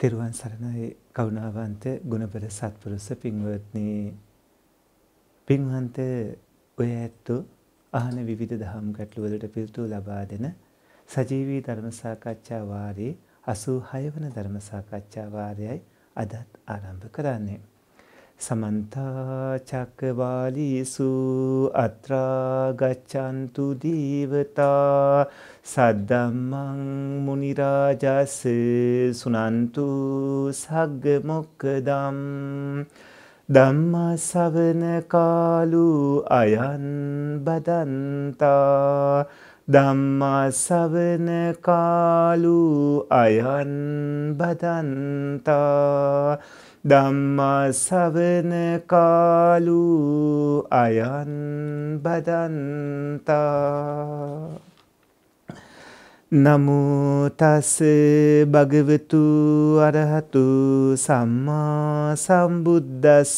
තෙරුවන් සරණයි කරුණාවන්ත ගුණබර සත්පුරුෂ පින්වත්නි පින්වන්ත ඔය ඇත්තෝ අහන විවිධ දහම් ගැටළු වලට පිළිතුරු ලබා දෙන සජීවී ධර්ම සාකච්ඡා වාරයේ 86 වන ධර්ම සාකච්ඡා වාරයයි අදත් ආරම්භ කරන්නේ සමන්තාචක්කවාලිසු අත්‍රාගච්චන්තු දීවතා සද්දම්මං මුනිරාජස්ස සුනන්තු සග්ග මොක්කදම් ධම්මසවන කාලු අයන් බදන්තා ධම්මසවන කාලු අයන් බදන්තා ධම්මසවන කාලු අයන් බදන්තා නමුතස් භගවතු අරහතු සම්මා සම්බුද්දස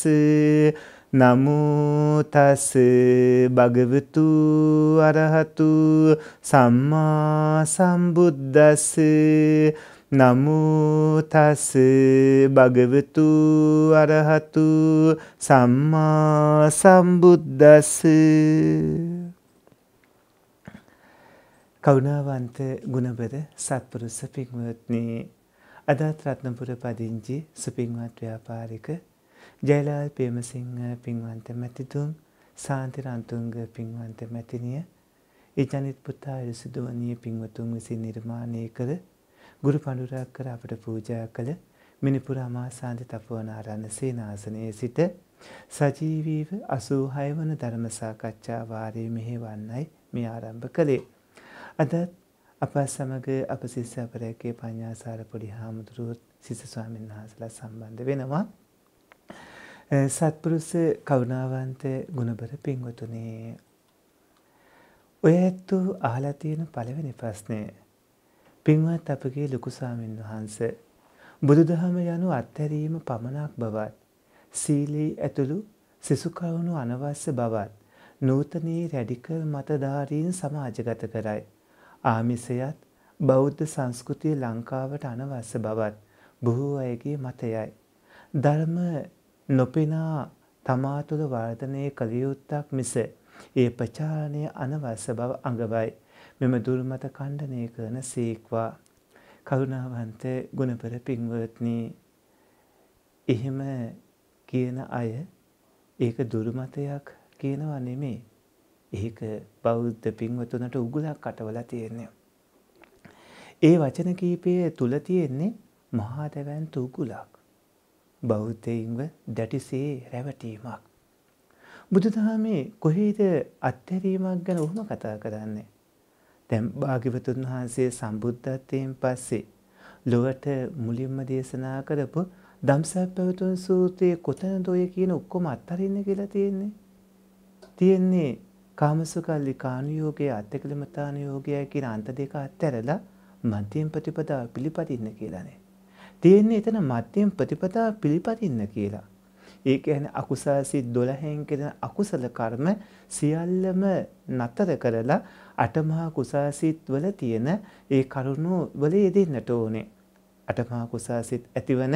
නමුතස් භගවතු අරහතු සම්මා සම්බුද්දස්සේ නමුතස් භගවතු අරහතු සම්මා සම්බුද්දස් කවුණාවන්ත ගුණබර සත්පුරුස පින්වත්නී අදත් රත්නපුර පදිංචි සුපින්වත් ව්‍යාපාරික ජයලාල් පේමසිංහ පින්වන්ත මැතිතුම් සාන්ති රන්තුංග පින්වන්ත මැතිනිය ඉජනිත් පුතා ඉරිසිදුවනී පින්වතුන් විසින් නිර්මාණය කළ ගුරු පඬුරක් කර අපට පූජා කළ මිනිපුර අමාසාන්ති තපෝනාරාණ සේනාසනයේ සිට සජීවීව 86 වන ධර්ම සාකච්ඡා වාරයේ මෙහෙවන්නයි මේ ආරම්භ කළේ. අදත් අප සමග අප සිස්ස අපරැකේ පඤ්ඤාසාර පොඩි හාමුදුරුවොත් සිස ස්වාමීන් වහන්සේලා සම්බන්ධ වෙනවා. සත්පුරුෂ කරුණාවන්ත ගුණබර පින්වතුනේ ඔය ඇත්තු අහලා තියෙන පළවෙනි ප්‍රශ්නේ පින්වත් අපගේ ලොකුසාමීන් වහන්ස. බුදුදහම යනු අත්හැරීම පමණක් බවත්. සීලී ඇතුළු සිසුකවුණු අනවශ්‍ය බවත්. නූතනයේ රැඩිකල් මතධාරීන් සමාජගත කරයි. ආමිසයත් බෞද්ධ සංස්කෘතිය ලංකාවට අනවශ්‍ය බවත් බොහෝ අයගේ මතයයි. ධර්ම නොපෙනා තමා තුළ වර්ධනය කළයුත්තක් මිස ඒ ප්‍රචාරණය අනවශ්‍ය බව අඟවයි. මෙම දුර්මත කණ්ඩනය කරන සේක්වා කරුණාවන්ත ගුණපර පින්වත්නි එහෙම කියන අය ඒක දුර්මතයක් කියනවා නෙමේ ඒක බෞද්ධ පින්වතුනට උගුලක් කටවල තියෙන්නේ. ඒ වචන කීපය තුළ තියෙන්නේ මහාදැවැන්ත උගුලක් බෞද්ධයින්ව දැටිසේ රැවටීමක්. බුදුදහමේ කොහේද අත්හැරීමක් ගැන ඔහොම කතා කරන්නේ. දැන් භාග්‍යවතුන් වහන්සේ සම්බුද්ධත්වයෙන් පස්සේ ලොවට මුලින්ම දේශනා කරපු ධම්සප්පවතුන් සූත්‍රයේ කොතනද ඔය කියන ඔක්කොම අත්හරින්න කියලා තියෙන්නේ? තියෙන්නේ කාමසුකල්ලි කානුයෝගයේ අත්‍යකලමතානුයෝගයයි කියන අන්ත දෙක අත්හැරලා මධ්‍යම ප්‍රතිපදාව පිළිපදින්න කියලානේ. තියෙන්නේ එතන මධ්‍යම ප්‍රතිපදාව පිළිපදින්න කියලා. ඒ කියන්නේ අකුසල් සිත් 12න් කෙරෙන අකුසල කර්ම සියල්ලම නතර කරලා අටමහා කුසාසිත් වල තියෙන ඒ කරුණු වල යෙදෙන්නට ඕනේ. අටමහා කුසාසිත් ඇතිවන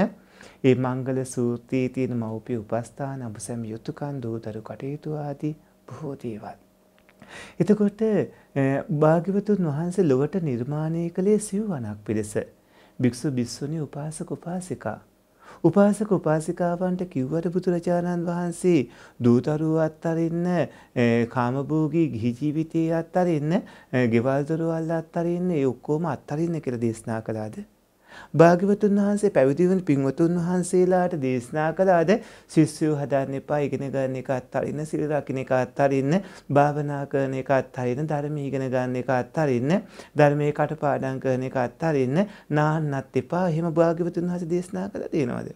ඒ මංගල සූත්‍රයේ තියෙන මෞපිය උපස්ථාන අබසම් යුතුයකන් දෝතරු කටයුතු ආදී බොහෝ දේවල්. එතකොට භාග්‍යවතුන් වහන්සේ ලොවට නිර්මාණය කළේ සිව්වනක් පිරිස. භික්ෂු භික්ෂුණී උපාසක උපාසිකා උපාසක උපාසිකාවන්ට කිව්වට බුදුරජාණන් වහන්සේ දූතරුව අත්තරින්න කාමභෝගී ගිහි ජීවිතයේ අත්තරින්න ගෙවල් දොරවල් අත්තරින්න ඒ ඔක්කොම අත්තරින්න කියලා දේශනා කළාද? භාග්‍යවතුන් වහන්සේ පැවිදි වුණ පින්වතුන් වහන්සේලාට දේශනා කළාද ශිෂ්‍යව හදන්න එපා ඉගෙන ගන්න එක අත්හරින්න සිල් රකින්න එක අත්හරින්න භාවනා කරන එක අත්හරින්න ධර්ම ඉගෙන ගන්න එක අත්හරින්න ධර්මයේ කටපාඩම් කරන එක අත්හරින්න නාන්නත් එපා එහෙම භාග්‍යවතුන් වහන්සේ දේශනා කළා තියෙනවද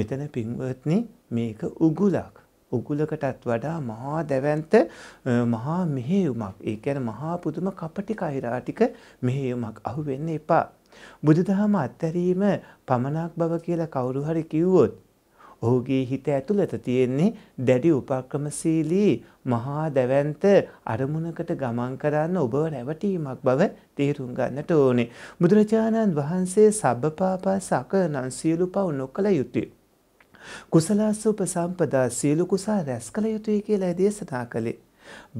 මෙතන පින්වත්නි මේක උගුලක් උගුලකටත් වඩා මහා දැවන්ත මහා මෙහෙයුමක් ඒ කියන්නේ මහා පුදුම කපටි කෛරාටික මෙහෙයුමක් අහු වෙන්න එපා බුදුදහම අත්හැරීම පමණක් බව කියලා කවුරු හරි කිව්වොත් ඔහුගේ හිත ඇතුළත තියෙන්නේ දැඩි උපක්‍රමශීලී මහා දැවැන්ත අරමුණකට ගමන් කරන්න ඔබව රැවටීමක් බව තේරුම් ගන්නට ඕනේ. බුදුරජාණන් වහන්සේ සබ්බපාපා සකනං සියලු පව් නොකළ යුතුය. කුසලස්ස උපසම්පදා සියලු කුසා රැස් කළ යුතුය කියලා දේශනා කළේ.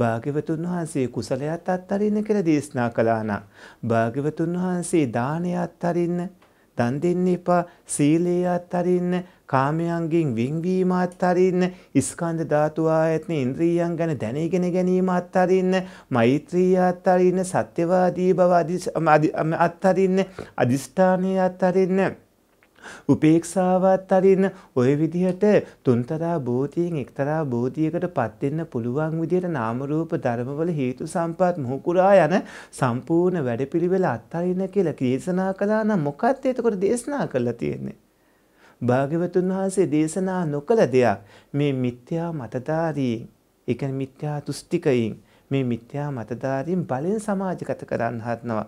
භාග්‍යවතුන් වහන්සේ කුසලයත් අත්හරින්න කියලා දේශනා කළානම් භාග්‍යවතුන් වහන්සේ දානය අත්හරින්න දන් දෙන්න එපා සීලය අත්හරින්න කාමයන්ගෙන් වෙන්වීම අත්හරින්න ස්කන්ධ ධාතු ආයතන ඉන්ද්‍රියයන් ගැන දැනගෙන ගැනීම අත්හරින්න මෛත්‍රිය අත්හරින්න සත්‍යවාදී බව අත්හරින්න අදිෂ්ඨානය අත්හරින්න උපේක්ෂාවත් අරින්න ඔය විදිහට තුන්තරා බෝධියෙන් එක්තරා බෝධියකට පත්වෙන්න පුළුවන් විදිහට නාමරූප ධර්මවල හේතු සම්පත් මුහුකුරා යන සම්පූර්ණ වැඩපිළිවෙල අත්හරින්න කියලා දේශනා කළා නම් මොකක්ද එතකොට දේශනා කරලා තියෙන්නේ භාග්‍යවතුන් වහන්සේ දේශනා නොකළ දෙයක් මේ මිත්‍යා මතධාරීන් ඒ කියන්නේ මිත්‍යා තුස්තිකයින් මේ මිත්‍යා මතධාරීන් බලෙන් සමාජගත කරන්න හදනවා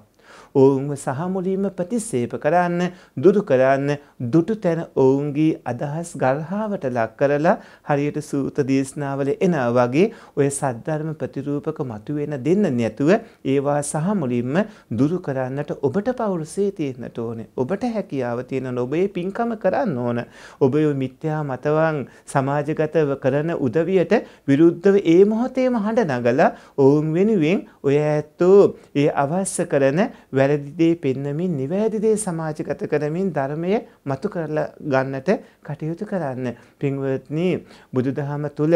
ඔවුන්ව සහමුලීම ප්‍රතිසේප කරන්න දුරු කරන්න දුටු තැන ඔවුන්ගේ අදහස් ගල්හාවට ලක් කරලා හරියට සූත දේශනාවල එනා වගේ ඔය සද්ධර්ම ප්‍රතිරූපක මතුවෙන දෙන්න නැතුව ඒවා සහමුලින්ම දුරු කරන්නට ඔබට පෞරුෂය තියෙන්නට ඕනේ ඔබට හැකියාව තියෙන ඔබේ පින්කම කරන්න ඕන ඔබ මිත්‍යා මතවන් සමාජගතව කරන උදවියට විරුද්ධව ඒ මොහොතේම හඬ නගලා ඔවුන් වෙනුවෙන් ඔය ඇත්තෝ ඒ අවශ්‍ය කරන වැරදිදේ පෙන්නමින් නිවැරදිදේ සමාජගත කරමින් ධර්මය මතු කරලා ගන්නට කටයුතු කරන්න. පින්වත්නී බුදුදහම තුළ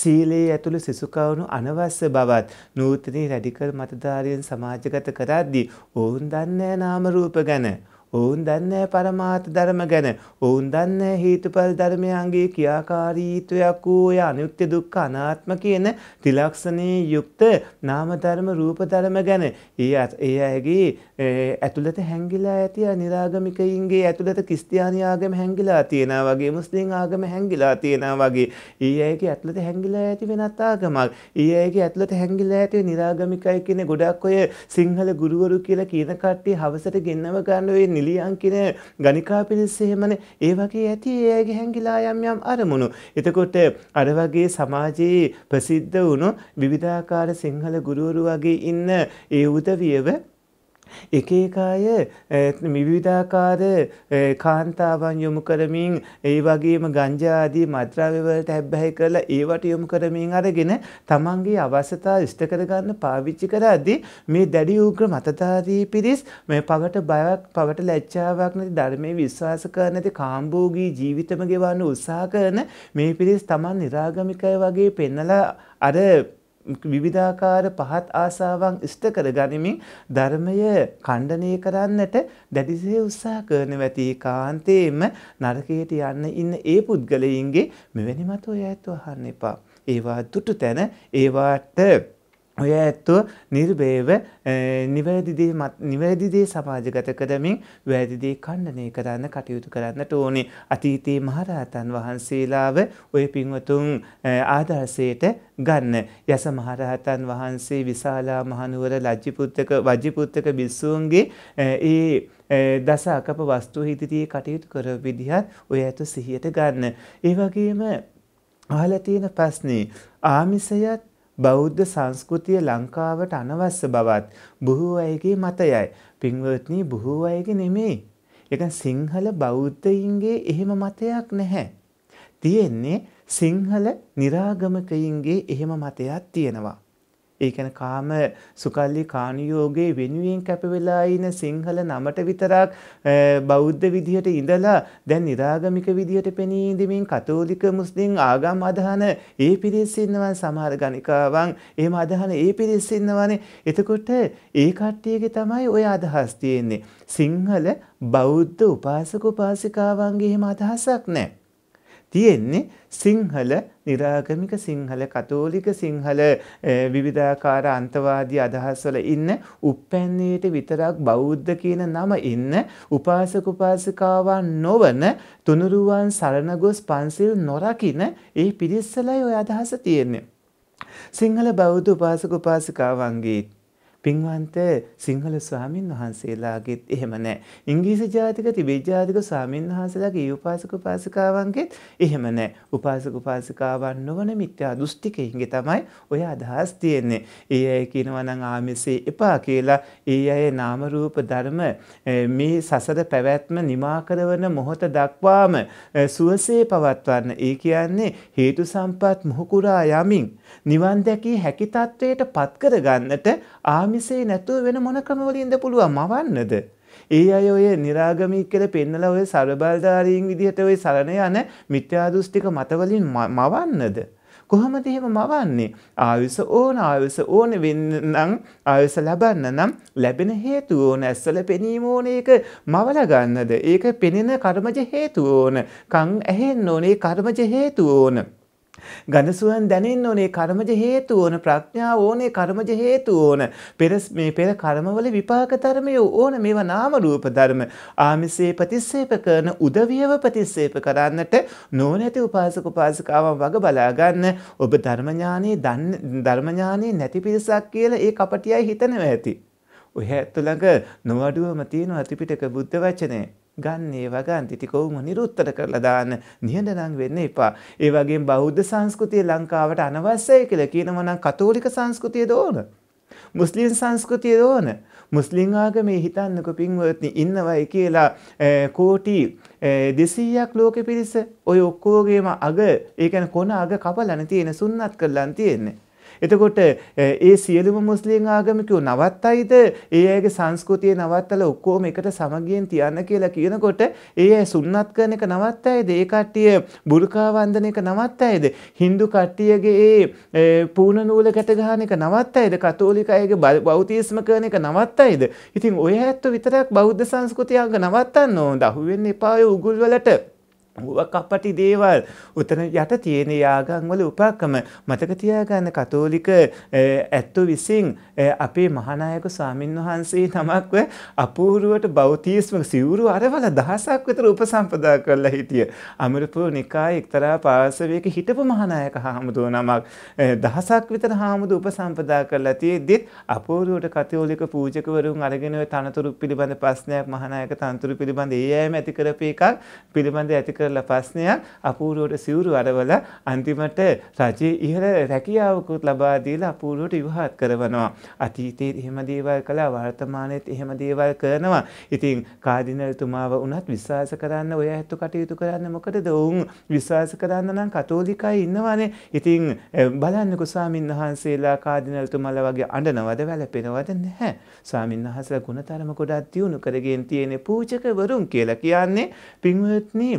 සීලයේ ඇතුළු සිසුකවුණු අනවශ්‍ය බවත් නූතනී රැඩිකල් මතධාරයෙන් සමාජගත කරද්දී ඔවුන් දන්නේ නාම රූප ගැන ඔවුන් දන්නේ පරමාර්ථ ධර්ම ගැන. ඔවුන් දන්නේ හේතුඵල ධර්මයන්ගේ ක්‍රියාකාරීත්වයක් වූ ඔය අනිත්‍ය දුක්ඛ අනාත්ම කියන ත්‍රිලක්ෂණේ යුක්ත නාම ධර්ම රූප ධර්ම ගැන. ඒ ඒ අයගේ ඇතුළත හැංගිලා ඇති අනිරාගමිකයින්ගේ ඇතුළත ක්‍රිස්තියානි ආගම හැංගිලා තියෙනා වගේ මුස්ලිම් ආගම හැංගිලා තියෙනා වගේ. ඒ අයගේ ඇතුළත හැංගිලා ඇති වෙනත් ආගමක්. ඒ අයගේ ඇතුළත හැංගිලා ඇති නිරාගමිකයි කියන ගොඩක් ඔය සිංහල ගුරුවරු කියලා කියන කට්ටිය හවසට ගෙන්නව ගන්න වෙන්නේ. නිලියන් කියන ගණිකා පිරිස එහෙමනේ ඒ වගේ ඇති ඒගේ හැංගිලා යම් යම් අරමුණු. එතකොට අර වගේ සමාජයේ ප්‍රසිද්ධ වුණු විවිධාකාර සිංහල ගුරුවරු වගේ ඉන්න ඒ උදවියව එක එක අය විවිධාකාර කාන්තාවන් යොමු කරමින් ඒ වගේම ගංජා ආදී මත්ද්‍රව්‍යවලට හැබ්බැහි කරලා ඒවට යොමු කරමින් අරගෙන තමන්ගේ අවශ්‍යතා ඉෂ්ට කරගන්න පාවිච්චි කරද්දී මේ දැඩි උග්‍ර මතධාරී පිරිස් මේ පවට බයක් පවට ලැජ්ජාවක් නැති ධර්මයේ විශ්වාස කර නැති කාම්භෝගී ජීවිතම ගෙවන්න උත්සාහ කරන මේ පිරිස් තමන් නිරාගමිකය වගේ පෙන්නලා අර විවිධාකාර පහත් ආසාවන් ඉෂ්ට කරගනිමින් ධර්මය ඛණ්ඩනය කරන්නට දැඩිසේ උත්සාහ කරන වැති කාන්තේම නරකයට යන්න ඉන්න ඒ පුද්ගලයින්ගේ මෙවැනිමතෝ ඇත්ව අහන්න එපා. ඒවා දුටු තැන ඒවාට ඔය ඇත්තෝ නිර්බේව නිවැරදිදේ නිවැරදිදේ සමාජගත කරමින් වැරදිදේ කණ්ඩනය කරන්න කටයුතු කරන්නට ඕනේ අතීතයේ මහරහතන් වහන්සේලාව ඔය පින්වතුන් ආදර්ශයට ගන්න. යස මහරහතන් වහන්සේ විශාලා මහනුවර ලජ්ජිපුත්තක වජ්ජිපුත්තක බිස්සූන්ගේ ඒ දස අකප වස්තු හිතතියේ කටයුතු කර විදිහත් ඔය ඇතු සිහියට ගන්න. ඒ වගේම අහලා තියෙන ප්‍රශ්නේ ආමිසයත් බෞද්ධ සංස්කෘතිය ලංකාවට අනවශ්‍ය බවත් බොහෝ අයගේ මතයයි. පින්වත්නි බොහෝ අයගේ නෙමෙයි. ඒක සිංහල බෞද්ධයින්ගේ එහෙම මතයක් නැහැ. තියෙන්නේ සිංහල නිරාගමකයින්ගේ එහෙම මතයක් තියෙනවා. ඒ කියන්නේ කාම සුකල්ලි කාණියෝගේ වෙනුවෙන් කැපවෙලා ඉන සිංහල නමට විතරක් බෞද්ධ විදිහට ඉඳලා දැන් निराගමික විදිහට පෙනී ඉඳමින් කතෝලික මුස්ලිම් ආගම් අදහන ඒ පිරිස් ඉන්නවා සමහර ගණිකාවන් එහෙම අදහන ඒ පිරිස් ඉන්නවානේ එතකොට ඒ කට්ටියගේ තමයි ওই අදහස් තියෙන්නේ සිංහල බෞද්ධ උපාසක උපාසිකාවන්ගේ එහෙම අදහසක් නැහැ තියෙන්නේ සිංහල නිරාගමික සිංහල කතෝලික සිංහල විවිධාකාර අන්තවාදී අදහස්වල ඉන්න උපැන්නේට විතරක් බෞද්ධ කියන නම ඉන්න උපාසක උපාසිකාවන් නොවන තුනුරුවන් සරණ ගොස් පන්සිල් නොරකින ඒ පිරිස්සලයි ওই අදහස තියෙන්නේ. සිංහල බෞද්ධ උපාසක උපාසිකාවන්ගේ පින්වන්ත සිංහල ස්වාමින් වහන්සේලාගෙත් එහෙම නැහැ. ඉංග්‍රීසි ජාතික තිබෙත් ජාතික ස්වාමින් වහන්සේලාගේ උපාසක උපාසිකාවන්ගෙත් එහෙම නැහැ. උපාසක උපාසිකාවන් නොවන මිත්‍යා දෘෂ්ටිකයින්ගේ තමයි ඔය අදහස් තියෙන්නේ. ඒ අය කියනවා නම් ආමිසේ එපා කියලා ඒ අය නාම රූප ධර්ම මේ සසර පැවැත්ම නිමා කරවන මොහොත දක්වාම සුවසේ පවත්වන්න. ඒ කියන්නේ හේතු සම්පත් මොහුකුරා යමින් නිවන් දැකී හැකි තත්වයට පත් කරගන්නට ආ ආමිසේ නැතුව වෙන මොන ක්‍රමවලින්ද පුළුවන් මවන්නද? ඒ අය ඔය निराගමී කියලා පෙන්නලා ඔය සර්බල්ධාරීන් විදිහට ඔය සරණ යන මිත්‍යා දෘෂ්ටික මතවලින් මවන්නද? කොහොමද එහෙම මවන්නේ? ආයුෂ ඕන ආයුෂ ඕන වෙන්න නම් ආයුෂ ලබන්න නම් ලැබෙන හේතු ඕන ඇස්සල පෙනීම ඕන ඒක මවලා ගන්නද? ඒක පෙනෙන කර්මජ හේතු ඕන. කන් ඇහෙන්න ඕනේ කර්මජ හේතු ඕන. ඝනසුවන් දැනෙන්න ඕනේ කර්මජ හේතු ඕන ප්‍රඥාව ඕනේ කර්මජ හේතු ඕන පෙර මේ පෙර කර්මවල විපාක ධර්මය ඕන මේවා නාම රූප ධර්ම ආමිසේ ප්‍රතිස්සේප කරන උදවියව ප්‍රතිස්සේප කරන්නට නොනැති උපාසක උපාසිකාවන් වග බලා ගන්න ඔබ ධර්ම ඥානෙ ධර්ම ඥානෙ නැති පිරිසක් කියලා ඒ කපටියයි හිතනවා ඇති ඔය ඇතුළඟ නොඅඩුවම තියෙන අතිපිටක බුද්ධ වචනේ ගන්නේ වගන්ති ටික වුම නිරුත්තර කරලා දාන්න නිහඬනම් වෙන්න එපා. ඒ වගේම බෞද්ධ සංස්කෘතිය ලංකාවට අනවශ්‍යයි කියලා කියනවා නම් කතෝලික සංස්කෘතියද ඕන. මුස්ලිම් සංස්කෘතියද ඕන. මුස්ලිම් ආගමේ හිතන්නකො පින්වත්නි ඉන්නවයි කියලා කෝටි 200ක් ලෝකෙ පිරිස ওই ඔක්කොගේම අග ඒ කියන්නේ කොන අග කපලන තියෙන සුන්නත් කරලන් තියෙන්නේ. එතකොට ඒ සියලුම මුස්ලිම් ආගමිකයෝ නවත්තයිද ඒ අයගේ සංස්කෘතිය නවත්තලා ඔක්කොම එකට සමගියෙන් තියන්න කියලා කියනකොට ඒ අය සුන්නත් කරන එක නවත්තයිද ඒ කට්ටිය බුර්කා වන්දන එක නවත්තයිද Hindu කට්ටියගේ ඒ පූර්ණ නූල ගැට ගහන එක නවත්තයිද කතෝලික අයගේ බෞද්ධිස්ම කරන එක නවත්තයිද ඉතින් ඔය ඇත්ත විතරක් බෞද්ධ සංස්කෘතිය අංග නවත්තන්න ඕන දහුවෙන්න එපා ඔය උගුල් වලට කපටි දේවල් උතන යට තියෙන යාගන්වල උපක්කම මතක තියාගන්න කතෝලික ඇත්තු විසින් අපේ මහනායක ස්වාමින් වහන්සේ තමක්ව අපූරුවට බෞතිස්ම සිවුරු අරවල දහසක් විතර උපසම්පදා කරලා හිටිය. අමරපුර නිකා එක්තරා පාසවයක හිටපු මහනායක හාමුදුව නමක් දහසක් විතර හාමුදු උපසම්පදා කරලා තියෙද්දිත් අපූරුවට කතෝලික පූජකවරුන් අරගෙන තනතුරු පිළිබඳ ප්‍රශ්නයක් මහනායක තනතුරු පිළිබඳ ඒ ඇම ඇති කරපු එකක් පිළිබඳ ඇති කර කරලා ප්‍රශ්නයක් අපූරුවට සිවුරු අරවල අන්තිමට රජයේ ඉහළ රැකියාවකුත් ලබා දීලා අපූරුවට විවාහත් කරනවා. අතීතයේ එහෙම දේවල් කළා වර්තමානයේත් එහෙම දේවල් කරනවා. ඉතින් කාඩිනල්තුමාව වුණත් විශ්වාස කරන්න ඔය ඇත්ත කටයුතු කරන්න මොකටද ඔවුන් විශ්වාස කරන්න නම් කතෝලිකයි ඉන්නවානේ. ඉතින් බලන්නකො ස්වාමින් වහන්සේලා කාඩිනල්තුමල වගේ අඬනවද වැළපෙනවද නැහැ. ස්වාමින් වහන්සේලා ගුණතරම ගොඩක් දියුණු කරගෙන තියෙන පූජකවරුන් කියලා කියන්නේ පින්වත්නි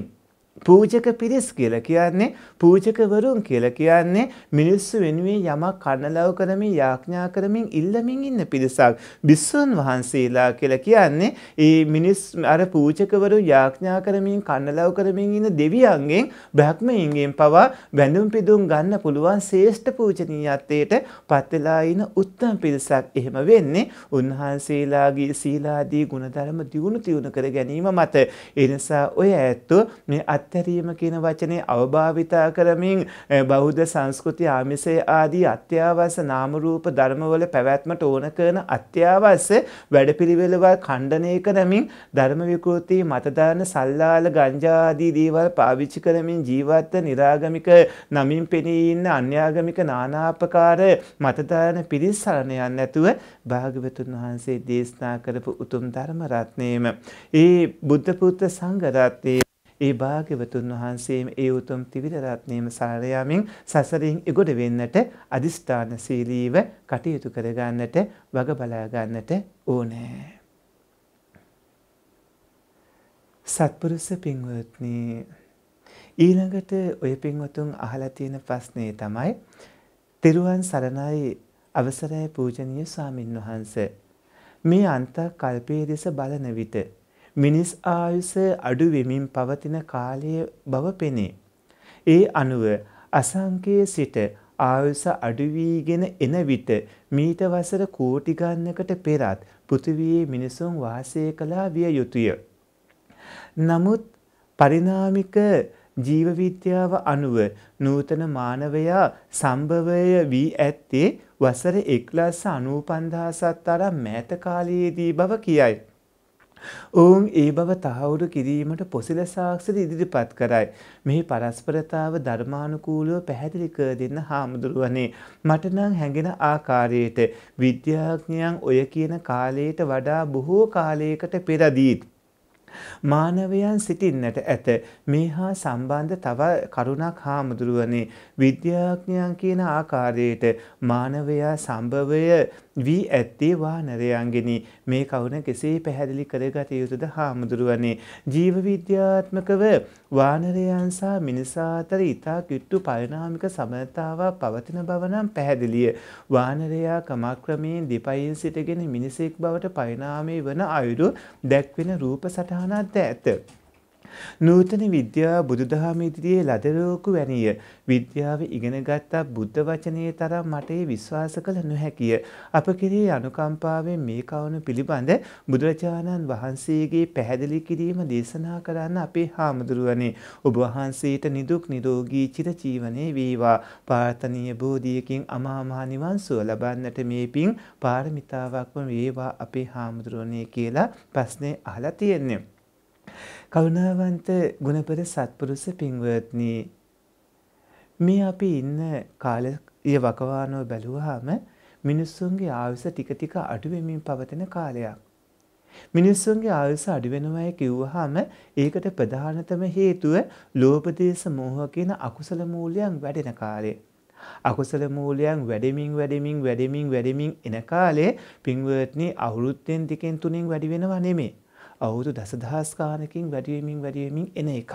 පූජක පිරිස් කියලා කියන්නේ පූජකවරුන් කියලා කියන්නේ මිනිස්සු වෙනුවෙන් යමක් කන්නලව කරමින් යාඥා කරමින් ඉල්ලමින් ඉන්න පිරිසක්. බිස්සුන් වහන්සේලා කියලා කියන්නේ ඒ මිනිස් අර පූජකවරු යාඥා කරමින් කන්නලව කරමින් ඉන්න දෙවියන්ගෙන් බ්‍රහ්මයන්ගෙන් පවා වැඳුම් පිදුම් ගන්න පුළුවන් ශ්‍රේෂ්ඨ පූජනීයත්වයට පත් වෙලා ඉන උත්තම පිරිසක්. එහෙම වෙන්නේ උන්වහන්සේලාගේ සීලාදී ගුණධර්ම දියුණු තියුණු කර ගැනීම මත. ඒ නිසා ඔය ඇත්තෝ මේ අත් අත්හැරීම කියන වචනේ අවභාවිතා කරමින් බෞද්ධ සංස්කෘති ආමිසය ආදී අත්‍යවශ්‍ය නාම රූප ධර්මවල පැවැත්මට ඕන කරන අත්‍යවශ්‍ය වැඩපිළිවෙළවල් ඛණ්ඩනය කරමින් ධර්ම විකෘති මතදාන සල්ලාල ගංජා ආදී දේවල් පාවිච්චි කරමින් ජීවත් නිරාගමික නමින් පෙනී ඉන්න අන්‍යාගමික නානාපකාර මතදාන පිරිස් සරණ යන්නේ නැතුව භාග්‍යවතුන් වහන්සේ දේශනා කරපු උතුම් ධර්ම රත්නයේම ඒ බුද්ධ පුත්‍ර සංඝ රත්නයේ ඒ භාග්‍යවතුන් වහන්සේම ඒ උතුම් ත්‍රිවිධරත්නයම සරලයාමින් සසරින් එගොඩ වෙන්නට අධිෂ්ඨාන සීලීව කටයුතු කරගන්නට වග බලාගන්නට ඕනෑ. සත්පුරුස පින්වත්නී ඊළඟට ඔය පින්වතුන් අහලා තියෙන ප්‍රශ්නේ තමයි තෙරුවන් සරණයි අවසරයි පූජනීය ස්වාමින් වහන්සේ මේ අන්ත කල්පයේ දෙස බලන විට මිනිස් ආයුස අඩු වෙමින් පවතින කාලයේ බව පෙනේ. ඒ අනුව අසංකයේ සිට ආයුස අඩුවීගෙන එන විට මීට වසර කෝටි ගන්නකට පෙරත් පෘථිවියේ මිනිසුන් වාසය කළා විය යුතුය. නමුත් පරිණාමික ජීව විද්‍යාව අනුව නූතන මානවයා සම්භවය වී ඇත්තේ වසර 1.95000ක් තරම් මෑත කාලයේදී බව කියයි. ඔවුන් ඒ බව තහවුරු කිරීමට පොසිල සාක්ෂර ඉදිරිපත් කරයි. මෙහි පරස්පරතාව ධර්මානුකූලව පැහැදිලිකර දෙන්න හාමුදුරුවනේ. මටනං හැඟෙන ආකාරයට විද්‍යාඥයන් ඔය කියන කාලයට වඩා බොහෝ කාලයකට පෙරදීත්. මානවයන් සිටින්නට ඇත මේ හා සම්බන්ධ තව කරුණක් හාමුදුරුවනේ විද්‍යාඥයන් කියන ආකාරයට මානවයා සම්භවය වී ඇත්තේ වානරයන්ගෙනි මේ කවුන කෙසේ පැහැදිලි කරගත යුතුද හාමුදුරුවනේ ජීව විද්‍යාත්මකව වානරයන් සහ මිනිසා අතර ඉතා කිට්ටු පරිණාමික සමතාවක් පවතින බව නම් පැහැදිලිය වානරයා කමක්‍රමයෙන් දෙපයින් සිටගෙන මිනිසෙක් බවට පරිණාමය වන අයුරු දැක්වෙන රූප සටහනක් ද ඇත. නූතන විද්‍යාව බුදුදහම ඉදිරියේ ලදරෝකු වැනිය. විද්‍යාව ඉගෙනගත් බුද්ධ වචනයේ තරම් මට විශ්වාස කළ නොහැකිය. අප කෙරේ අනුකම්පාවෙන් මේ කවුණු පිළිබඳ බුදුරජාණන් වහන්සේගේ පැහැදිලි කිරීම දේශනා කරන්න අපේ හාමුදුරුවනේ. ඔබ වහන්සේට නිදුක් නිරෝගී චිරජීවනයේ වේවා. පාර්ථනීය බෝධියකින් අමාමහා නිවන් සුව ලබන්නට මේ පිං පාරමිතාවක්ම වේවා අපේ හාමුදුරුවනේ කියලා ප්‍රශ්නේ අහලා තියෙන්නේ. කරුණාවන්ත ගුණපර සත්පුරුස පින්වත්නි මේ අපි ඉන්න කාලය වකවානෝ බැලුවාම මිනිස්සුන්ගේ ආයුස ටික ටික අඩුවෙමින් පවතින කාලයක්. මිනිස්සුන්ගේ ආයුස අඩුවෙනවයි කිව්වහම ඒකට ප්‍රධානතම හේතුව ලෝපදේශ මෝහ කියන අකුසල මූලයන් වැඩෙන කාලේ. අකුසල මූලයන් වැඩමින් වැඩමින් වැඩමින් වැඩමින් එන කාලේ පින්වත්නි අවුරුද්දෙන් ටිකෙන් තුنين වැඩි වෙනව නෙමෙයි. අවුරුදු දසදහස් ගානකින් වැඩිවීමින් වැඩිවීමින් එන එකක්.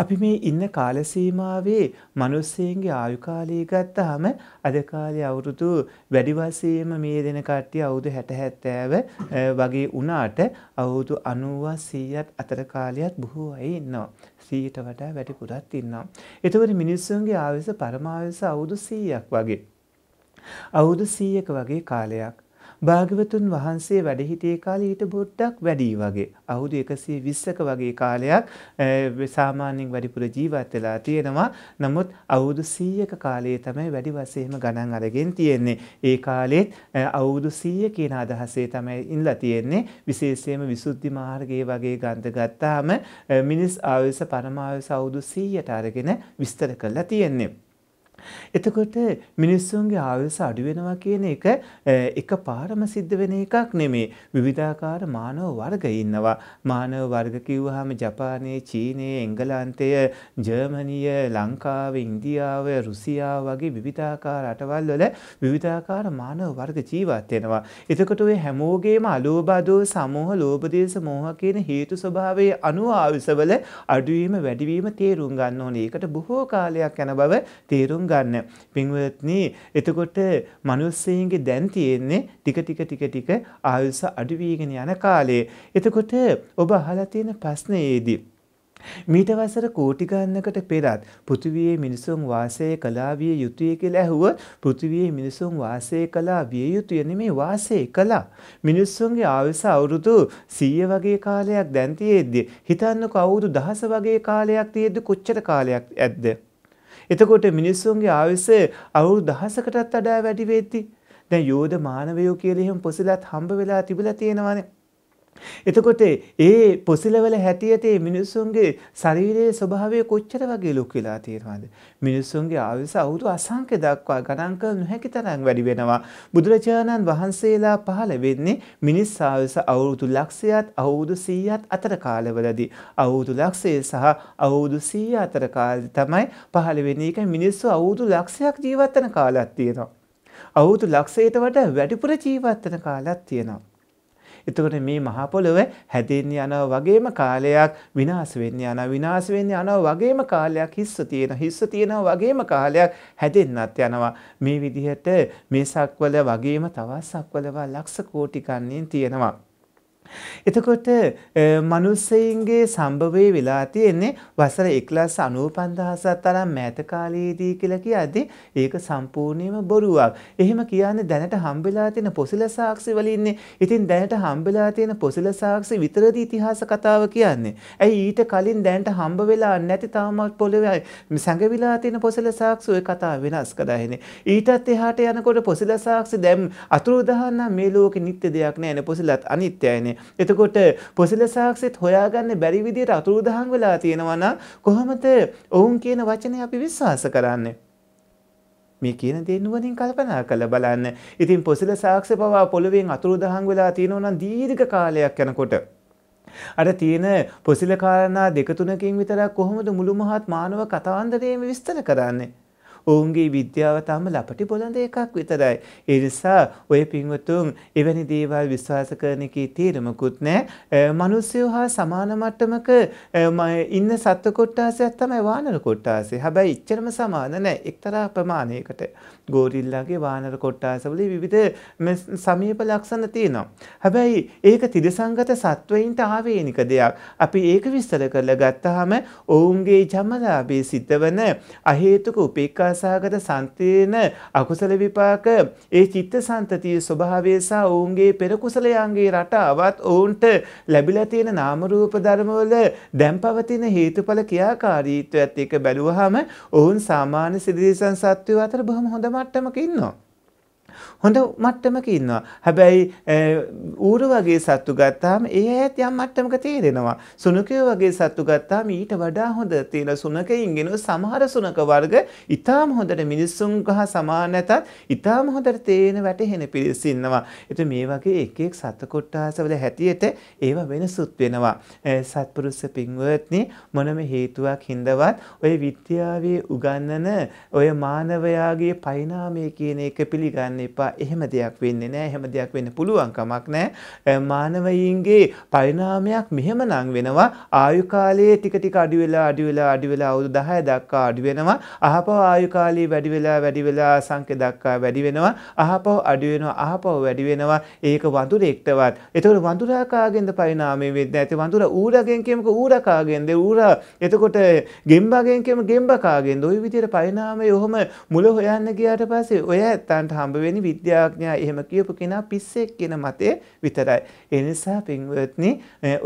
අපි මේ ඉන්න කාලසීමාවේ මනුස්සයන්ගේ ආයුකාලී ගත්තාම අද කාලේ අවුරුදු වැඩිවසීම මේ දෙන කට්ටිය අවුරුදු 60 70 වගේ වුණාට අවුරුදු 90 100ත් අතර කාලයක් බොහෝ අය ඉන්නවා. 100ට වඩා වැඩිපුරත් ඉන්නවා. ඒතකොට මිනිස්සුන්ගේ ආයුෂ පරමායුෂ අවුරුදු 100ක් වගේ. අවුරුදු 100ක වගේ කාලයක්. භාගවතුන් වහන්සේ වැඩහිටියේ කාලේ ඊට බොඩ්ඩක් වැඩි වගේ අවුරුදු 120ක වගේ කාලයක් සාමාන්‍යයෙන් වැඩිපුර ජීවත් වෙලා තියෙනවා. නමුත් අවුරුදු 100ක කාලයේ තමයි වැඩි වශයෙන්ම ගණන් අරගෙන තියෙන්නේ. ඒ කාලෙත් අවුරුදු 100 කියන අදහසේ තමයි ඉඳලා තියෙන්නේ. විශේෂයෙන්ම විසුද්ධි මාර්ගයේ වගේ ග්‍රන්ථ ගත්තාම මිනිස් ආයුෂ පරමායුෂ අවුරුදු 100ට අරගෙන විස්තර කරලා තියෙන්නේ. එතකොට මිනිස්සුන්ගේ ආවේශ අඩු වෙනවා කියන එක එක පාරම සිද්ධ වෙන එකක් නෙමේ. විවිධාකාර මානව වර්ග ඉන්නවා. මානව වර්ග කිව්වහම ජපානයේ, චීනයේ, එංගලන්තය, ජර්මනිය, ලංකාව, ඉන්දියාව, රුසියාව වගේ විවිධාකාර රටවල් වල විවිධාකාර මානව වර්ග ජීවත් වෙනවා. එතකොට ඔය හැමෝගේම අලෝභදෝ සමෝහ, ලෝභ දේශ මෝහ කියන හේතු ස්වභාවයේ අනුව ආවේශවල අඩුවීම වැඩිවීම තේරුම් ගන්න ඕනේ. ඒකට බොහෝ කාලයක් යන බව තේරුම් ගන්න. පින්වත්නි එතකොට මිනිස්සෙයින්ගේ දැන් තියෙන්නේ ටික ටික ටික ටික ආයුෂ අඩු වීගෙන යන කාලේ. එතකොට ඔබ අහලා තියෙන ප්‍රශ්නයේදී මීට වසර කෝටි ගන්නකට පෙරත් පෘථිවියේ මිනිසුන් වාසය කළා විය යුතුය කියලා ඇහුවොත් පෘථිවියේ මිනිසුන් වාසය කළා විය යුතුය නෙමේ වාසය කළා. මිනිස්සුන්ගේ ආයුෂ අවුරුදු 100 වගේ කාලයක් දැන් තියෙද්දි හිතන්නකෝ අවුරුදු 1000 වගේ කාලයක් තියෙද්දි කොච්චර කාලයක් ඇද්ද? එතකොට මිනිස්සුන්ගේ ආයුෂ අවුරුදු 1000කටත් වඩා වැඩි වෙද්දී දැන් යෝධ මානවයෝ කියලා එහෙම පොසිලත් හම්බ වෙලා තිබිලා තියෙනවානේ. එතකොට ඒ පොසිලවල හැටියට මිනිස්සුන්ගේ ශරීරයේ ස්වභාවය කොච්චර වගේ ලොක් වෙලා තියෙනවද මිනිස්සුන්ගේ ආයුෂ අවුරුදු අසංඛ්‍ය දක්වා ගණන් කළ නොහැකි තරම් වැඩි වෙනවා බුදුරජාණන් වහන්සේලා පහළ වෙන්නේ මිනිස් ආයුෂ අවුරුදු ලක්ෂයත් අවුරුදු 100ත් අතර කාලවලදී අවුරුදු ලක්ෂය සහ අවුරුදු 100 අතර කාලේ තමයි පහළ වෙන්නේ ඒක මිනිස්සු අවුරුදු ලක්ෂයක් ජීවත් වෙන කාලයක් තියෙනවා අවුරුදු ලක්ෂයට වඩා වැඩිපුර ජීවත් වෙන කාලයක් තියෙනවා එතකොට මේ මහා පොළොව හැදෙන්න යනවා වගේම කාලයක් විනාශ වෙන්න යනවා විනාශ වෙන්න යනවා වගේම කාලයක් හිස්ස තියෙන හිස්ස තියෙනවා වගේම කාලයක් හැදෙන්නත් යනවා මේ විදිහට මේ සක්වල වගේම තවත් සක්වලවා ලක්ෂ කෝටි ගණන් තියෙනවා එතකොට මනුස්සයින්ගේ සම්භවය වෙලා තියෙන්නේ වසර එක්ලස් අනුව පන්දහසත් තරම් මෑත කාලයේදී කියලා කියද්දී ඒක සම්පූර්ණයෙන්ම බොරුවක්. එහෙම කියන්නේ දැනට හම්බෙලා තියෙන පොසිල සාක්ෂි වලින්නේ. ඉතින් දැනට හම්බෙලා තියෙන පොසිල සාක්ෂි විතරද ඉතිහාස කතාව කියන්නේ. ඇයි ඊට කලින් දැනට හම්බ වෙලා නැති තාමත් පොළවේ සැඟවිලා තියෙන පොසිල සාක්ෂි ওই කතාව වෙනස් කරලා එන්නේ. ඊටත් එහාට යනකොට පොසිල සාක්ෂි දැන් අතුරුදහන් නම් මේ ලෝකෙ නිත්‍ය දෙයක් නෑනේ පොසිලත් අනිත්‍යයිනේ. එතකොට පොසිල සාක්ෂිත් හොයාගන්න බැරි විදියට අතුරුදහන් වෙලා තියෙනවා නම් කොහොමද ඔවුන් කියන වචනේ අපි විශ්වාස කරන්නේ? මේ කියන දේ නුවණින් කල්පනා කරලා බලන්න. ඉතින් පොසිල සාක්ෂි පවා පොළවෙන් අතුරුදහන් වෙලා තියෙනවා නම් දීර්ඝ කාලයක් යනකොට අර තියෙන පොසිල කාරණා දෙක තුනකින් විතරක් කොහොමද මුළු මහත් මානව කතාන්දරයේම විස්තර කරන්නේ? ඔවුන්ගේ විද්‍යාව තාම ලපටි බොළඳ එකක් විතරයි. ඒ නිසා ඔය පින්වතුන් එවැනි දේවල් විශ්වාස කරන එකේ තීරමකුත් නැහැ. මිනිස්සු හා සමාන මට්ටමක ඉන්න සත්ත්ව කොට්ටාසයක් තමයි වානර කොට්ටාසය. හැබැයි එච්චරම සමාන නැහැ. එක්තරා ප්‍රමාණයකට. ගෝරිල්ලාගේ වානර කොට්ටාසවල විවිධ සමීප ලක්ෂණ තියෙනවා. හැබැයි ඒක තිරසංගත සත්වයින්ට ආවේනික දෙයක්. අපි ඒක විස්තර කරලා ගත්තාම ඔවුන්ගේ ජමලාභයේ සිද්ධවන අහේතුක උපේක්ඛා සහගත සන්තේන අකුසල විපාක ඒ චිත්ත සන්තතිය ස්වභාවය සහ ඔවුන්ගේ පෙරකුසලයන්ගේ රටාවත් ඔවුන්ට ලැබිලා තියෙන නාමරූප ධර්මවල දැන් පවතින හේතුඵල ක්‍රියාකාරීත්වයත් එක බැලුවහම ඔවුන් සාමාන්‍ය සිරිසන් සත්වය අතර බොහොම හොඳ මට්ටමක ඉන්නවා. හොඳ මට්ටමක ඉන්නවා. හැබැයි ඌරු වගේ සත්තු ගත්තාම ඒ ඇත් යම් මට්ටමක තේරෙනවා. සුනකයෝ වගේ සත්තු ගත්තාම ඊට වඩා හොඳ තියෙන සුනකයින්ගෙන සමහර සුනක වර්ග ඊටාම හොඳට මිනිස්සුන් ගහ සමාන නැතත් ඊටාම හොඳට තේන වැටහෙන පිරිස ඉන්නවා. ඒත් මේ වගේ එක එක් සත්තු කොට්ටාසවල හැටියට ඒව වෙනසුත් වෙනවා. සත්පුරුෂ පින්වත්නි මොනම හේතුවක් හින්දවත් ඔය විද්‍යාවේ උගන්නන ඔය මානවයාගේ පරිණාමය කියන එක පිළිගන්න එපා. ඒවා එහෙම දෙයක් වෙන්නේ නෑ එහෙම දෙයක් වෙන්න පුළුවන්කමක් නෑ මානවයින්ගේ පරිණාමයක් මෙහෙම නං වෙනවා ආයුකාලයේ ටික ටික අඩිවෙලා අඩිවෙලා අඩිවෙලා අවුදු දහය දක්කා අඩිවෙනවා අහපව ආයුකාලී වැඩිවෙලා වැඩිවෙලා සංකෙ දක්කා වැඩි වෙනවා අහපව අඩිවෙනවා අහපව වැඩි වෙනවා ඒක වඳුරෙක්ටවත් එතකොට වඳුරාකාගෙන්ද පරිණාමය වෙන්නේ ඇති වඳුර ඌරගෙන් කියමුක ඌරකාගෙන්ද ඌරා එතකොට ගෙම්බගෙන් කියමු ගෙම්බකාගෙන්ද ওই විදිහට පරිණාමය ඔහොම මුල හොයන්න ගියාට පස්සේ ඔය ඇත්තන්ට හම්බ වෙන්නේ විද්‍යාඥයා එහෙම කියපු කෙනා පිස්සෙක් කියන මතය විතරයි. ඒ නිසා පින්වත්නි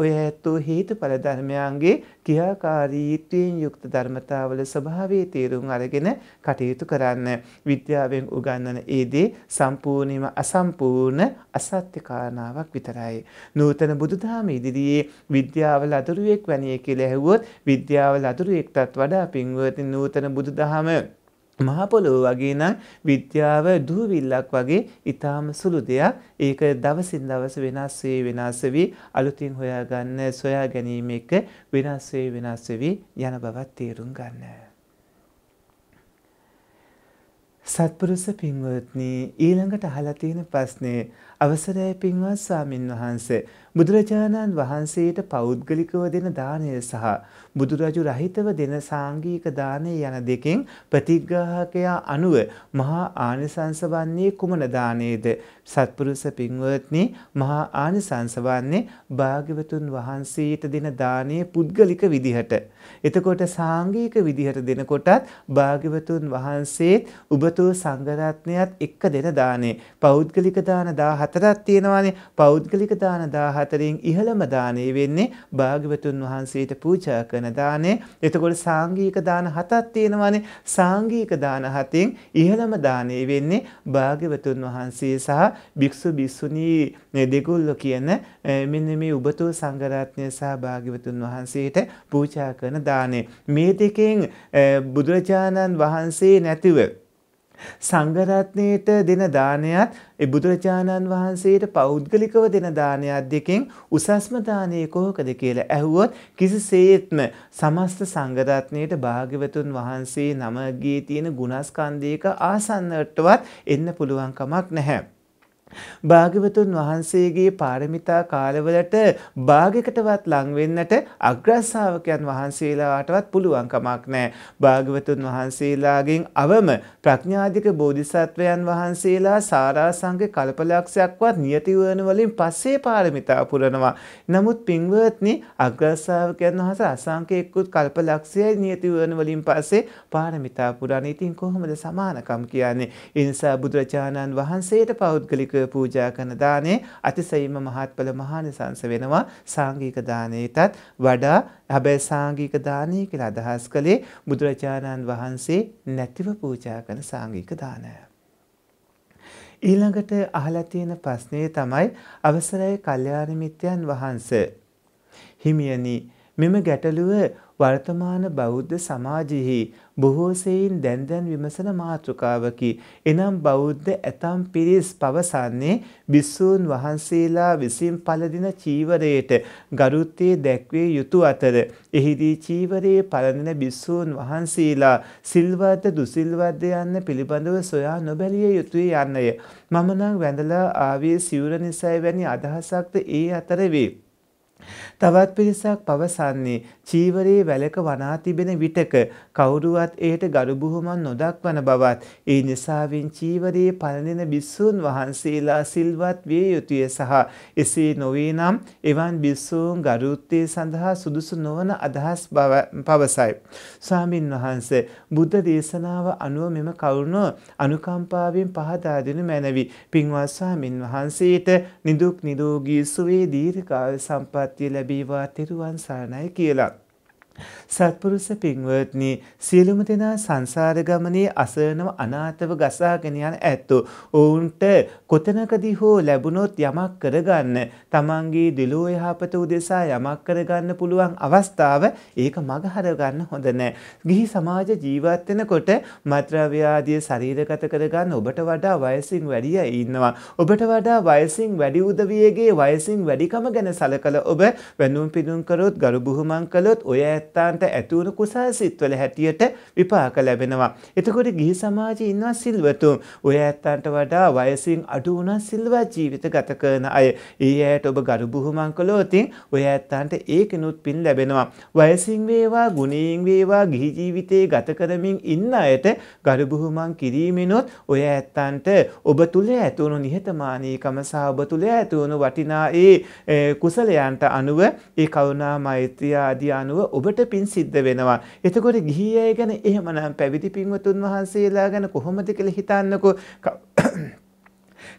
ඔය ඇත්තෝ හේතුඵල ධර්මයන්ගේ ක්‍රියාකාරීත්වයෙන් යුක්ත ධර්මතාවල ස්වභාවයේ තේරුම් අරගෙන කටයුතු කරන්න. විද්‍යාවෙන් උගන්වන ඒ දේ සම්පූර්ණයෙන්ම අසම්පූර්ණ අසත්‍ය කාරණාවක් විතරයි. නූතන බුදුදහම ඉදිරියේ විද්‍යාව ලදරුවෙක් වැනිය කියලා ඇහුවොත් විද්‍යාව ලදරුවෙක්ටත් වඩා පින්වත්නි නූතන බුදුදහම මහපොළොව වගේ නම් විද්‍යාව දූවිල්ලක් වගේ ඉතාම සුළු දෙයක් ඒක දවසින් දවස වෙනස් වේ වෙනස් වී අලුතින් හොයාගන්න සොයා ගැනීම එක වෙනස් වේ වෙනස් වී යන බවත් තේරුම් ගන්න. සත්පුරුෂ පින්වත්නි ඊළඟට අහලා තියෙන ප්‍රශ්නේ අවසරයි පින්වත් ස්වාමින් වහන්සේ බුදුරජාණන් වහන්සේට පෞද්ගලිකව දෙන දාණය සහ බුදුරජු රහිතව දෙන සාංගික දානය යන දෙකෙන් ප්‍රතිග්‍රාහකයා අනුව මහා ආනිසංස වන්නේ කුමන දානයේද? සත්පුරුෂ පින්වත්නි මහා ආනිසංස වන්නේ භාග්‍යවතුන් වහන්සේට දෙන දානයේ පුද්ගලික විදිහට. එතකොට සාංගික විදිහට දෙනකොටත් භාග්‍යවතුන් වහන්සේ උබතෝ සංඝරත්නයත් එක්ක දෙන දානේ පෞද්ගලික දාන 14ක් තියෙනවානේ. පෞද්ගලික දාන 14න් ඉහළම දානේ වෙන්නේ භාග්‍යවතුන් වහන්සේට පූජා කරන කරන දානේ එතකොට සාංගික දාන හතක් තියෙනවානේ සාංගික දාන හතෙන් ඉහළම දානේ වෙන්නේ භාග්‍යවතුන් වහන්සේ සහ භික්ෂු භික්ෂුණී දෙගොල්ලෝ කියන මෙන්න මේ උබතෝ සංඝරත්නය සහ භාග්‍යවතුන් වහන්සේට පූජා කරන දානේ මේ දෙකෙන් බුදුරජාණන් වහන්සේ නැතිව සංඝරත්නයට දෙන දානයත් ඒ බුදුරජාණන් වහන්සේට පෞද්ගලිකව දෙන දානයත් දෙකෙන් උසස්ම දානය කොහොකද කියලා ඇහුවොත් කිසිසේත්ම සමස්ත සංඝරත්නයට භාග්‍යවතුන් වහන්සේ නමගේ තියෙන ගුණස්කන්ධයක ආසන්නටවත් එන්න පුළුවන් කමක් නැහැ. භාග්‍යවතුන් වහන්සේගේ පාරමිතා කාලවලට භාගයකටවත් ලං වෙන්නට අග්‍රශ්‍රාවකයන් වහන්සේලාටවත් පුළුවන් කමක් නැහැ. භාග්‍යවතුන් වහන්සේලාගෙන් අවම ප්‍රඥාධික බෝධිසත්වයන් වහන්සේලා සාරාසංග කල්පලක්ෂයක්වත් නියති වන වලින් පස්සේ පාරමිතා පුරනවා. නමුත් පින්වත්නි අග්‍රශ්‍රාවකයන් වහන්සේ අසංකේකුත් කල්පලක්ෂයයි නියති වන වලින් පස්සේ පාරමිතා පුරන. ඉතින් කොහොමද සමානකම් කියන්නේ? ඒ නිසා බුදුරජාණන් වහන්සේට පෞද්ගලික නියමිතව පූජා කරන දානේ අතිසයිම මහත්ඵල මහානිසංස වෙනවා සාංගික දානයටත් වඩා හැබැයි සාංගික දානය කියලා අදහස් කළේ බුදුරජාණන් වහන්සේ නැතිව පූජා කරන සාංගික දානය. ඊළඟට අහලා තියෙන ප්‍රශ්නේ තමයි අවසරයි කල්යාණ මිත්‍යයන් වහන්සේ හිමියනි මෙම ගැටලුව වර්තමාන බෞද්ධ සමාජයෙහි බොහෝ සෙයින් දැන් දැන් විමසන මාතෘකාවකි. එනම් බෞද්ධ ඇතම් පිරිස් පවසන්නේ බිස්සූන් වහන්සේලා විසින් පළදින චීවරයට ගරුත්වය දැක්වේ යුතු අතර එහිදී චීවරයේ පළඳින බිස්සූන් වහන්සේලා සිල්වර්ධ දුසිල්වර්ධ යන්න පිළිබඳව සොයා නොබැලිය යුතුය යන්නය. මම නම් වැඳලා ආවේ සිවුර නිසයි වැනි අදහසක්ද ඒ අතර වේ. තවත් පිරිසක් පවසන්නේ චීවරයේ වැලක වනා තිබෙන විටක කවුරුවත් එයට ගරුබුහුමන් නොදක්වන බවත් ඒ නිසාවෙන් චීවරයේ පලනෙන බිස්සූන් වහන්සේලා සිල්වත් විය යුතුය සහ එසේ නොවේ නම් එවන් බිස්සූන් ගරුත්තේ සඳහා සුදුසු නොවන අදහස් පවසයි. ස්වාමින් වහන්ස බුද්ධ දේශනාව අනුව මෙම කවුරුණෝ අනුකම්පාවෙන් පහදාදෙනු මැනවි පින්වත් ස්වාමින් වහන්සේට නිදුක් නිරෝගී සුවේ දීර්ඝායු සම්පන්නිය ලැබේ ලැබීවා තිරුවන් සරණයි කියලත්. සත්පුරුෂ පින්වත්නි සියලුම දෙනා සංසාර ගමනේ අසරණව අනාථව ගසාගෙන යන ඇත්තෝ ඔවුන්ට කොතනකදී හෝ ලැබුණොත් යමක් කරගන්න තමන්ගේ දිලෝ යහපත උදෙසා යමක් කරගන්න පුළුවන් අවස්ථාව ඒක මගහර ගන්න හොඳ නැහැ. ගිහි සමාජ ජීවත් වෙනකොට මත්ද්‍රව්‍ය ආදී ශරීරගත කරගන්න ඔබට වඩා වයසින් වැඩි අය ඉන්නවා. ඔබට වඩා වයසින් වැඩි උදවියගේ වයසින් වැඩිකම ගැන සලකලා ඔබ වැඳුම් පිදුම් කරොත් ගරු බුහුමන් කළොත් ඔය ඇත්තන්ට ඇතිවුණු කුසල් සිත්වල හැටියට විපාක ලැබෙනවා. එතකොට ගිහි සමාජයේ ඉන්නවා සිල්වතුන්. ඔය ඇත්තන්ට වඩා වයසින් අඩු වුණා සිල්වත් ජීවිත ගත කරන අය. ඒ ඇයට ඔබ ගරු බුහුමන් කළොතින් ඔය ඇත්තන්ට ඒකිනුත් පින් ලැබෙනවා. වයසින් වේවා ගුණයෙන් වේවා ගිහි ජීවිතේ ගත කරමින් ඉන්න අයට ගරු බුහුමන් කිරීමෙනොත් ඔය ඇත්තන්ට ඔබ තුල ඇතිවුණු නිහතමානීකම සහ ඔබ තුල ඇතිවුණු වටිනා ඒ කුසලයන්ට අනුව ඒ කරුණා මෛත්‍රිය ආදී අනුව ඔබ ඔබට පින් සිද්ධ වෙනවා. එතකොට ගිහි අය ගැන එහෙමනම් පැවිදි පින්වතුන් වහන්සේලා ගැන කොහොමද කියලා හිතන්නකෝ.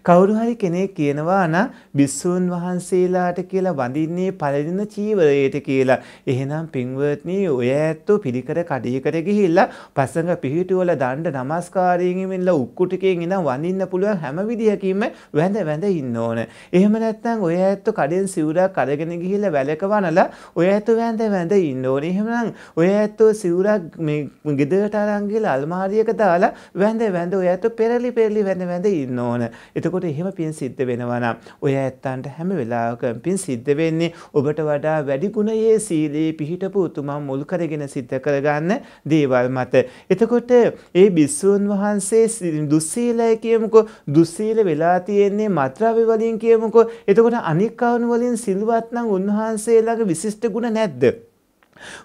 කවුරු හරි කෙනෙක් කියනවා නම් බිස්සූන් වහන්සේලාට කියලා වඳින්නේ පළදින චීවරයට කියලා. එහෙනම් පින්වත්නි ඔය ඇත්තෝ පිළිකර කඩේකට ගිහිල්ලා පසඟ පිහිටුවල දණ්ඩ නමස්කාරයෙන් ඉන්නලා උක්කු ටිකෙන් ඉඳන් වඳින්න පුළුවන් හැම විදියකින්ම වැඳ වැඳ ඉන්න ඕන. එහෙම නැත්නම් ඔය ඇත්තෝ කඩෙන් සිවුරක් අරගෙන ගිහිල්ලා වැලක වනලා ඔය ඇත්තෝ වැඳ වැඳ ඉන්න ඕන. එහෙමනම් ඔය ඇත්තෝ සිවුරක් මේ ගෙදරට අරන් ගිහලා අල්මාරියක දාලා වැඳ වැඳ ඔය ඇත්තෝ පෙරලි පෙරලි වැඳ වැඳ ඉන්න ඕන. එතකොට එතකොට එහෙම පින් සිද්ධ වෙනවා නම් ඔය ඇත්තන්ට හැම වෙලාවකම පින් සිද්ධ වෙන්නේ ඔබට වඩා වැඩි ගුණයේ සීලේ පිහිටපු උතුමන් මුල් කරගෙන සිද්ධ කරගන්න දේවල් මත. එතකොට ඒ බිස්සූන් වහන්සේ දුස්සීලය කියමුකෝ දුස්සීල වෙලා තියෙන්නේ මත්ද්‍රව්‍ය වලින් කියමුකෝ. එතකොට අනික් කවුණු වලින් සිල්වත් නම් උන්වහන්සේලාගේ විශිෂ්ට ගුණ නැද්ද?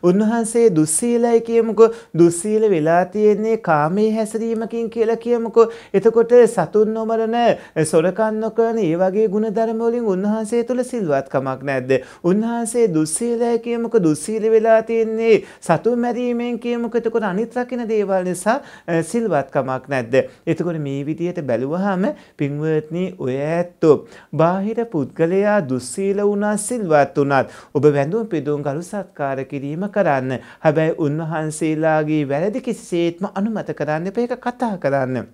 උන්වහන්සේ දුස්සීලයි කියමුකෝ දුස්සීල වෙලා තියෙන්නේ කාමයේ හැසිරීමකින් කියලා කියමුකෝ එතකොට සතුන් නොමරන සොරකම් නොකරන ඒ වගේ ಗುಣධර්ම වලින් උන්වහන්සේ තුල සිල්වත්කමක් නැද්ද උන්වහන්සේ දුස්සීලයි කියමුකෝ දුස්සීල වෙලා තියෙන්නේ සතුන් මැරීමෙන් කියමුකෝ එතකොට අනිත් රකින්න දේවල් නිසා සිල්වත්කමක් නැද්ද එතකොට මේ විදිහට බැලුවහම පින්වත්නි ඔය ඇත්තෝ බාහිර පුද්ගලයා දුස්සීල වුණා සිල්වත් වුණත් ඔබ වැඳුම් පිදුම් ගරු සත්කාර කිරීම කිරීම කරන්න. හැබැයි උන්වහන්සේලාගේ වැරදි කිසිසේත්ම අනුමත කරන්න එපා ඒක කතා කරන්න.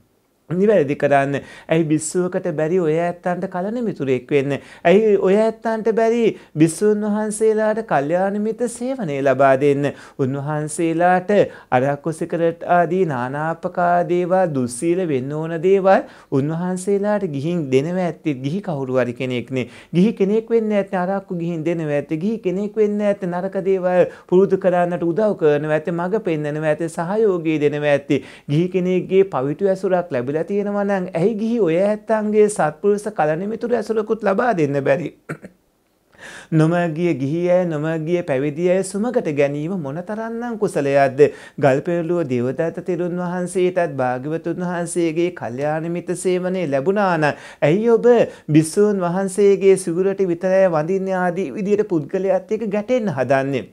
නිවැරදි කරන්න. ඇයි බිස්සුවකට බැරි ඔය ඇත්තන්ට කලන මිතුරෙක් වෙන්න. ඇයි ඔය ඇත්තන්ට බැරි බිස්සුන් වහන්සේලාට කල්යාණ මිත සේවනය ලබා දෙන්න. උන්වහන්සේලාට අරක්කු සිකරට් ආදී නානාපකා දේවල් දුස්සීල වෙන්න ඕන දේවල් උන්වහන්සේලාට ගිහින් දෙනව ඇත්තේ ගිහි කවුරු හරි කෙනෙක්නේ. ගිහි කෙනෙක් වෙන්න ඇත්තේ අරක්කු ගිහින් දෙනව ඇත්තේ ගිහි කෙනෙක් වෙන්න ඇත්තේ නරක දේවල් පුරුදු කරන්නට උදව් කරනව ඇත්තේ මඟ පෙන්වනව ඇත්තේ සහයෝගය දෙනව ඇත්තේ ගිහි කෙනෙක්ගේ පවිතු ඇසුරක් ලැබෙන ලැබිලා තියෙනවා නම් ඇහි ගිහි ඔය ඇත්තන්ගේ සත්පුරුෂ කලනිමිතුරු ඇසුරකුත් ලබා දෙන්න බැරි. නොමගිය ගිහියය නොමගිය පැවිදියය සුමකට ගැනීම මොනතරන්නම් කුසලයක්ද ගල් පෙරලුව දේවදත්ත තෙරුන් වහන්සේටත් භාග්‍යවතුන් වහන්සේගේ කල්යාණමිත සේවනයේ ලැබුණාන ඇයි ඔබ බිස්සූන් වහන්සේගේ සිගුරට විතරය වඳින්න ආදී විදියට පුද්ගලයාත් එක්ක ගැටෙන්න හදන්නේ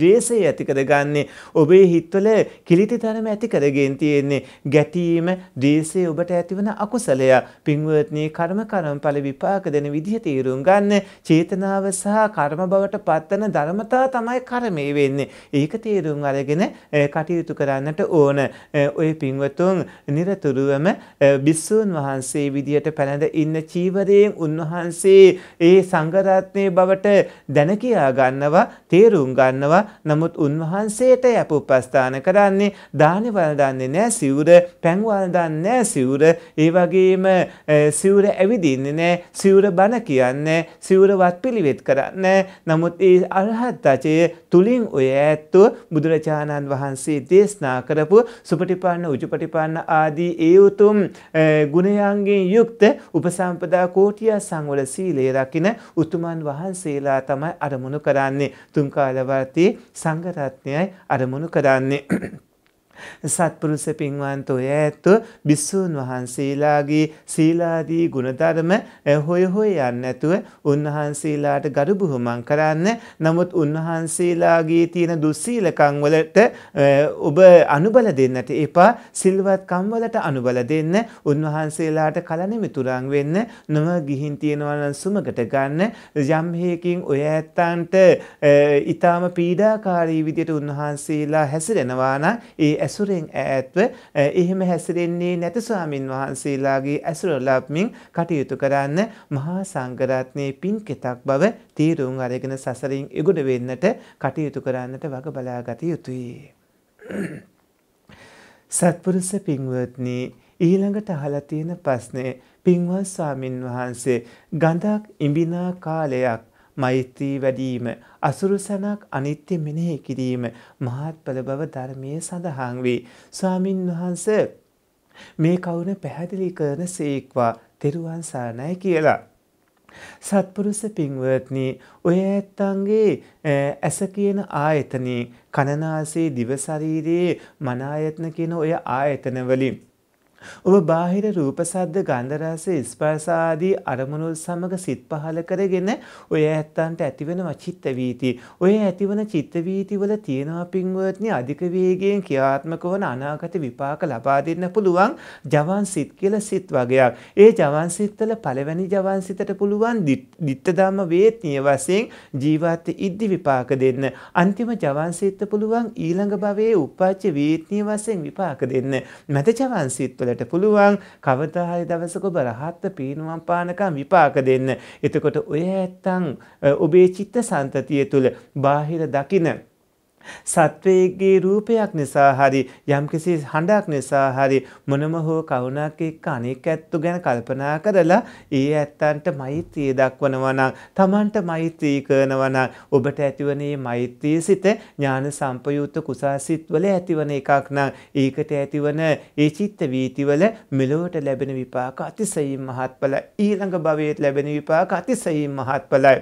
ද්වේෂය ඇති කරගන්නේ ඔබේ හිත්වල කිලිටි තරම ඇති කරගෙන තියෙන්නේ ගැටීම ද්වේෂය ඔබට ඇතිවන අකුසලය පින්වත්නි කර්ම කර්මඵල විපාක දෙන විදිහ තීරුම් ගන්න චේතනාව සහ කර්ම බවට පත්වන ධර්මතා තමයි කර්මය වෙන්නේ ඒක තීරුම් අරගෙන කටයුතු කරන්නට ඕන ඔය පින්වතුන් নিরතුරුවම බිස්සුන් වහන්සේ විදියට පැනඳ ඉන්න චීවරයෙන් උන්වහන්සේ ඒ සංඝරත්නයේ බවට දැන ගන්නවා තේරුම් ගන්නවා යනවා නමුත් උන්වහන්සේට යප උපස්ථාන කරන්නේ දානවල දන්නේ නෑ සිවුර පැන්වල දන්නේ නෑ සිවුර ඒ වගේම සිවුර ඇවිදින්නේ නෑ සිවුර බණ කියන්නේ සිවුර වත්පිළිවෙත් කරන්නේ නමුත් ඒ අරහත් අචය තුලින් ඔය ඇත්තෝ බුදුරජාණන් වහන්සේ දේශනා කරපු සුපටිපන්න උජුපටිපන්න ආදී ඒ උතුම් ගුණයන්ගෙන් යුක්ත උපසම්පදා කෝටිය සංවල සීලය රකින උතුමන් වහන්සේලා තමයි අරමුණු කරන්නේ තුන්කාලවර්ති අපි සංඝරත්නයයි අරමුණු කරන්නේ. සත්පුරුස පින්වන්ත ඔය ඇත්තු බිස්සූන් වහන්සේලාගේ සීලාදී ගුණධර්ම හොය හොය යන්න ඇතුව උන්වහන්සේලාට ගරුබුහුමන් කරන්න නමුත් උන්වහන්සේලාගේ තියෙන දුස්සීලකං වලට ඔබ අනුබල දෙන්නට එපා සිල්වත්කම් වලට අනුබල දෙන්න උන්වහන්සේලාට කලනිමිතුරන් වෙන්න නොව ගිහින් තියෙනවනම් සුමකට ගන්න යම් හේකින් ඔය ඇත්තන්ට ඊටාම පීඩාකාරී විදියට උන්වහන්සේලා හැසිරෙනවා නම් ඒ ඇසුරෙන් ඈත්ව එහෙම හැසිරෙන්නේ නැති ස්වාමින් වහන්සේලාගේ ඇසුර ලබමින් කටයුතු කරන්න මහා සංඝරත්නයේ පින්කෙතක් බව තීරුම් අරගෙන සසරින් ඉගොඩ වෙන්නට කටයුතු කරන්නට වග බලාගත යුතුයි. සත්පුරුෂ පින්වත්නි ඊළඟට අහලා තියෙන ප්‍රශ්නේ පින්වත් ස්වාමින් වහන්සේ ගඳක් ඉඹිනා කාලයක් මෛත්‍රී වැඩීම, අසුරුසනක් අනිත්‍ය මෙනෙහි කිරීම මහත්ඵල බව ධර්මයේ සඳහන් වේ. ස්වාමින් වහන්සේ මේ කවුන පැහැදිලි කරන සේක්වා තෙරුවන් සරණයි කියලා. සත්පුරුස පින්වත්නි ඔය ඇත්තන්ගේ ඇස කියන ආයතනයේ කනනාසේ දිව ශරීරයේ මන ආයතන කියන ඔය ආයතන වලින් ඔබ බාහිර රූප සද්ද ගන්ධ රස ස්පර්ශ ආදී අරමුණු සමග සිත් පහල කරගෙන ඔය ඇත්තන්ට ඇතිවෙන චිත්ත වීති. ඔය ඇතිවන චිත්ත වීති වල තියෙනවා පින්වත්නි අධික වේගයෙන් ක්‍රියාත්මක වන අනාගත විපාක ලබා දෙන්න පුළුවන් ජවන් සිත් කියලා සිත් වගයක්. ඒ ජවන් සිත්වල පළවෙනි ජවන් සිතට පුළුවන් ditta ධම්ම වේත්නිය වශයෙන් ජීවත් ඉද්දි විපාක දෙන්න. අන්තිම ජවන් සිත්ත පුළුවන් ඊළඟ භවයේ උපච්ච වේත්නිය වශයෙන් විපාක දෙන්න. මැද ජවන් සිත්වල ඔබට පුළුවන් කවදාහරි දවසක ඔබ රහත්ත පීනුවම් පානකම් විපාක දෙන්න. එතකොට ඔය ඇත්තන් ඔබේ චිත්ත සන්තතිය තුළ බාහිර දකින සත්වයේගේ රූපයක් නිසා හරි යම්කිසි හඬක් නිසා හරි මොනම හෝ කවුණක් එක්ක අනෙක් ඇත්තු ගැන කල්පනා කරලා ඒ ඇත්තන්ට මෛත්‍රිය දක්වනවා නම් Tamanට මෛත්‍රී කරනවා නම් ඔබට ඇතිවන මේ මෛත්‍රී සිත ඥාන සම්පයුක්ත කුසාසිත වල ඇතිවන එකක් නම් ඒකට ඇතිවන ඒ චිත්ත වීතිවල මෙලොවට ලැබෙන විපාක අතිශයින් මහත්ඵලයි ඊළඟ භවයේ ලැබෙන විපාක අතිශයින් මහත්ඵලයි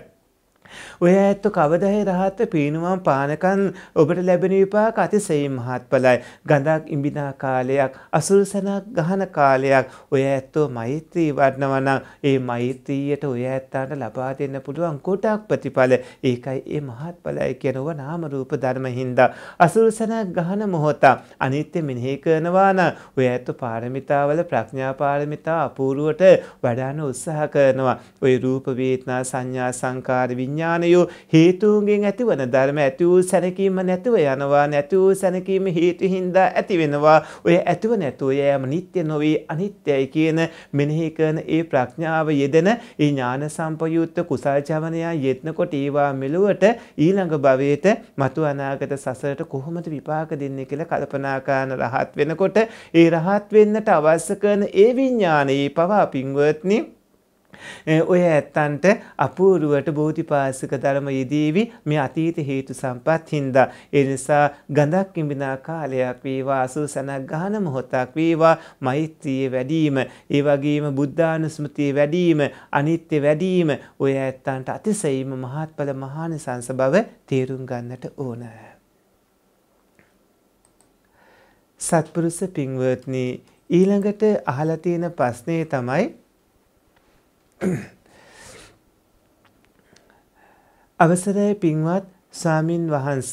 ඔය ඇත්ත කවදහේ රහත්ත පීනුවම් පානකන් ඔබට ලැබෙන විපාක අතිසයි මහත්ඵලයි. ගඳක් ඉඹිනා කාලයක්, අසුරසනක් ගහන කාලයක් ඔය ඇත්තෝ මෛත්‍රී වඩනවනම් ඒ මෛත්‍රියට ඔය ඇත්තන්ට ලබා දෙන්න පුළුවන් කොටක් ප්‍රතිඵල. ඒකයි ඒ මහත්ඵලයි කියනව නාම රූප ධර්ම හින්දා. අසුරසනක් ගහන මොහොත අනිත්‍ය මෙනෙහි කරනවා නම් ඔය ඇත්ත පාරමිතාවල ප්‍රඥා පාරමිතා අපූර්වට වඩාන උත්සාහ කරනවා. ඔය රූප වේදනා සංඥා සංකාර විඤ්ඤා විඥානයෝ හේතුන්ගෙන් ඇතිවන ධර්ම ඇති වූ සැනකීම නැතුව යනවා නැති වූ සැනකීම හේතු හින්දා ඇති වෙනවා ඔය ඇතුව නැතුව යෑම නිට්ටය නොවේ අනිත්‍යයි කියන මෙනෙහි කරන ඒ ප්‍රඥාව යෙදෙන ඒ ඥාන සම්පයුක්ත කුසල් ජවනයා යෙත්නකොට ඒවා මෙලුවට ඊළඟ භවයට මතු අනාගත සසරට කොහොමද විපාක දෙන්නේ කියලා කල්පනා කරන රහත් වෙනකොට ඒ රහත් වෙන්නට අවශ්‍ය කරන ඒ විඥානයේ පවා පින්වත්නි ඔය ඇත්තන්ට අපූරුවට බෝධිපාසික ධර්ම යෙදීවි මේ අතීත හේතු සම්පත් හින්දා. ඒ නිසා ගඳක් ඉඹිනා කාලයක් වේවා අසුසනක් ගහන මොහොතක් වේවා මෛත්‍රිය වැඩිම, ඒ වගේම බුද්ධානුස්මතිය වැඩිම, අනිත්‍ය වැඩිම ඔය ඇත්තන්ට අතිශයින්ම මහත්ඵල මහානිසංස බව තේරුම් ගන්නට ඕන. සත්පුරුෂ පින්වත්නි ඊළඟට අහලා තියෙන ප්‍රශ්නේ තමයි අවසරයි පින්වත් ස්වාමින් වහන්ස.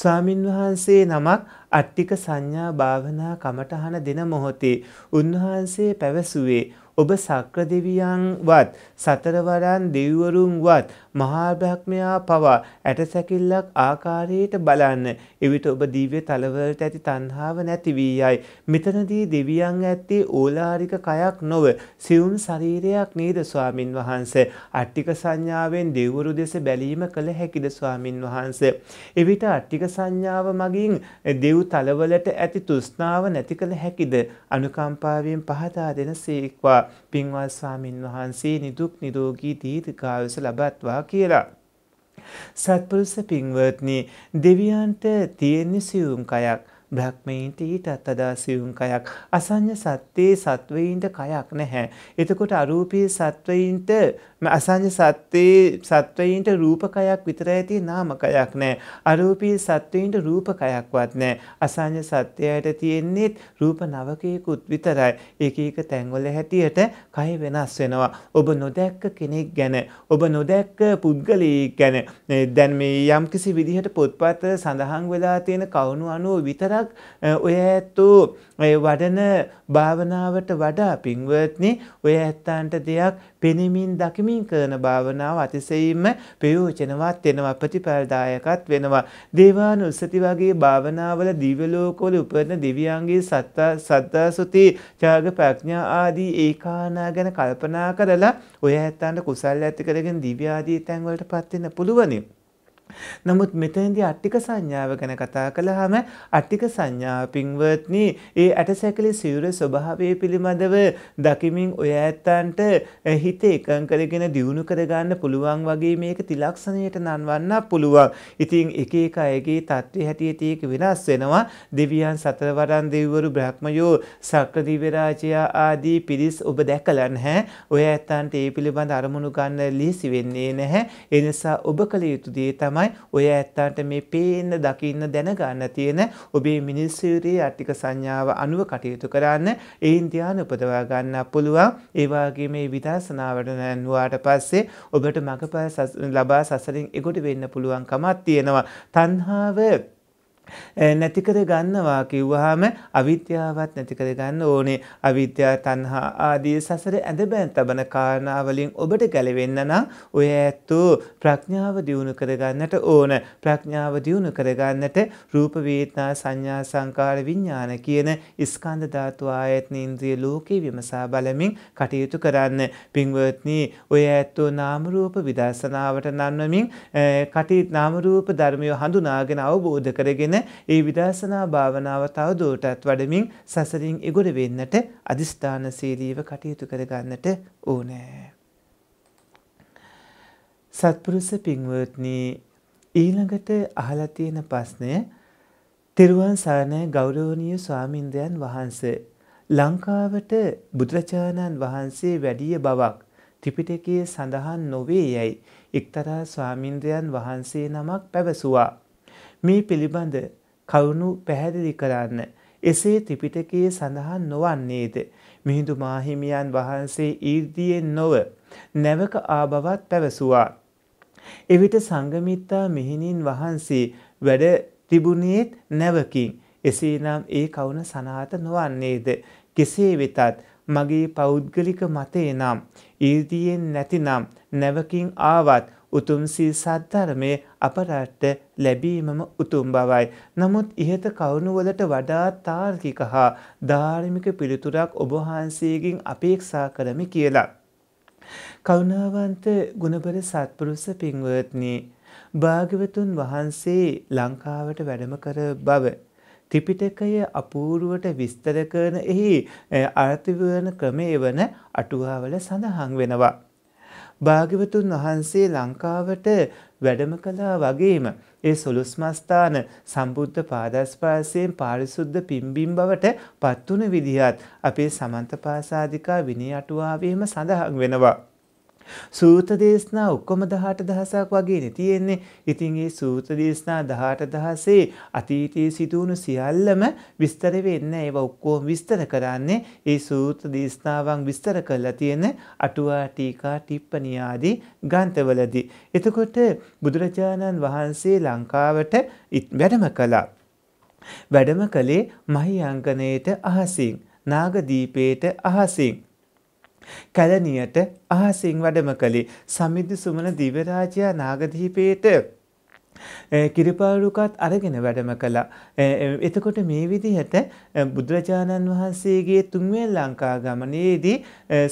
ස්වාමින් වහන්සේ නමක් අට්ටික සංඥා භාවනා කමටහන දෙන මොහොතේ උන්වහන්සේ පැවසුවේ ඔබ සක්‍ර දෙවියන්වත් සතරවරන් දෙවිවරුන්වත් මහා බ්‍රහ්මයා පවා ඇටසැකිල්ලක් ආකාරයට බලන්න. එවිට ඔබ දිව්‍ය තලවලට ඇති තණ්හාව නැති වී යයි. මෙතනදී දෙවියන් ඇත්තේ ඕලාරික කයක් නොව සියුම් ශරීරයක් නේද ස්වාමින් වහන්සේ. අට්ටික සංඥාවෙන් දෙවරු දෙස බැලීම කළ හැකිද ස්වාමින් වහන්සේ. එවිට අට්ටික සංඥාව මගින් දෙව් තලවලට ඇති තෘෂ්ණාව නැති කළ හැකිද? අනුකම්පාවෙන් පහදා දෙන සේක්වා පින්වත් ස්වාමින් වහන්සේ නිදුක් නිරෝගී දීර්ඝායුෂ ලබත්වා නිසා කියලා. සත්පුරුෂ පින්වත්නි දෙවියන්ට තියෙන්නේ සියුම් කයක් බ්‍රහ්මයින්ටීට අත්තදා සියුම් කයක් අසං්ඥ සත්‍යයේ සත්වයින්ට කයක් නැහැ. එතකොට අරූපී සත්වයින්ට අසං්ඥ සත්‍යයේ සත්වයින්ට රූපකයක් විතර ඇති නාමකයක් නෑ. අරූපී සත්වයින්ට රූපකයක්වත් නෑ. අසං්ඥ සත්‍යයට තියෙන්නේෙත් රූප නවකයකුත් විතරයි. එක එක තැන්වල හැටියට කය වෙනස් වෙනවා. ඔබ නොදැක්ක කෙනෙක් ගැන. ඔබ නොදැක්ක පුද්ගලයෙක් ගැන දැන් මේ යම් කිසි විදිහට පොත්පත් සඳහන් වෙලා තියෙන කවුණු අනුව විතරක් ගොඩක් ඔය ඇත්තු ඔය වඩන භාවනාවට වඩා පින්වත්නි ඔය ඇත්තාන්ට දෙයක් පෙනෙමින් දකිමින් කරන භාවනාව අතිසයිම ප්‍රයෝජනවත් වෙනවා ප්‍රතිපලදායකත් වෙනවා. දේවාන උසති වගේ භාවනාවල දිවලෝකවල උපරන දෙවියන්ගේ සත්තා සද්දාසුති චාග ප්‍රඥා ආදී ඒකානා ගැන කල්පනා කරලා ඔය ඇත්තාන්ට කුසල් ඇති කරගෙන දිව්‍යාදී තැන්වලට පත්වෙන්න පුළුවනි. නමුත් මෙතනදී අට්ටික සංඥාව ගැන කතා කළාම අට්ටික සංඥාව පින්වත්නි ඒ ඇටසැකිලි සිවුර ස්වභාවය පිළිබඳව දකිමින් ඔය ඇත්තන්ට හිත එකඟ කරගෙන දියුණු කරගන්න පුළුවන් වගේ මේක තිලක්ෂණයට නන්වන්න පුළුවන්. ඉතින් එක එක අයගේ தત્ත්වය හැටියට ඒක වෙනස් වෙනවා. දෙවියන් සතරවරන් දෙවිවරු බ්‍රහ්මයෝ සක්‍රදිව්‍ය රාජයා ආදී පිරිස් ඔබ දැකලා නැහැ. ඔය ඇත්තන්ට ඒ පිළිබඳ අරමුණු ගන්න ලීසි වෙන්නේ නැහැ. ඒ නිසා ඔබ කළ යුතු දේ තමයි තමයි ඔය ඇත්තන්ට මේ පේන්න දකින්න දැනගන්න තියෙන ඔබේ මිනිස්සුරේ අට්ටික සංඥාව අනුව කටයුතු කරන්න එයින් ධ්‍යාන උපදවා ගන්න පුළුවන් ඒ වගේ මේ විදර්ශනාවට නැන්නුවාට පස්සේ ඔබට මගපල් ලබා සසරින් එගොඩ වෙන්න පුළුවන්කමක් තියෙනවා තණ්හාව නැතිකර ගන්නවා කිව්වහම අවිද්‍යාවත් නැතිකර ගන්න ඕනේ අවිද්‍යා තණ්හා ආදී සසර ඇඳබැන් තබන කාරණාවලින් ඔබට ගැලවෙන්න නම් ඔය ඇත්තු ප්‍රඥාව දියුණු කරගන්නට ඕන ප්‍රඥාව දියුණු කරගන්නට රූප වේදනා සංඥා සංකාර විඥාන කියන ස්කන්ධ ධාතු ආයතන ඉන්ද්‍රිය ලෝකේ විමසා බලමින් කටයුතු කරන්න පින්වත්නි ඔය ඇත්තෝ නාම රූප විදර්ශනාවට නන්වමින් කටි නාම රූප ධර්මය හඳුනාගෙන අවබෝධ කරගෙන ඒ විදර්ශනා භාවනාව තවදුරටත් වඩමින් සසරින් එගොඩ වෙන්නට අදිස්ථානශීලීව කටයුතු කරගන්නට ඕනෑ. සත්පුරුෂ පින්වත්නි ඊළඟට අහලා තියෙන ප්‍රශ්නය තෙරුවන් සරණ ගෞරවනීය ස්වාමින්දයන් වහන්සේ ලංකාවට බුදුරජාණන් වහන්සේ වැඩිය බවක් ත්‍රිපිටකයේ සඳහන් නොවේ යැයි එක්තරා ස්වාමින්ද්‍රයන් වහන්සේ නමක් පැවසුවා. මේ පිළිබඳ කවුණු පැහැදිලි කරන්න. එසේ ත්‍රිපිටකයේ සඳහන් නොවන්නේද. මිහිඳු මාහිමියන් වහන්සේ ඊර්දියෙන් නොව නැවක ආබවත් පැවසුවා. එවිට සංගමිත්තා මෙහිණින් වහන්සේ වැඩ තිබුණේත් නැවකින්. එසේනම් ඒ කවුන සනාත නොවන්නේද. කෙසේ වෙතත් මගේ පෞද්ගලික මතේ නම් ඊර්දියෙන් නැතිනම් නැවකින් ආවත් උතුම් සී සද්ධර්මය අපරට ලැබීමම උතුම් බවයි. නමුත් ඉහත කවුණුවලට වඩා තාර්කික හා ධාර්මික පිළිතුරක් ඔබහන්සේගෙන් අපේක්ෂා කරමි කියලා. කවුණාවන්ත ගුණබර සත්පුරුස පින්වත්නී. භාග්‍යවතුන් වහන්සේ ලංකාවට වැඩම කර බව. ත්‍රිපිටකය අපූරුවට විස්තර කරන එහි අර්ථ වන ක්‍රමය වන අටුවාවල සඳහන් වෙනවා. භාග්‍යවතුන් වහන්සේ ලංකාවට වැඩම කළා වගේම ඒ සොලුස්මස්ථාන සම්බුද්ධ පාදස්පාසයෙන් පාරිසුද්ධ පිම්බිම් බවට පත්වන විදිහත් අපේ සමන්තපාසාධිකා විනි අටුවාවේම සඳහන් වෙනවා. සූත දේශනා ඔක්කොම 18000ක් වගේනේ තියෙන්නේ. ඉතින් මේ සූත දේශනා 18000ේ අතීතයේ සිදුණු සියල්ලම විස්තර වෙන්නේ. ඒවා ඔක්කොම විස්තර කරන්නේ ඒ සූත දේශනාවන් විස්තර කරලා තියෙන අටුවා ටීකා ටිප්පණී ආදී ග්‍රන්ථවලදී. එතකොට බුදුරජාණන් වහන්සේ ලංකාවට වැඩම කළා. වැඩම කළේ මහි අංගණයට අහසින් නාගදීපේට අහසින් කැලණියට අහසින් වැඩම කළේ සමිද්දි සුමන දිවරාජයා නාගදීපේට කිරිපාරුකත් අරගෙන වැඩම කළා. එතකොට මේ විදිහට බුදුරජාණන් වහන්සේගේ තුන්වේ ලංකා ගමනයේදී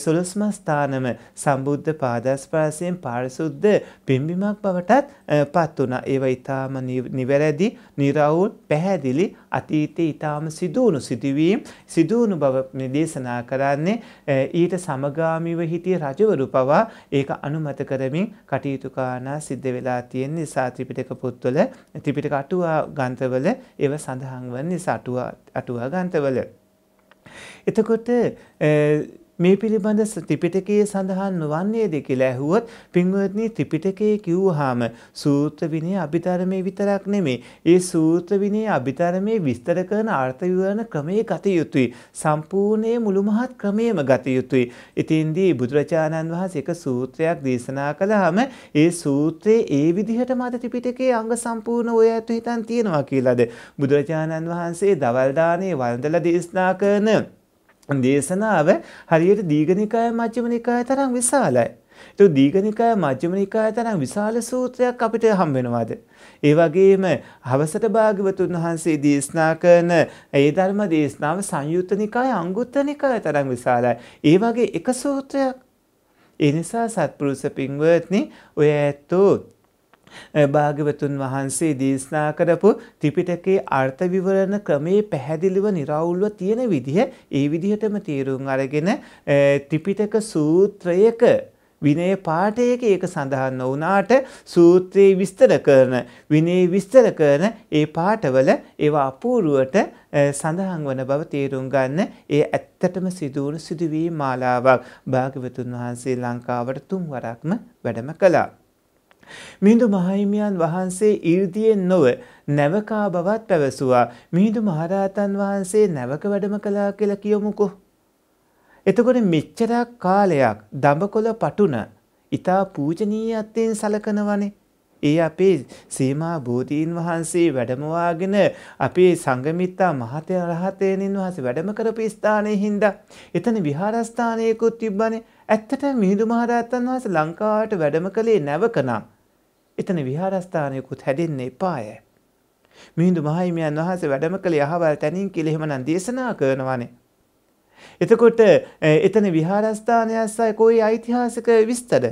සොලස්මස්ථානම සම්බුද්ධ පාදස්පරසයෙන් පාරිසුද්ධ පිම්බිමක් බවටත් පත් වුණා. ඒව ඉතාම නිවැරදි, නිරවුල්, පැහැදිලි අතීතයේ ඉතාම සිදුවුණු සිදුවීම් සිදුවුණු බව දේශනා කරන්නේ ඊට සමගාමීව හිටිය රජවරු පවා ඒක අනුමත කරමින් කටයුතු කාරණා සිද්ධ වෙලා තියෙන නිසා ත්‍රිපිටක පොත්වල ත්‍රිපිටක අටුවා ගන්තවල ඒව සඳහන් වන්නේ අටුවා අටුවා ගන්තවල. එතකොට මේ පිළිබඳ ත්‍රිපිටකයේ සඳහන් නොවන්නේද කියලා ඇහුවොත් පින්වත්නි ත්‍රිපිටකයේ කිව්වහම සූත්‍ර විනය අභිධර්මයේ විතරක් නෙමේ. ඒ සූත්‍ර විනය අභිධර්මයේ විස්තර කරන අර්ථ විවරණ ක්‍රමයේ ගත යුතුයි. සම්පූර්ණයේ මුළුමහත් ක්‍රමයේම ගත යුතුයි. ඉතින්දී බුදුරජාණන් වහන්සේ එක සූත්‍රයක් දේශනා කළාම ඒ සූත්‍රයේ ඒ විදිහටම අද ත්‍රිපිටකයේ අංග සම්පූර්ණ ඔය ඇතු හිතන් තියෙනවා කියලාද බුදුරජාණන් වහන්සේ දවල් දානේ වන්දලා දේශනා කරන දේශනාව හරියට දීඝනිකාය මජ්ක්‍ධිම නිකාය තරම් විශාලයි. ඒක දීඝනිකාය මජ්ක්‍ධිම නිකාය තරම් විශාල සූත්‍රයක් අපිට හම් වෙනවාද? ඒ වගේම හවසට භාග්‍යවතුන් වහන්සේ දේශනා කරන ඒ ධර්ම දේශනාව සංයුත්ත නිකාය අංගුත්තර නිකාය තරම් විශාලයි. ඒ වගේ එක සූත්‍රයක්. ඒ නිසා සත්පුරුෂ පින්වත්නි ඔය ඇත්තෝ භාගවතුන් වහන්සේ දේශනා කරපු ත්‍රිපිටකයේ අර්ථ විවරණ ක්‍රමයේ පැහැදිලිව निराවුල්ව තියෙන විදිහ ඒ විදිහටම තේරුම් අරගෙන ත්‍රිපිටක සූත්‍රයක විනය පාඨයක ඒක සඳහන් නොවුනාට සූත්‍රයේ විස්තර කරන විනය විස්තර කරන ඒ පාඨවල ඒවා අපූර්වට සඳහන් වන බව තේරුම් ගන්න ඒ ඇත්තටම සිදුවුණු සිදුවීම් මාලාවක් භාග්‍යවතුන් වහන්සේ ලංකාවට තුන් වරක්ම වැඩම කළා. මිහිඳු මහහිමියන් වහන්සේ 이르දියෙන් නොව නැවකා බවත් පැවසුවා. මිහිඳු මහරහතන් වහන්සේ නැවක වැඩම කළා කියලා කියමුකෝ. එතකොට මෙච්චරක් කාලයක් දඹකොළ පටුන ඊතා පූජනීයත්වයෙන් සලකනවනේ. ඒ අපේ සීමා බෝධීන් වහන්සේ වැඩමවාගෙන අපේ සංගමිත්තා මහතය රහතයණන් වහසේ වැඩම කරපු ස්ථානය හින්දා. එතන විහාරස්ථානයකුත් තිබ්බනේ ඇත්තට මිහිදු මහරත්තන් වහස ලංකාවට වැඩම කළේ නැවකනම්. එතන විහාරස්ථානයකුත් හැදෙන්න එපාය. මිහිඳු මහහිමියන් වහන්සේ වැඩම කළ යහවල් තැනින් කියලා එහෙමනම් දේශනා කරනවානේ. එතකොට එතන විහාරස්ථානයක් සහ කොයි ඓතිහාසික විස්තර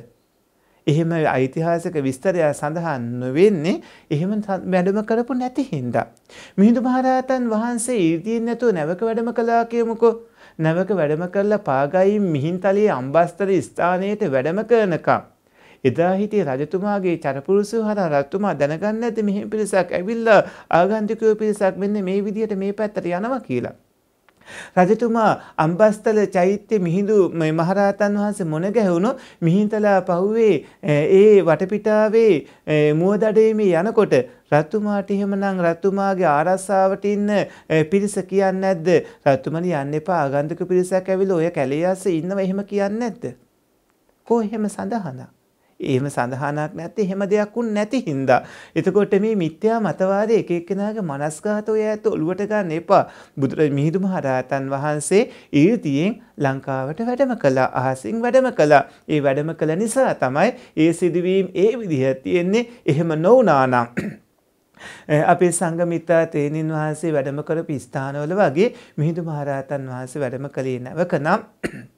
එහෙම ඓතිහාසික විස්තරය සඳහන් නොවෙන්නේ එහෙම වැඩම කරපු නැති හින්දා. මිහිඳු මහරහතන් වහන්සේ ඊදීන් නැතුව නැවක වැඩම කළා කියමුකෝ. නැවක වැඩම කරලා පාගයින් මිහින්තලයේ අම්බස්තර ස්ථානයට වැඩම කරනකම් එදා හිටිය රජතුමාගේ චරපුරුසු හරහා රජතුමා දැනගන්න නැද්ද මෙහෙම පිරිසක් ඇවිල්ලා ආගන්තුකයෝ පිරිසක් මෙන්න මේ විදිහට මේ පැත්තට යනවා කියලා. රජතුමා අම්බස්තල චෛත්‍ය මිහිඳු මහරහතන් වහන්සේ මොන ගැහුණු මිහින්තලා පහුවේ ඒ වටපිටාවේ මුවදඩේමේ යනකොට රතුමාට එහෙමනම් රතුමාගේ ආරස්සාවට ඉන්න පිරිස කියන්නේ නැද්ද? රතුමනි යන්න එපා ආගන්තුක පිරිසක් ඇවිල්ලා ඔය කැලේ යස්සේ ඉන්නව එහෙම කියන්නේ නැද්ද? කොහොම සඳහනක්? එහෙම සඳහනක් නැත්තේ එහෙම දෙයක් උන් නැති හින්දා. එතකොට මේ මිත්‍යා මතවාදයේ එක එක්කෙනාගේ මනස්ගත ඔය ඇත ඔලුවට ගන්න එපා. බුදුර මිහිඳු මහරහතන් වහන්සේ ඊර්තියෙන් ලංකාවට වැඩම කළා. අහසින් වැඩම කළා. ඒ වැඩම කළ නිසා තමයි ඒ සිදුවීම් ඒ විදිහ තියෙන්නේ. එහෙම නොවුනා නම් අපේ සංගමිතා තේනින් වහන්සේ වැඩම කරපු ස්ථානවල වගේ මිහිඳු මහරහතන් වහන්සේ වැඩම කළේ නැවකනම්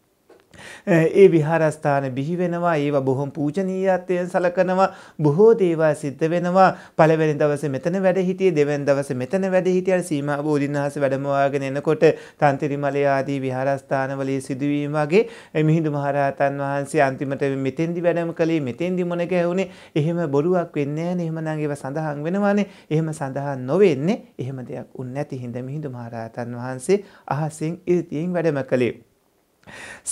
ඒ විහාරස්ථාන බිහිවෙනවා ඒවා බොහොම පූජනීයත්වයෙන් සලකනවා බොහෝ දේවා සිද්ධ වෙනවා පළවෙනි දවසේ මෙතන වැඩ හිටියේ දෙවෙනි දවසේ මෙතන වැඩ හිටියට සීමා බෝධින්හස වැඩමවාගෙන එනකොට තන්තිරිමලය ආදී විහාරස්ථානවලේ සිදුවීම වගේ මිහිඳු මහරහතන් වහන්සේ අන්තිමට මෙතෙන්දි වැඩම කළේ මෙතෙන්දි මොන ගැහුනේ එහෙම බොරුවක් වෙන්නේ නැහැ එහෙමනම් ඒව සඳහන් වෙනවානේ එහෙම සඳහන් නොවෙන්නේ එහෙම දෙයක් උන්නේ නැති හින්දා මිහිඳු මහරහතන් වහන්සේ අහසින් ඉරිතියෙන් වැඩම කළේ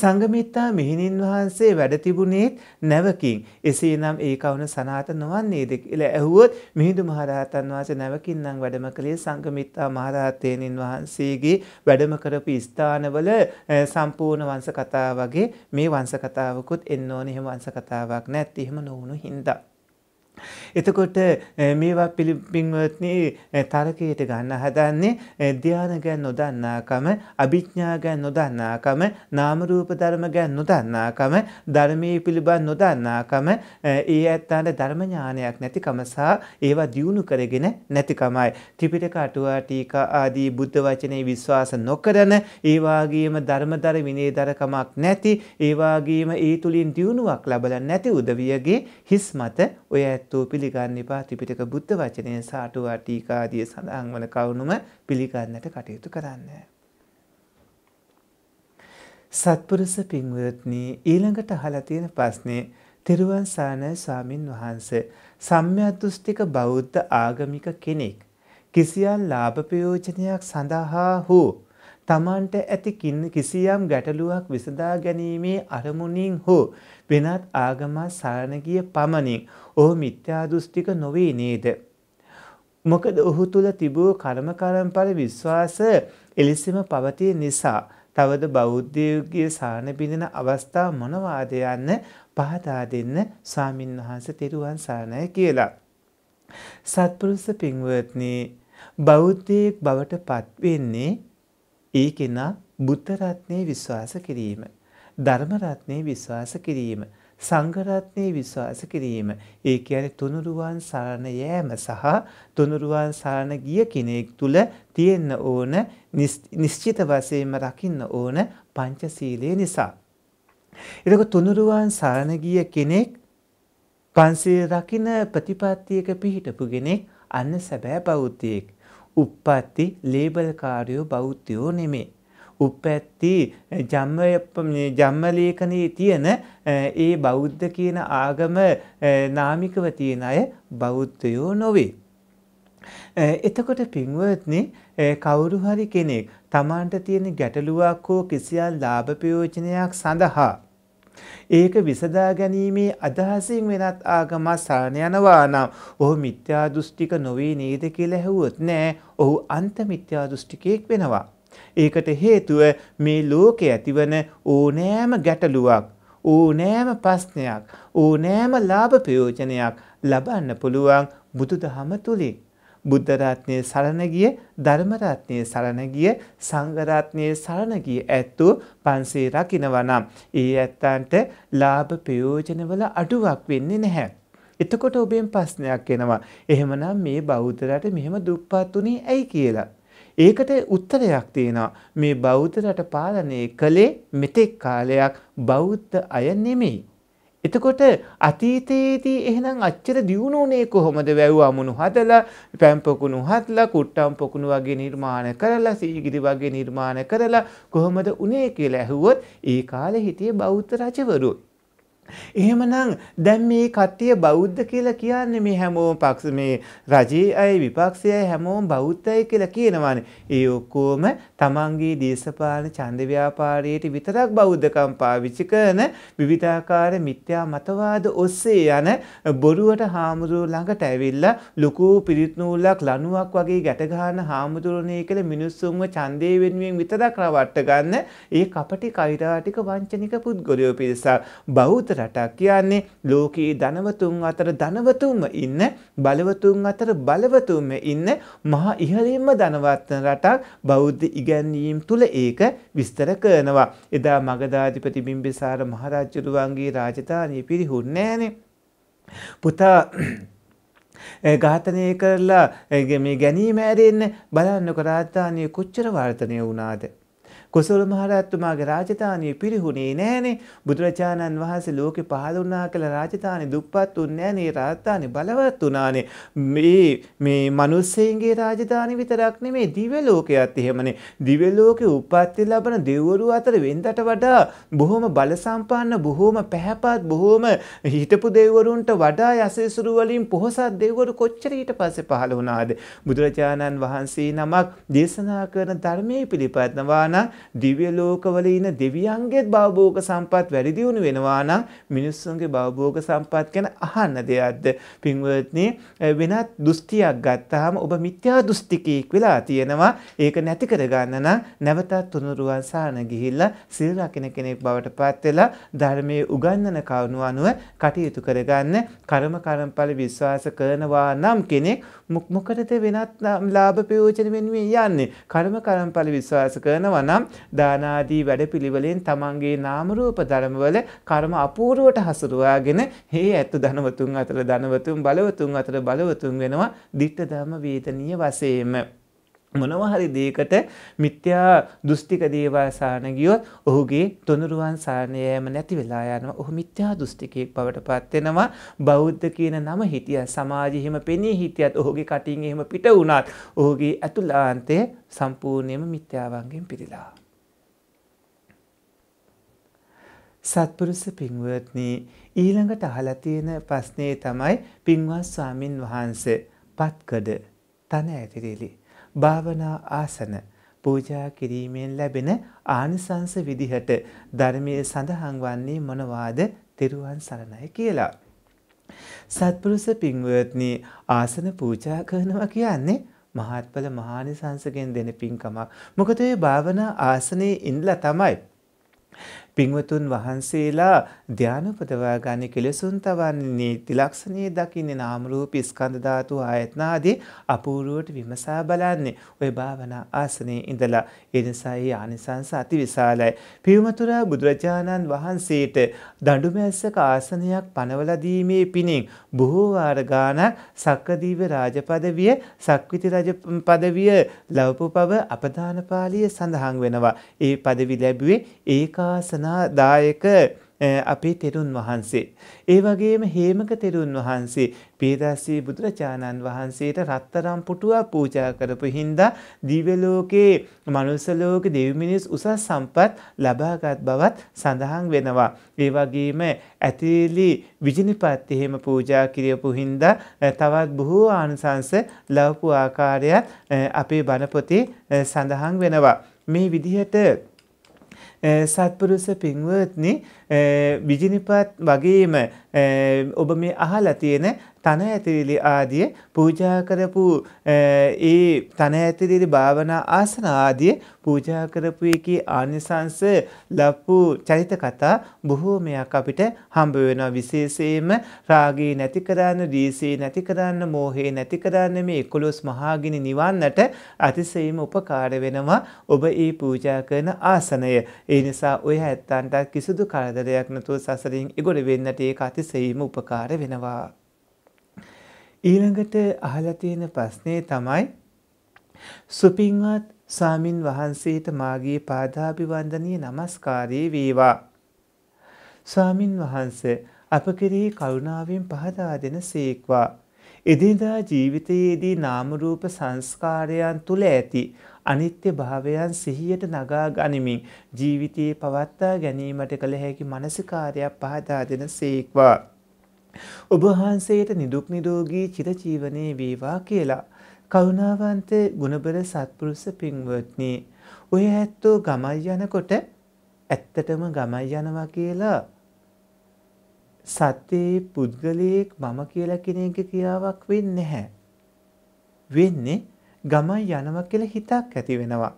සංගමිත්තා මිහිණින් වහන්සේ වැඩ තිබුණේත් නැවකින්. එසේනම් ඒ කවුන සනාත නොවන්නේද කියලා ඇහුවොත් මිහිඳු මහරහතන් වහන්සේ නැවකින් නම් වැඩම කළේ සංගමිත්තා මහරහතේනින් වහන්සේගේ වැඩම කරපු ස්ථානවල සම්පූර්ණ වංශ කතා වගේ මේ වංශ කතාවකුත් එන්න ඕනේ එහෙම වංශ කතාවක් නැත් එහෙම නොවුණු හින්දා එතකොට මේවා පිළිපින්වත්නි තරකයට ගන්න හදන්නේ ධ්‍යාන ගැන නොදන්නාකම අභිඥා ගැන නොදන්නාකම නාම රූප ධර්ම ගැන නොදන්නාකම ධර්මයේ පිළිබඳ නොදන්නාකම ඒ ඇත්තන්ට ධර්ම ඥානයක් නැතිකම සහ ඒවා දියුණු කරගෙන නැතිකමයි ත්‍රිපිටක අටුවා ටීකා ආදී බුද්ධ වචනේ විශ්වාස නොකරන ඒ වාගේම ධර්මදර විනේදරකමක් නැති ඒ වාගේම ඒ තුලින් දියුණුවක් ලැබලා නැති උදවියගේ හිස් මත ඔය ඇත්ත ඇත්තෝ පිළිගන්න එපා ත්‍රිපිටක බුද්ධ වචනය සාටුවා ටීකාදිය සඳහන් වන කවුණුම පිළිගන්නට කටයුතු කරන්න. සත්පුරුෂ පින්වත්නි ඊළඟට අහලා තියෙන ප්‍රශ්නේ තෙරුවන් සානය ස්වාමින් වහන්ස සම්්‍යදෘෂ්ටික බෞද්ධ ආගමික කෙනෙක් කිසියම් ලාභ ප්‍රයෝජනයක් සඳහා හෝ තමන්ට ඇති කිසියම් ගැටලුවක් විසඳා ගැනීමේ අරමුණින් හෝ වෙනත් ආගමක් සරණ ගිය පමණින් ඔහු මිත්‍යා දෘෂ්ටික නොවේ නේද මොකද ඔහු තුල තිබූ කර්ම කරම්පර විශ්වාස එලෙසම පවතිය නිසා තවද බෞද්ධයෝගේ සාන බිඳින අවස්ථා මොනවාද යන්න පහදා දෙන්න ස්වාමින්වහන්සේ තෙරුවන් සරණයි කියලා සත්පුරුෂ පින්වත්නි බෞද්ධයෙක් බවට පත්වෙන්නේ ඒ කෙනා බුද්ධ රත්නේ විශ්වාස කිරීම, ධර්ම රත්නේ විශ්වාස කිරීම, සංඝ රත්නේ විශ්වාස කිරීම. ඒ කියන්නේ තුනුරුවන් සරණ යෑම සහ තුනුරුවන් සරණ ගිය කෙනෙක් තුල තියෙන්න ඕන නිශ්චිත වශයෙන්ම රකින්න ඕන පංචශීලයේ නිසා. එතකොට තුනුරුවන් සරණ ගිය කෙනෙක් පන්සිල් රකින ප්‍රතිපත්තියක පිහිටපු කෙනෙක් අන්න සැබෑ බෞද්ධයෙක්. උප්පත්ති ලේබල් කාරයෝ බෞද්ධයෝ නෙමේ. උපැත්ති ජම්මලේඛනයේ තියෙන ඒ බෞද්ධ කියන ආගම නාමිකව තියෙන අය බෞද්ධයෝ නොවේ. එතකොට පින්වත්නි කවුරු හරි කෙනෙක් තමාන්ට තියෙන ගැටලුවක් හෝ කිසියම් ලාභ ප්‍රයෝජනයක් සඳහා ඒක විසදා ගැනීමේ අදහසින් වෙනත් ආගමක් සරණ යනවා නම් ඔහු මිත්‍යා දෘෂ්ටික නොවේ නේද කියලා ඇහුවොත් නෑ ඔහු අන්ත මිත්‍යා දෘෂ්ටිකයෙක් වෙනවා. ඒකට හේතුව මේ ලෝකේ ඇතිවන ඕනෑම ගැටලුවක් ඕනෑම ප්‍රශ්නයක් ඕනෑම ලාභ ප්‍රයෝජනයක් ලබන්න පුළුවන් බුදුදහම තුලින්. බුද්ධ රත්නයේ සරණ ගිය ධර්ම රත්නයේ සරණ ගිය සංඝ රත්නයේ සරණ ගිය ඇත්තෝ පන්සේ රකින්නවනම් ඒ ඇත්තන්ට ලාභ ප්‍රයෝජනවල අඩුවක් වෙන්නේ නැහැ. එතකොට ඔබෙන් ප්‍රශ්නයක් එනවා. එහෙමනම් මේ බෞද්ධ රට මෙහෙම දුප්පත් උනේ ඇයි කියලා. ඒකට උත්තරයක් තියෙනවා. මේ බෞද්ධ රට පාලනය කළේ මෙතෙක් කාලයක් බෞද්ධ අය නෙමෙයි. එතකොට අතීතයේදී එහෙනම් අච්චර දියුණු උනේ කොහොමද වැව් අමුණු හදලා පැම්පකුණු හදලා කුට්ටම් පොකුණු වගේ නිර්මාණ කරලා සීගිරි වගේ නිර්මාණ කරලා කොහොමද උනේ කියලා ඇහුවොත් ඒ කාලේ හිටියේ බෞද්ධ රජවරු. එහෙමනම් දැන් මේ කට්ටිය බෞද්ධ කියලා කියන්නේ මේ හැමෝම පක්ෂ මේ රජයේ අය විපක්ෂයේ හැමෝම බෞද්ධයි කියලා කියනවානේ. ඒ ඔක්කොම තමන්ගේ දේශපාලන ඡන්ද ව්‍යාපාරයේට විතරක් බෞද්ධකම් පාවිච්චි කරන විවිධාකාර මිත්‍යා මතවාද ඔස්සේ යන බොරුවට හාමුදුරුවෝ ළඟට ඇවිල්ලා ලොකු පිරිත් නූලක් ලණුවක් වගේ ගැට ගන්න හාමුදුරුවනේ කියලා මිනිස්සුන්ව ඡන්දේ වෙනුවෙන් විතරක් රවට්ට ගන්න ඒ කපටි කෛරාටික වංචනික පුද්ගලයෝ පිරිසක් බෞද්ධ රටක් කියන්නේ ලෝකයේ ධනවතුන් අතර ධනවතුන්ම ඉන්න බලවතුන් අතර බලවතුන්ම ඉන්න මහා ඉහළින්ම ධනවත් රටක් බෞද්ධ ඉගැන්වීම් තුළ ඒක විස්තර කරනවා. එදා මගධාධිපති බිම්බිසාර මහරජුරුවන්ගේ රාජධානිය පිරිහුන්නේ නෑනේ. පුතා ඝාතනය කරලා මේ ගැනීම ඇරෙන්න බලන්නකො රාජධානිය කොච්චර වර්ධනය වුණාද කොසල් මහරත්තුමාගේ රාජධානිය පිරිහුණේ නෑනේ බුදුරජාණන් වහන්සේ ලෝකෙ පහළ වුණා කියලා රාජධානි දුප්පත් උන්නේ නෑනේ රාජධානි බලවත් උනානේ මේ මේ මිනිස්සෙගේ රාජධානි විතරක් නෙමේ දිව්‍ය ලෝකයේත් එහෙමනේ දිව්‍ය ලෝකේ උප්පත්ති ලබන දෙවිවරු අතර වෙන්දට වඩා බොහොම බලසම්පන්න බොහොම පැහැපත් බොහොම හිටපු දෙවිවරුන්ට වඩා යසෙසුරු වලින් පොහසත් දෙවිවරු කොච්චර ඊට පස්සේ පහළ වුණාද බුදුරජාණන් වහන්සේ නමක් දේශනා කරන ධර්මයේ පිළිපැත්නවා නම් දිව්‍ය ලෝකවල ඉන දෙවියන්ගේත් භවභෝග සම්පත් වැඩි දියුණු වෙනවා නම් මිනිස්සුන්ගේ භවභෝග සම්පත් ගැන අහන්න දෙයක්ද පින්වත්නි වෙනත් දෘෂ්ටියක් ගත්තාම ඔබ මිත්‍යා දෘෂ්ටිකයෙක් වෙලා තියෙනවා ඒක නැති කරගන්න නම් නැවතත් තුනුරුවන් සාන ගිහිල්ලා සිල් රකින කෙනෙක් බවට පත් වෙලා ධර්මයේ උගන්වන කවුණු අනුව කටයුතු කරගන්න කර්ම කර්මඵල විශ්වාස කරනවා නම් කෙනෙක් මොකටද වෙනත් ලාභ ප්‍රයෝජන වෙනුවෙන් යන්නේ කර්ම කර්මඵල විශ්වාස කරනවා නම් නම් දානාදී වැඩපිළිවෙලෙන් තමන්ගේ නාම රූප ධර්මවල කර්ම අපූර්වට හසුරුවාගෙන හේ ඇත්තු ධනවතුන් අතර ධනවතුන් බලවතුන් අතර බලවතුන් වෙනවා ditta ධම්ම වේතනීය වශයෙන්ම මොනවා හරි දෙයකට මිත්‍යා දෘෂ්ටික දේවල් සාන ගියොත් ඔහුගේ තුනුරුවන් සානයම නැති වෙලා යනවා. ඔහු මිත්‍යා දෘෂ්ටිකයෙක් බවට පත් වෙනවා. බෞද්ධ කියන නම හිටිය සමාජෙ හිම පෙනී හිටියත් ඔහුගේ කටින් එහෙම පිට වුණත් ඔහුගේ අතුලාන්තය සම්පූර්ණයෙන්ම මිත්‍යාවන්ගෙන් පිරීලා. සත්පුරුස පින්වත්නී ඊළඟට අහලා තියෙන ප්‍රශ්නේ තමයි පින්වත් ස්වාමින් වහන්සේ පත්කඩ තන ඇතිරිලි භාවනා ආසන පූජා කිරීමෙන් ලැබෙන ආනිසංස විදිහට ධර්මයේ සඳහන් වන්නේ මොනවාද? තෙරුවන් සරණයි කියලා. සත්පුරුෂ පින්වත්නි ආසන පූජා කරනවා කියන්නේ මහත්ඵල මහානිසංසකෙන් දෙන පින්කමක්. මොකද ඒ භාවනා ආසනයේ ඉඳලා තමයි පින්වතුන් වහන්සේලා ධානපදවා ගන්න කෙලසුන් තවන්නේ ත්‍රිලක්ෂණයේ දකින්නේ නාම රූප ස්කන්ධ ධාතු ආයතන ආදී අපූර්වවට විමසා බලන්නේ ඔය භාවනා ආසනයේ ඉඳලා ඒ නිසා ඒ ආනිසංස අතිවිශාලයි පියමතුරා බුදුරජාණන් වහන්සේට දඬුමැස්සක ආසනයක් පනවලා දීමේ පිණින් බොහෝ වාර ගානක් සක්‍රදීව රාජපදවිය සක්විති රජ පදවිය ලවපු පව අපදානපාලිය සඳහන් වෙනවා ඒ පදවි ලැබුවේ ඒකාසන ප්‍රේරණාදායක අපේ තෙරුන් වහන්සේ. ඒ වගේම හේමක තෙරුන් වහන්සේ පේරස්සී බුදුරජාණන් වහන්සේට රත්තරම් පුටුවා පූජා කරපු හින්දා දිවලෝකයේ මනුස්සලෝක දෙව්මිනිස් උසස් සම්පත් ලබාගත් බවත් සඳහන් වෙනවා. ඒ වගේම ඇතිලි විජිනිපත් එහෙම පූජා කිරියපු හින්දා තවත් බොහෝ ආනිසංස ලැබපු ආකාරයත් අපේ බණපොතේ සඳහන් වෙනවා. මේ විදිහට සත්පුරුස පින්වත්නි විජිනිපත් වගේම ඔබ මේ අහලා තියෙන තන ඇතිරිලි ආදිය පූජා කරපු ඒ තන ඇතිරිලි භාවනා ආසන ආදිය පූජා කරපු එකේ ආනිසංස ලප්පු චරිත කතා බොහෝමයක් අපිට හම්බ වෙනවා විශේෂයෙන්ම රාගේ නැති කරන්න, දීසේ නැති කරන්න, මෝහේ නැති කරන්න මේ 11 මහාගිනි නිවන්නට අතිශයින්ම උපකාර වෙනවා ඔබ ඒ පූජා කරන ආසනය. ඒ නිසා ඔය ඇත්තන්ට කිසිදු කරදරයක් නැතුව සසරින් ඉගොඩ වෙන්නට ඒක අතිශයින්ම උපකාර වෙනවා. ඊළඟට අහලා තියෙන ප්‍රශ්නේ තමයි සුපින්වත් සාමින් වහන්සේට මාගේ පාදාභිවන්දනීය নমස්කාරයේ වේවා. සාමින් වහන්සේ අප කෙරෙහි කරුණාවෙන් පහදා දෙනසේක්වා. එදිනදා ජීවිතයේදී නාම රූප සංස්කාරයන් තුල ඇති අනිත්‍ය භාවයන් සිහියට නගා ගනිමින් ජීවිතයේ පවත්වා ගැනීමට කළ හැකි මානසිකාරයක් පහදා දෙන සේක්වා. ඔබ වහන්සේට නිදුක් නිරෝගී චිරජීවනයේ වේවා කියලා. කරුණාවන්ත ගුණබර සත්පුරුෂ පින්වත්නි. ඔය ඇත්තෝ ගමයි යනකොට ඇත්තටම ගමයි යනවා කියලා සත්‍යයේ පුද්ගලයෙක් මම කියලා කෙනෙක් කියාවක් වෙන්නේ නැහැ. වෙන්නේ ගමයි යනවා කියලා හිතක් ඇති වෙනවා.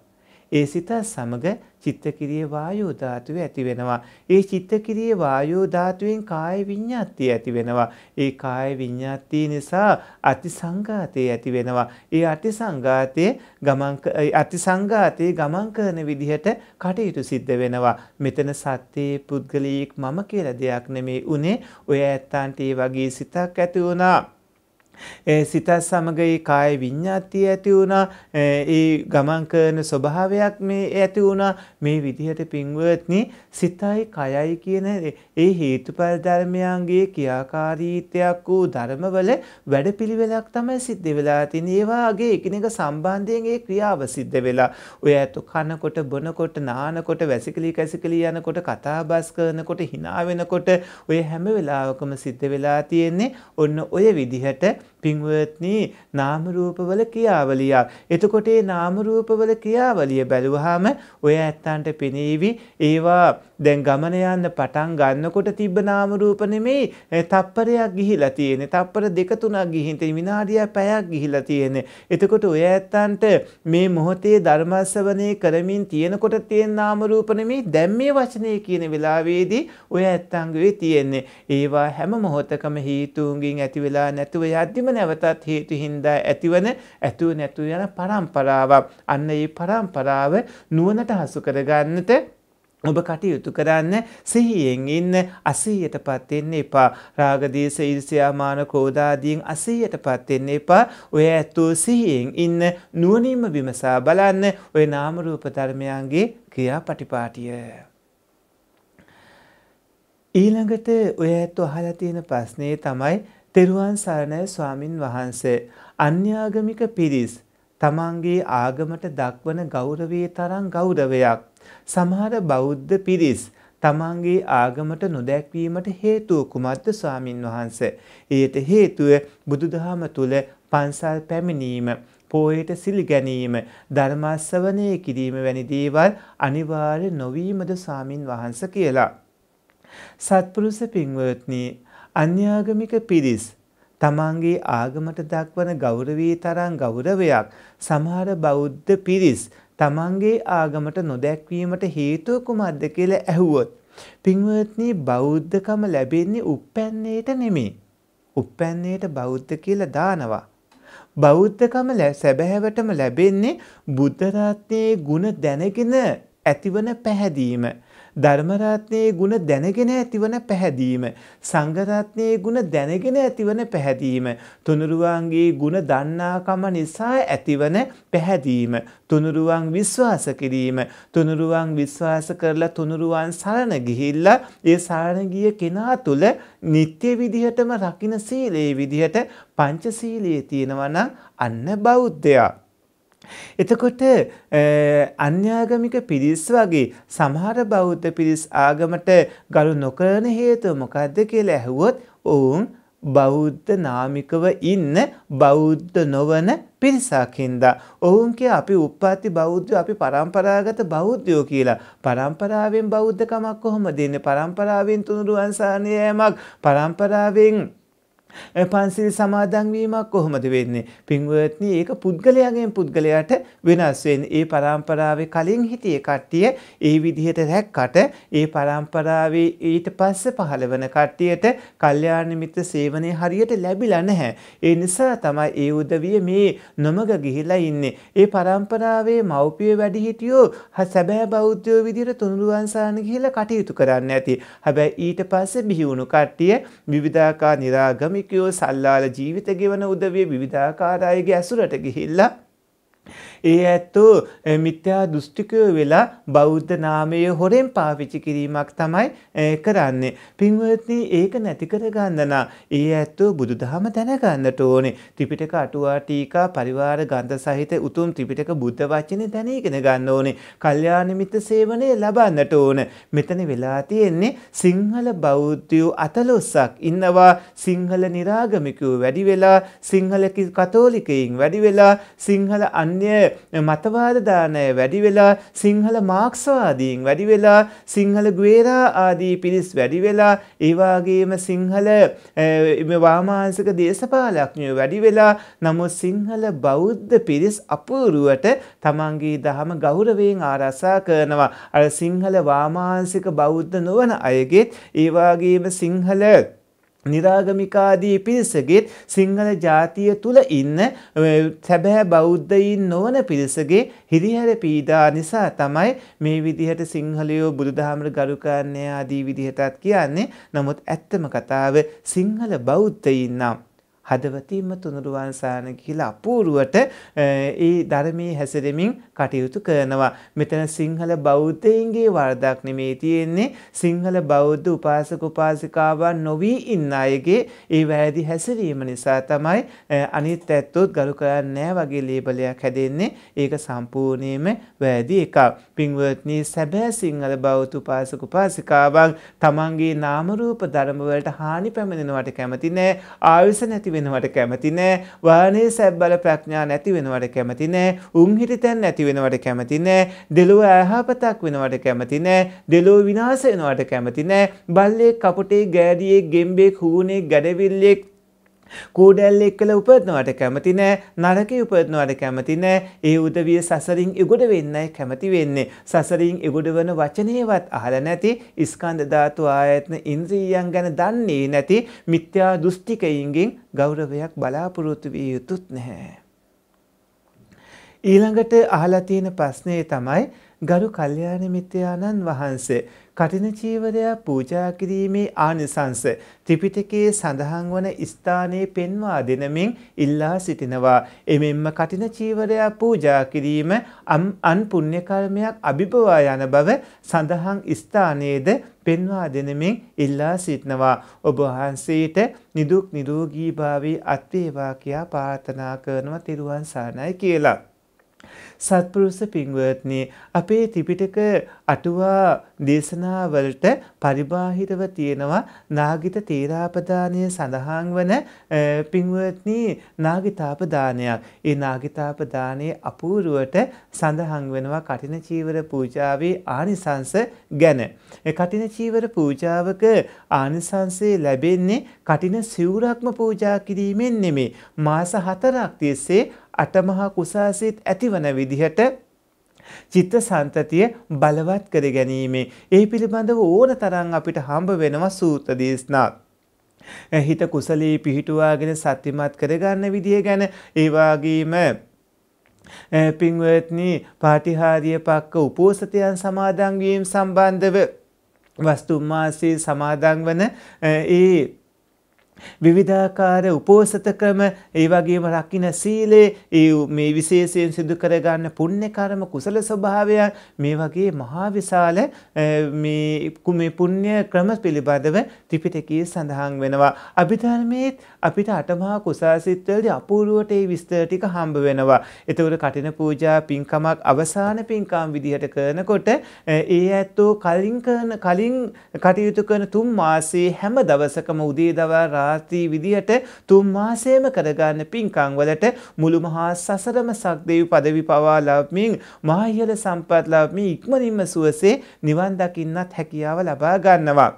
ඒ සිත සමග චිත්තකිරිය වායෝ ධාතුව ඇති වෙනවා. ඒ චිත්තකිරිය වායෝ ධාතුවෙන් කාය විඤ්ඤාතිය ඇති වෙනවා. ඒ කාය විඤ්ඤාතිය නිසා අතිසංඝාතය ඇති වෙනවා. ඒ අතිසංඝාතයේ ගමන් අතිසංඝාතයේ ගමන් කරන විදිහට කටයුතු සිද්ධ වෙනවා. මෙතන සත්‍යයේ පුද්ගලීක් මම කියලා දෙයක් නෙමේ උනේ. ඔය ඇත්තන්ට ඒ වගේ සිතක් ඇති වුණා. සිතත් සමග ඒ කාය විඤ්ඤාතිය ඇති වුණා ඒ ගමන් කරන ස්වභාවයක් මේ ඇති වුණා මේ විදිහට පින්වත්නි සිතයි කයයි කියන ඒ හේතුඵල ධර්මයන්ගේ ක්‍රියාකාරීත්වයක් වූ ධර්මවල වැඩපිළිවෙලක් තමයි සිද්ධ වෙලා තිනේ ඒවාගේ එකිනෙක සම්බන්ධයෙන් ඒ ක්‍රියාව සිද්ධ වෙලා ඔය ඇතු කනකොට බොනකොට නානකොට වැසිකිලි කැසිකිලි යනකොට කතාබස් කරනකොට hina වෙනකොට ඔය හැම වෙලාවකම සිද්ධ වෙලා තියෙන්නේ ඔන්න ඔය විදිහට පින්වත්නි නාම රූපවල ක්‍රියාවලිය. එතකොට මේ නාම රූපවල ක්‍රියාවලිය බැලුවාම ඔය ඇත්තන්ට පෙනීවි ඒවා දැන් ගමන යන්න පටන් ගන්නකොට තිබ්බ නාම රූප නෙමෙයි තප්පරයක් ගිහිලා තියෙන්නේ. තප්පර දෙක තුනක් ගිහින් තියෙන විනාඩියක් පැයක් ගිහිලා තියෙන්නේ. එතකොට ඔය ඇත්තන්ට මේ මොහොතේ ධර්මස්සවණේ කරමින් තියෙනකොට තියෙන නාම රූප නෙමෙයි දැන් මේ වචනේ කියන වෙලාවේදී ඔය ඇත්තන්ගේ තියෙන්නේ. ඒවා හැම මොහොතකම හේතුන්ගෙන් ඇති වෙලා නැතුව යද්දී නැවතිම නැවතත් හේතු හින්දා ඇතිවන ඇතුව නැතුව යන පරම්පරාවක්. අන්න ඒ පරම්පරාව නුවණට හසු කරගන්නට ඔබ කටයුතු කරන්න සිහියෙන් ඉන්න අසීයට පත්වෙන්න එපා රාගදේශ ඉරිසියාමාන කෝදාදීන් අසීයට පත්වෙන්න එපා ඔය ඇත්තෝ සිහියෙන් ඉන්න නුවනින්ම විමසා බලන්න ඔය නාමරූප ධර්මයන්ගේ ක්‍රියා පටිපාටිය. ඊළඟට ඔය ඇත්තු අහලා තියෙන ප්‍රශ්නේ තමයි තෙරුවන් සරණයි ස්වාමින් වහන්සේ අන්‍යාගමික පිරිස් තමන්ගේ ආගමට දක්වන ගෞරවයේ තරම් ගෞරවයක් සමහර බෞද්ධ පිරිස් තමන්ගේ ආගමට නොදැක්වීමට හේතුව කුමක්ද ස්වාමින් වහන්සේ. ඊට හේතුව බුදුදහම තුල පන්සල් පැමිණීම, පෝයට සිල් ගැනීම, ධර්මාස්සවනය කිරීම වැනි දේවල් අනිවාර්ය නොවීමද ස්වාමින් වහන්සේ කියලා. සත්පුරුෂ පින්වත්නි අන්‍යාගමික පිරිස් තමන්ගේ ආගමට දක්වන ගෞරවී තරම් ගෞරවයක් සමහර බෞද්ධ පිරිස් තමන්ගේ ආගමට නොදැක්වීමට හේතුව කුමක්ද කියලා ඇහුවොත් පින්වත්නි බෞද්ධකම ලැබෙන්නේ උප්පැන්නේට නෙමෙයි උප්පැන්නේට බෞද්ධ කියලා දානවා බෞද්ධකම සැබෑවටම ලැබෙන්නේ බුද්ධ රත්නයේ ಗುಣ දැනගෙන ඇතිවන පැහැදීම ධර්මරත්නයේ ಗುಣ දැනගෙන ඇතිවන පැහැදීම සංඝරත්නයේ ಗುಣ දැනගෙන ඇතිවන පැහැදීම තුනුරුවන්ගේ ಗುಣ දන්නාකම නිසා ඇතිවන පැහැදීම තුනුරුවන් විශ්වාස කිරීම තුනුරුවන් විශ්වාස කරලා තුනුරුවන් සරණ ගිහිල්ලා ඒ සරණ ගිය කෙනා තුල නිත්‍ය විදිහටම රකින්න සීලේ විදිහට පංච සීලයේ තියෙනවා නම් අන්න බෞද්ධයා එතකොට අන්‍යාගමික පිරිස් වගේ සමහර බෞද්ධ පිරිස් ආගමට ගලු නොකරන හේතුව මොකක්ද කියලා ඇහුවොත් ඔවුන් බෞද්ධ නාමිකව ඉන්න බෞද්ධ නොවන පිරිසකින්ද. ඔවුන්ගේ අපි උප්පාති බෞද්ධ අපි පරම්පරාගත බෞද්ධයෝ කියලා. පරම්පරාවෙන් බෞද්ධකමක් කොහොම දෙන්න පරම්පරාවෙන් තුනුරුවන්සානයමක් පරම්පරාවෙන්. පන්සිල් සමාදන් වීමක් කොහොමද වෙන්නේ? පින්වත්නි, ඒක පුද්ගලයාගෙන් පුද්ගලයාට වෙනස් වෙන්නේ. ඒ પરම්පරාවේ කලින් හිටියේ කට්ටිය ඒ විදිහට රැක්කට ඒ પરම්පරාවේ ඊට පස්සේ පහළවන කට්ටියට කල්යාණ මිත්‍ර සේවනයේ හරියට ලැබිලා නැහැ. ඒ නිසා තමයි ඒ උදවිය මේ නොමග ගිහිලා ඉන්නේ. ඒ પરම්පරාවේ මව්පිය වැඩිහිටියෝ සැබෑ බෞද්ධයෝ විදිහට තුනුරුවන් සාන ගිහිලා කටයුතු කරන්න ඇති. හැබැයි ඊට පස්සේ බිහි වුණු කට්ටිය විවිධාකාර निराගම ශ්‍රමිකයෝ සල්ලාල ජීවිත ගෙවන උදවිය විවිධාකාර අයගේ ඇසුරට ගිහිල්ලා ඒ ඇත්තෝ මිත්‍යා දෘෂ්ටිකයෝ වෙලා බෞද්ධ නාමය හොරෙන් පාවිච්චි කිරීමක් තමයි කරන්නේ. පින්වත්නි ඒක නැති කරගන්නනා ඒ ඇත්තෝ බුදුදහම දැනගන්නට ඕනේ. ත්‍රිපිටක අටුවා ටීකා පරිවාර ගන්ධ සහිත උතුම් ත්‍රිපිටක බුද්ධ වචනේ දැනගෙන ගන්න ඕනේ. කල්යාණ මිත්‍ර සේවනය ලබන්නට ඕන. මෙතන වෙලා තියෙන්නේ සිංහල බෞද්ධයෝ අතලොස්සක් ඉන්නවා සිංහල නිරාගමිකයෝ වැඩි වෙලා සිංහල කතෝලිකයින් වැඩි වෙලා සිංහල අන් කියන්නේ මතවාද දානය වැඩි වෙලා සිංහල මාක්ස්වාදීන් වැඩි වෙලා සිංහල ගුවේරා ආදී පිරිස් වැඩි වෙලා ඒ වගේම සිංහල වාමාංශික දේශපාලඥයෝ වැඩි වෙලා නමුත් සිංහල බෞද්ධ පිරිස් අපූර්වට තමන්ගේ දහම ගෞරවයෙන් ආරසා කරනවා අර සිංහල වාමාංශික බෞද්ධ නොවන අයගෙත් ඒ වගේම සිංහල නිරාගමිකාදී පිරිසගේත් සිංහල ජාතිය තුළ ඉන්න සැබෑ බෞද්ධයින් නොවන පිරිසගේ හිරිහැර පීඩා නිසා තමයි මේ විදිහට සිංහලයෝ බුදුදහමර ගරුකාරණය ආදී විදිහටත් කියන්නේ නමුත් ඇත්තම කතාව සිංහල බෞද්ධයින්නම්. හදවතින්ම තුනුරුවන් සාන කියලා අපූරුවට ඒ ධර්මයේ හැසිරෙමින් කටයුතු කරනවා. මෙතන සිංහල බෞද්ධයින්ගේ වරදක් නෙමේ තියෙන්නේ සිංහල බෞද්ධ උපාසක උපාසිකාවන් නොවී ඉන්න අයගේ ඒ වැරදි හැසිරීම නිසා තමයි අනිත් ඇත්තොත් ගරු කරන්නේ වගේ ලේබලයක් හැදෙන්නේ. ඒක සම්පූර්ණයෙන්ම වැරදි එකක්. පින්වත්නි සැබෑ සිංහල බෞද්ධ උපාසක උපාසිකාවන් තමන්ගේ නාම රූප ධර්ම වලට හානි පැමිණෙනවට කැමති නෑ. ආයුෂ නැති වෙනවට කැමති නෑ වානේ සැබ්බල ප්‍රඥා නැති වෙනවට කැමති නෑ උන්හිටි තැන් නැති වෙනවට කැමති නෑ දෙලොව ඇහපතක් වෙනවට කැමති නෑ දෙලොව විනාශ වෙනවට කැමති නෑ බල්ලේ කපුටේ ගෑඩියෙක් ගෙම්බෙක් හූනේ ගැඩවිල්ලෙක් කූඩැල්ලෙක් කළ උපදනවට කැමති නෑ නරක උපදනවට කැමති නෑ ඒ උදවිය සසරින් ඉගොඩ වෙන්නයි කැමති වෙන්නේ සසරින් ඉගොඩ වන වචනයවත් අහල නැති ඉස්කන්ධධාතු ආයත්න ඉන්ද්‍රීයන් ගැන දන්නේ නැති මිත්‍යා දුෘෂ්ටිකයින්ගෙන් ගෞරවයක් බලාපොරොත්තු විය යුතුත් නැහැ. ඊළඟට අහලා තියෙන ප්‍රශ්නය තමයි ගරු කල්යාණ මිත්‍යාණන් වහන්සේ කටින චීවරය පූජා කිරීමේ ආනිසංස ත්‍රිපිටකයේ සඳහන් වන ස්ථානයේ පෙන්වා දෙනමින් ඉල්ලා සිටිනවා. එමෙන්ම කටින චීවරය පූජා කිරීම අන් පුණ්‍ය කර්මයක් අභිභවා යන බව සඳහන් ස්ථානයේද පෙන්වා දෙනමින් ඉල්ලා සිටිනවා. ඔබ වහන්සේට නිදුක් නිරෝගී භාවී අත්වේවා කියා ප්‍රාර්ථනා කරනවා තිරුවන් සරණයි කියලා. සත්පුරුෂ පින්වත්නි අපේ ත්‍රිපිටක අටුවා දේශනාවලට පරිබාහිරව තියෙනවා නාගිත තීරාපදානය සඳහන් වන පින්වත්නි නාගිතාපදානයක්. ඒ නාගිතාපදානයේ අපූර්වට සඳහන් වෙනවා කටින චීවර පූජාවේ ආනිසංස ගැන. කටින චීවර පූජාවක ආනිසංසය ලැබෙන්නේ කටින සිවුරක්ම පූජා කිරීමෙන් නෙමේ. මාස හතරක් තිස්සේ අටමහා කුසාසිත ඇතිවන විදිහට චිත්ත සන්තතිය බලවත් කර ගැනීමේ ඒ පිළිබඳව ඕන තරම් අපිට හම්බ වෙනවා සූත්‍ර දේශනාත්. හිත කුසලී පිහිටුවාගෙන සත්‍යමත් කරගන්න විදිය ගැන ඒ වගේම පින්වත්නි පාටිහාරිය පක්ක උපෝසතයන් සමාදන් වීම සම්බන්ධව වස්තුමාසී සමාදන් වන ඒ විවිධාකාර උපෝසත ක්‍රම ඒ වගේම රකින්න සීලේ ඒ මේ විශේෂයෙන් සිදු කරගන්න පුණ්‍ය කර්ම කුසල ස්වභාවය මේ වගේ මහා විශාල මේ මේ පුණ්‍ය ක්‍රම පිළිබඳව ත්‍රිපිටකයේ සඳහන් වෙනවා අභිධර්මයේ අපිට අටමහා කුසාසිත්වලදී අපූර්වට ඒ විස්තර ටික හම්බ වෙනවා. එතකොට කටින පූජා පින්කමක් අවසාන පින්කම් විදිහට කරනකොට ඒ ඇත්තෝ කලින් කරන කලින් කටයුතු කරන තුන් මාසයේ හැම දවසකම උදේ දවල් රාත්‍රී විදිහට තුන් මාසෙම කරගන්න පින්කම් වලට මුළු මහා සසරම සක්දේව් পদවි පවා ලබමින් මහා ඉහළ සම්පත් ලබමින් ඉක්මනින්ම සුවසේ නිවන් දකින්නත් හැකියාව ලබා ගන්නවා.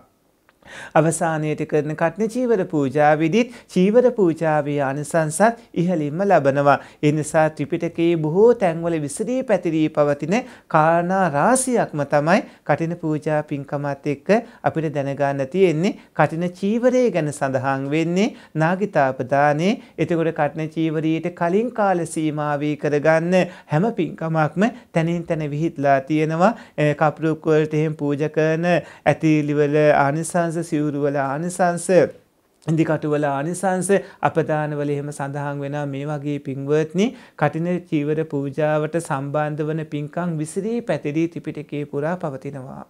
අවසානයට කරන කටන චීවර පූජාවිදිත් චීවර පූජාවේ ආනිසංසත් ඉහලින්ම ලබනවා. එනිසා ත්‍රිපිටකයේ බොහෝ තැන්වල විසිරී පැතිරී පවතින කාරණා රාසියක්ම තමයි කටින පූජා පින්කමත් එක්ක අපිට දැනගන්න තියෙන්නේ කටින චීවරය ගැන සඳහන් වෙන්නේ නාගිතාපදානේ එතකොට කටින චීවරයට කලින් කාල සීමාවී කරගන්න හැම පින්කමක්ම තැනින් තැන විහිත්ලා තියෙනවා කපරුක් වලට එහෙම පූජා කරන ඇතිලිවල ආනිසංස සිවුරුවල ආනිසංස ඉදිකටුවල ආනිසංස අපදානවල එහෙම සඳහන් වෙනා මේ වගේ පින්වත්නි කටින චීවර පූජාවට සම්බන්ධ වන පින්කම් විසිරී පැතිරී ත්‍රිපිටකේ පුරා පවතිනවා.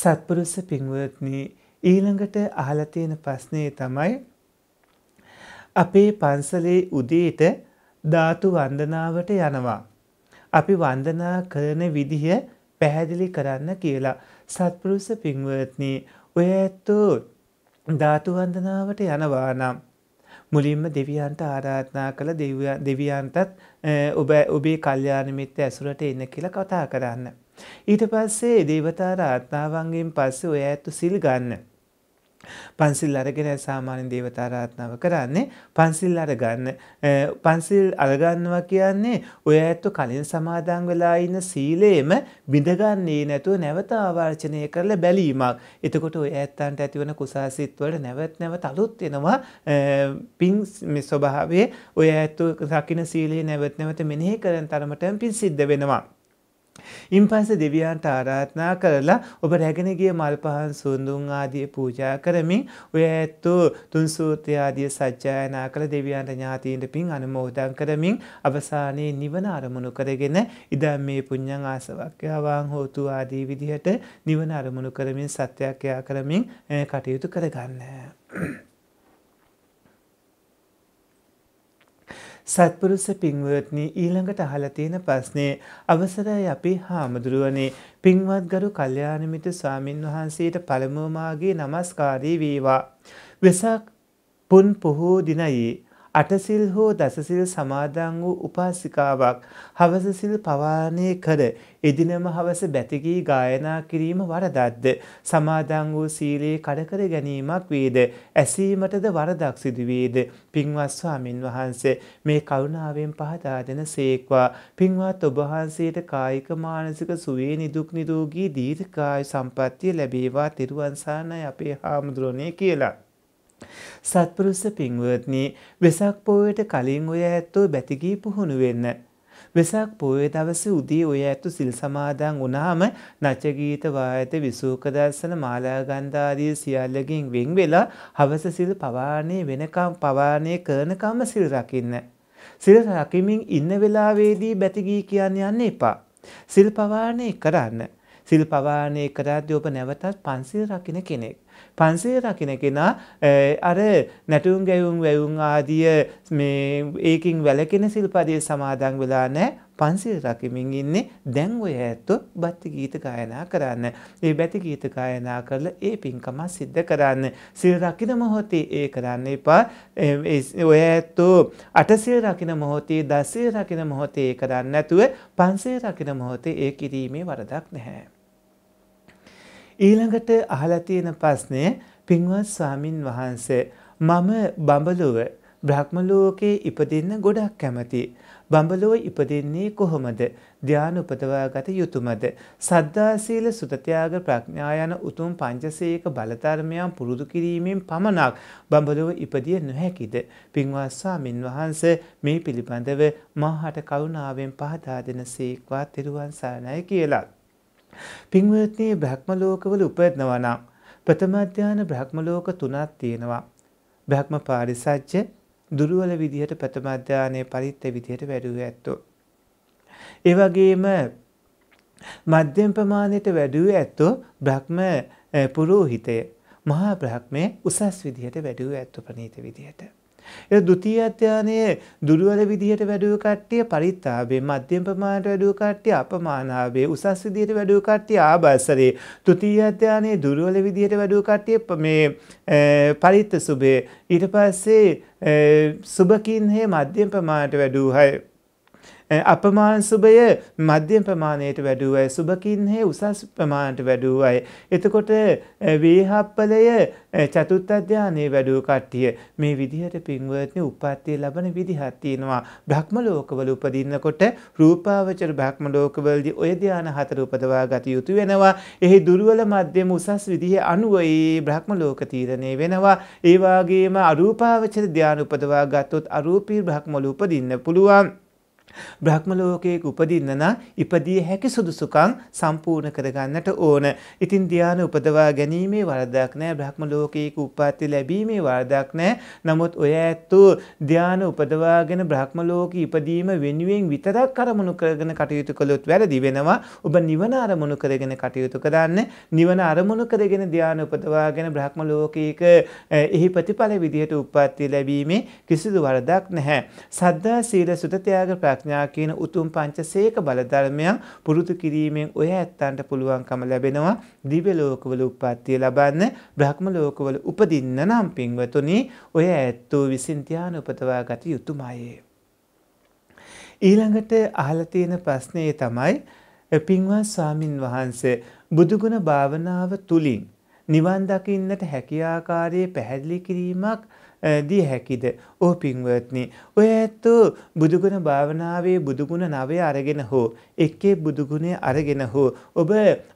සත්පුරුෂ පින්වත්නි ඊළඟට අහලා තියෙන ප්‍රශ්නේ තමයි අපේ පන්සලේ උදේට ධාතු වන්දනාවට යනවා. අපි වන්දනා කරන විදිහ පැහැදිලි කරන්න කියලා. සත්පුරුස පින්වත්නි ඔය ඇත්තෝ ධාතු වන්දනාවට යනවා නම්. මුලින්ම දෙවියන්ට ආරාධනා කළ දෙවියන්ටත් ඔබ ඔබේ කල්්‍යානමිත්ත ඇසුරට එන්න කියලා කතා කරන්න. ඊට පස්සේ දේවතා රාත්නාවන්ගෙන් පස්සේ ඔය ඇත්තු සිල් ගන්න. පන්සිල් අරගෙන සාමාන්‍ය දේවතාරාත්නාව කරන්නේ පන්සිල් අරගන්න පන්සිල් අරගන්නවා කියන්නේ ඔය ඇත්තු කලින් සමාදන් වෙලා ඉන්න සීලේම බිඳගන්නේ නැතුව නැවත ආවර්ජනය කරලා බැලීමක්. එතකොට ඔය ඇත්තන්ට ඇතිවන කුසාසිත් වල නැවත් නැවත අලුත් වෙනවා පින් ස්වභාවයේ ඔය ඇත්තු රකින්න සීලේ නැවත් නැවත මෙනෙහි කරන තරමට පින් සිද්ධ වෙනවා. ඉන් පස දෙවියන්ට ආරාධනා කරලා ඔබ රැගෙනගිය මල් පහන් සුන්දුන් ආදිය පූජා කරමින් ඔය ඇත්තෝ තුන්සූත්‍රය ආදිය සජ්ජායනා කළ දෙවියන්ට ඥාතීන්ට පින් අනුමෝදන් කරමින් අවසානයේ නිවන අරමුණු කරගෙන ඉදම් මේ පුඤ්ඤං ආසවක්ඛ්‍යවාං හෝතු ආදී විදිහට නිවන අරමුණු කරමින් සත්‍යක්‍යා කරමින් කටයුතු කරගන්න. සත්පුරුස පින්වත්නි ඊළඟට අහලා තියෙන ප්‍රශ්නේ අවසරයි අපි හාමුදුරුවනේ පින්වත් ගරු කල්යාණමිත ස්වාමින් වහන්සේට පළමුව මාගේ নমස්කාරී වේවා. වෙසක් පුන් පොහෝ දිනයේ අටසිල් හෝ දසසිල් සමාදන් වූ උපාසිකාවක් හවසසිල් පවානය කර එදිනම හවස බැතිගී ගායනා කිරීම වරදක්ද සමාදන් වූ සීලයේ කඩකර ගැනීමක් වේද ඇසීමටද වරදක් සිදුවේද පින්වත් ස්වාමින් වහන්සේ මේ කරුණාවෙන් පහදා දෙන සේක්වා පින්වත් ඔබ වහන්සේට කායික මානසික සුවේ නිදුක් නිරෝගී දීර්ඝායු සම්පන්නිය ලැබේවා තිරුවන් සරණයි අපේ හාමුදුරනේ කියලා සත්පුරුෂ පින්වත්නි වෙසක් පෝයට කලින් ඔය ඇත්තෝ බැතිගී පුහුණු වෙන්න. වෙසක් පෝය දවසේ උදේ ඔය ඇතු සිල් සමාදන් වුණාම නච ගීත වායත විසූක දර්ශන මාලා ගන්ධාදී සියල්ලකින් වෙන් වෙලා හවස සිල් පවාරණය වෙනකම් පවාරණය කරනකම්ම සිල් රකින්න. සිල් රකිමින් ඉන්න වෙලාවේදී බැතිගී කියන්න යන්න එපා. සිල් පවාරණය කරන්න. සිල් පවාරණය කරද්දී ඔබ නැවතත් පන්සිල් රකින්න කෙනෙක්. පන්සේ රකින කෙනා අර නැටුම් ගැයුම් වැයුම් ආදිය මේ ඒකින් වැලකෙන සිල්පදයේ සමාදන් වෙලා නැහැ පන්සිල් රකිමින් ඉන්නේ දැන් ඔය ඇත්තෝ බත්ති ගීත ගායනා කරන්න. ඒ බැති ගීත ගායනා කරලා ඒ පින්කම සිද්ධ කරන්න. සිල් රකින මොහොතේ ඒ කරන්න එපා. ඔය ඇත්තෝ අටසිල් රකින මොහොතේ දසසිල් රකින මොහොතේ ඒ කරන්න නැතුව පන්සිල් රකින මොහොතේ ඒ කිරීමේ වරදක් නැහැ. ඊළඟට අහලා තියෙන ප්‍රශ්නය පින්වත් ස්වාමින් වහන්සේ මම බඹලොව බ්‍රහ්ම ලෝකේ ඉපදින්න ගොඩක් කැමති. බඹලොව ඉපදින්නේ කොහොමද? ධානය උපදවාගත යුතුයමද? සද්දා සීල සුත ත්‍යාග ප්‍රඥා යන උතුම් පංචසීක බලධර්මයන් පුරුදු කිරීමෙන් පමණක් බඹලොව ඉපදිය නොහැකිද? පින්වත් ස්වාමින් වහන්සේ මේ පිළිබඳව මාහට කරුණාවෙන් පහදා දෙන සීක්වා තිරුවන් සරණයි කියලා. පින්වත්නි බ්‍රහ්ම ලෝකවල උපදනවා නම් ප්‍රථම ධාන බ්‍රහ්ම ලෝක තුනක් තියෙනවා. බ්‍රහ්ම පාරිසජ්‍ය දුර්වල විදිහට ප්‍රථම ධානයේ පරිත්‍ය විදිහට වැඩුවේ ඇත්තෝ. ඒ වගේම මධ්‍යම ප්‍රමාණයට වැඩුවේ ඇත්තෝ බ්‍රහ්ම පුරෝහිතය. මහා බ්‍රහ්මයේ උසස් විදිහට වැඩුවේ ඇත්තෝ ප්‍රණීත විදිහට. ඒ ဒုတိယ ධානයේ දුර්වල විදිහට වැඩුව කට්ටිය පරිත්තාවේ මධ්‍යම ප්‍රමාණයට වැඩුව කට්ටිය අපමානාවේ උසස් විදිහට වැඩුව කට්ටිය ආබස්සරේ තෘතිය ධානයේ දුර්වල විදිහට වැඩුව කට්ටිය මේ පරිත්ත සුභේ ඊට පස්සේ සුභකින් හේ මධ්‍යම ප්‍රමාණයට වැඩුව Eh, අපමාන සුභය මධ්‍යම ප්‍රමාණයට වැඩුව අය සුභකින් හේ උසස් ප්‍රමාණයට වැඩුව අය. එතකොට eh, වේහප්පලය eh, චතුත් අධ්‍යානයේ වැඩූ කට්ටිය මේ විදිහට පින්වත්නි උපත්තිය ලබන විදිහක් තියෙනවා. බ්‍රහ්ම ලෝකවල උපදින්නකොට රූපාවචර බ්‍රහ්ම ලෝකවලදී ඔය ධාන හතර උපදවා ගත යුතු වෙනවා. එහි දුර්වල මධ්‍යම උසස් විදිහ අනුව ඒ බ්‍රහ්ම ලෝක තීරණය වෙනවා. ඒ වගේම අරූපාවචර ධාන උපදවා ගත්තොත් අරූපී බ්‍රහ්මවල උපදින්න පුළුවන්. බ්‍රහ්ම ලෝකයක උපදින්න නම් ඉපදිය හැකි සුදුසුකම් සම්පූර්ණ කරගන්නට ඕන. ඉතින් ධානය උපදවා ගැනීමේ වරදක් නැහැ. බ්‍රහ්ම ලෝකයක උප්පත්ති ලැබීමේ වරදක් නැහැ. නමුත් ඔය ඇත්තෝ ධානය උපදවාගෙන බ්‍රහ්ම ලෝකෙ ඉපදීම වෙනුවෙන් විතරක් අරමුණු කරගෙන කටයුතු කළොත් වැරදි වෙනවා. ඔබ නිවන අරමුණු කරගෙන කටයුතු කරන්න. නිවන අරමුණු කරගෙන ධානය උපදවාගෙන බ්‍රහ්ම ලෝකයක එහි ප්‍රතිඵල විදිහට උප්පත්ති ලැබීමේ කිසිදු වරදක් නැහැ. සද්දා සීල සුත ත්‍යාග ප්‍රාක්‍ෂ ප්‍රඥා කියන උතුම් පංචසේක බලධර්මයන් පුරුදු කිරීමෙන් ඔය ඇත්තන්ට පුළුවන්කම ලැබෙනවා දිව්‍ය ලෝකවල උප්පත්තිය ලබන්න බ්‍රහ්ම ලෝකවල උපදින්න නම් පින්වතුනි ඔය ඇත්තෝ විසින් ධානය උපදවා ගත යුතුමයි. ඊළඟට අහලා තියෙන ප්‍රශ්නේ තමයි පින්වත් ස්වාමින් වහන්සේ බුදුගුණ භාවනාව තුලින් නිවන් දකින්නට හැකි ආකාරයේ පැහැදිලි කිරීමක් දිය හැකිද ඕ පින්වත්නි ඔය ඇත්තෝ බුදුගුණ භාවනාවේ බුදුගුණ නවය අරගෙන හෝ එකේ බුදුගුණේ අරගෙන හෝ ඔබ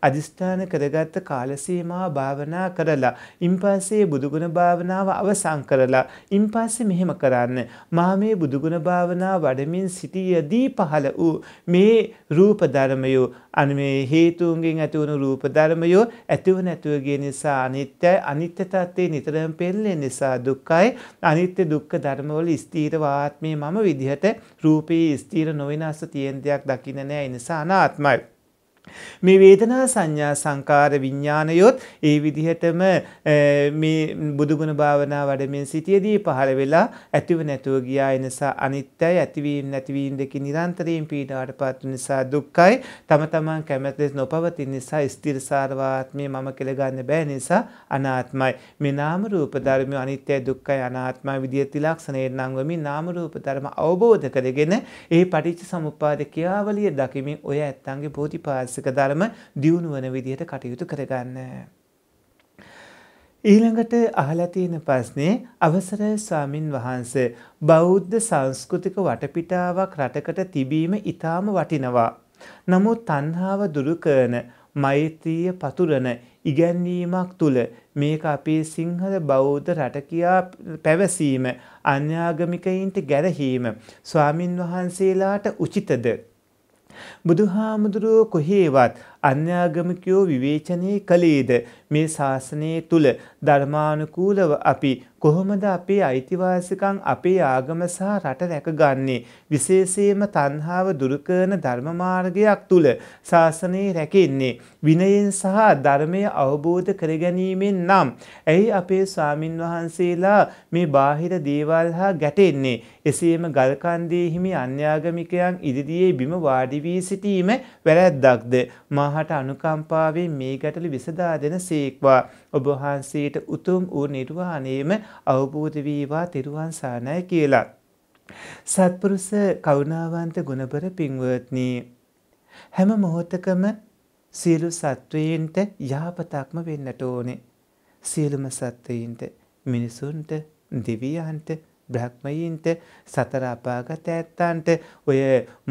අධිෂ්ඨාන කරගත්ත කාලසීමා භාවනා කරලා ඉන්පස්සේ බුදුගුණ භාවනාව අවසන් කරලා ඉන්පස්සේ මෙහෙම කරන්න මා මේ බුදුගුණ භාවනා වඩමින් සිටියදී පහළ වූ මේ රූප ධර්මයෝ අන මේ හේතුන්ගෙන් ඇතිවුණු රූප ධර්මයෝ ඇතිව නැතුව ගිය නිසා අනිත්‍යයි අනිත්‍ය තත්ත්වේ නිතරම පෙළෙන නිසා දුක්ඛයි අනිත්‍ය දුක්ඛ ධර්මවල ස්ථීර වාත්මේ මම විදිහට රූපේ ස්ථීර නොවෙනස තියෙන දෙයක් දකින්න නෑ انسانات مايو මේ වේදනා සංඥා සංකාර විඥානයොත් ඒ විදිහටම මේ බුදුගුණ භාවනා වඩමින් සිටියේදී පහළ වෙලා ඇතිව නැතුව ගියා ඒ නිසා අනිත්‍යයි ඇතිවීම නැතිවීම දෙක නිරන්තරයෙන් පීඩාවටපත් නිසා දුක්ඛයි තම තමන් කැමැති නොපවතින නිසා ස්ථිරසාරවාත්මය මම කියලා ගන්න බෑ නිසා අනාත්මයි මේ නාම රූප ධර්ම අනිත්‍යයි දුක්ඛයි අනාත්මයි විදිහට ත්‍රිලක්ෂණයෙන් නංවමින් නාම රූප ධර්ම අවබෝධ කරගෙන ඒ පටිච්ච සමුප්පාද කියාවලිය දකිමින් ඔය ඇත්තන්ගේ බෝධිපාස මානසික ධර්ම දියුණු වන විදිහට කටයුතු කරගන්න. ඊළඟට අහලා තියෙන ප්‍රශ්නේ අවසර ස්වාමින් වහන්ස බෞද්ධ සංස්කෘතික වටපිටාවක් රටකට තිබීම ඊටාම වටිනවා. නමුත් තණ්හාව දුරු කරන මෛත්‍රිය පතුරන ඉගැන්වීමක් තුල මේක අපේ සිංහල බෞද්ධ රට කියා පැවසීම අන්‍යාගමිකයින්ට ගැරහීම ස්වාමින් වහන්සේලාට උචිතද බුදුහාමුදුරුව කොහේවත් අන්‍යාගමිකයෝ විවේචනය කළේද මේ ශාසනය තුළ ධර්මානුකූලව අපි කොහොමද අපේ අයිතිවාසිකම් අපේ ආගම සහ රට රැකගන්නේ විශේෂයෙන්ම තණ්හාව දුරු කරන ධර්ම මාර්ගයක් තුල ශාසනයේ රැකෙන්නේ විනයෙන් සහ ධර්මය අවබෝධ කරගැනීමෙන් නම් ඇයි අපේ ස්වාමින් වහන්සේලා මේ බාහිර දේවල් හා ගැටෙන්නේ එසේම ගල්කන්දේ හිමි අන්‍යාගමිකයන් ඉදිරියේ බිම වාඩි වී සිටීම වැරැද්දක්ද මාහට අනුකම්පාවෙන් මේ ගැටළු විසදා දෙන සීක්වා ඔබහන්සේට උතුම් වූ නිර්වාණයම අවබෝධ වීවා තෙරුවන් සානය කියලා. සත්පුරුෂ කරුණාවන්ත ගුණබර පින්වත්නි හැම මොහොතකම සියලු සත්වයින්ට යහපතක්ම වෙන්නට ඕනේ. සියලුම සත්වයින්ට මිනිසුන්ට දෙවියන්ට බ්‍රහ්මයින්ට සතර අපාගත ඇත්තන්ට ඔය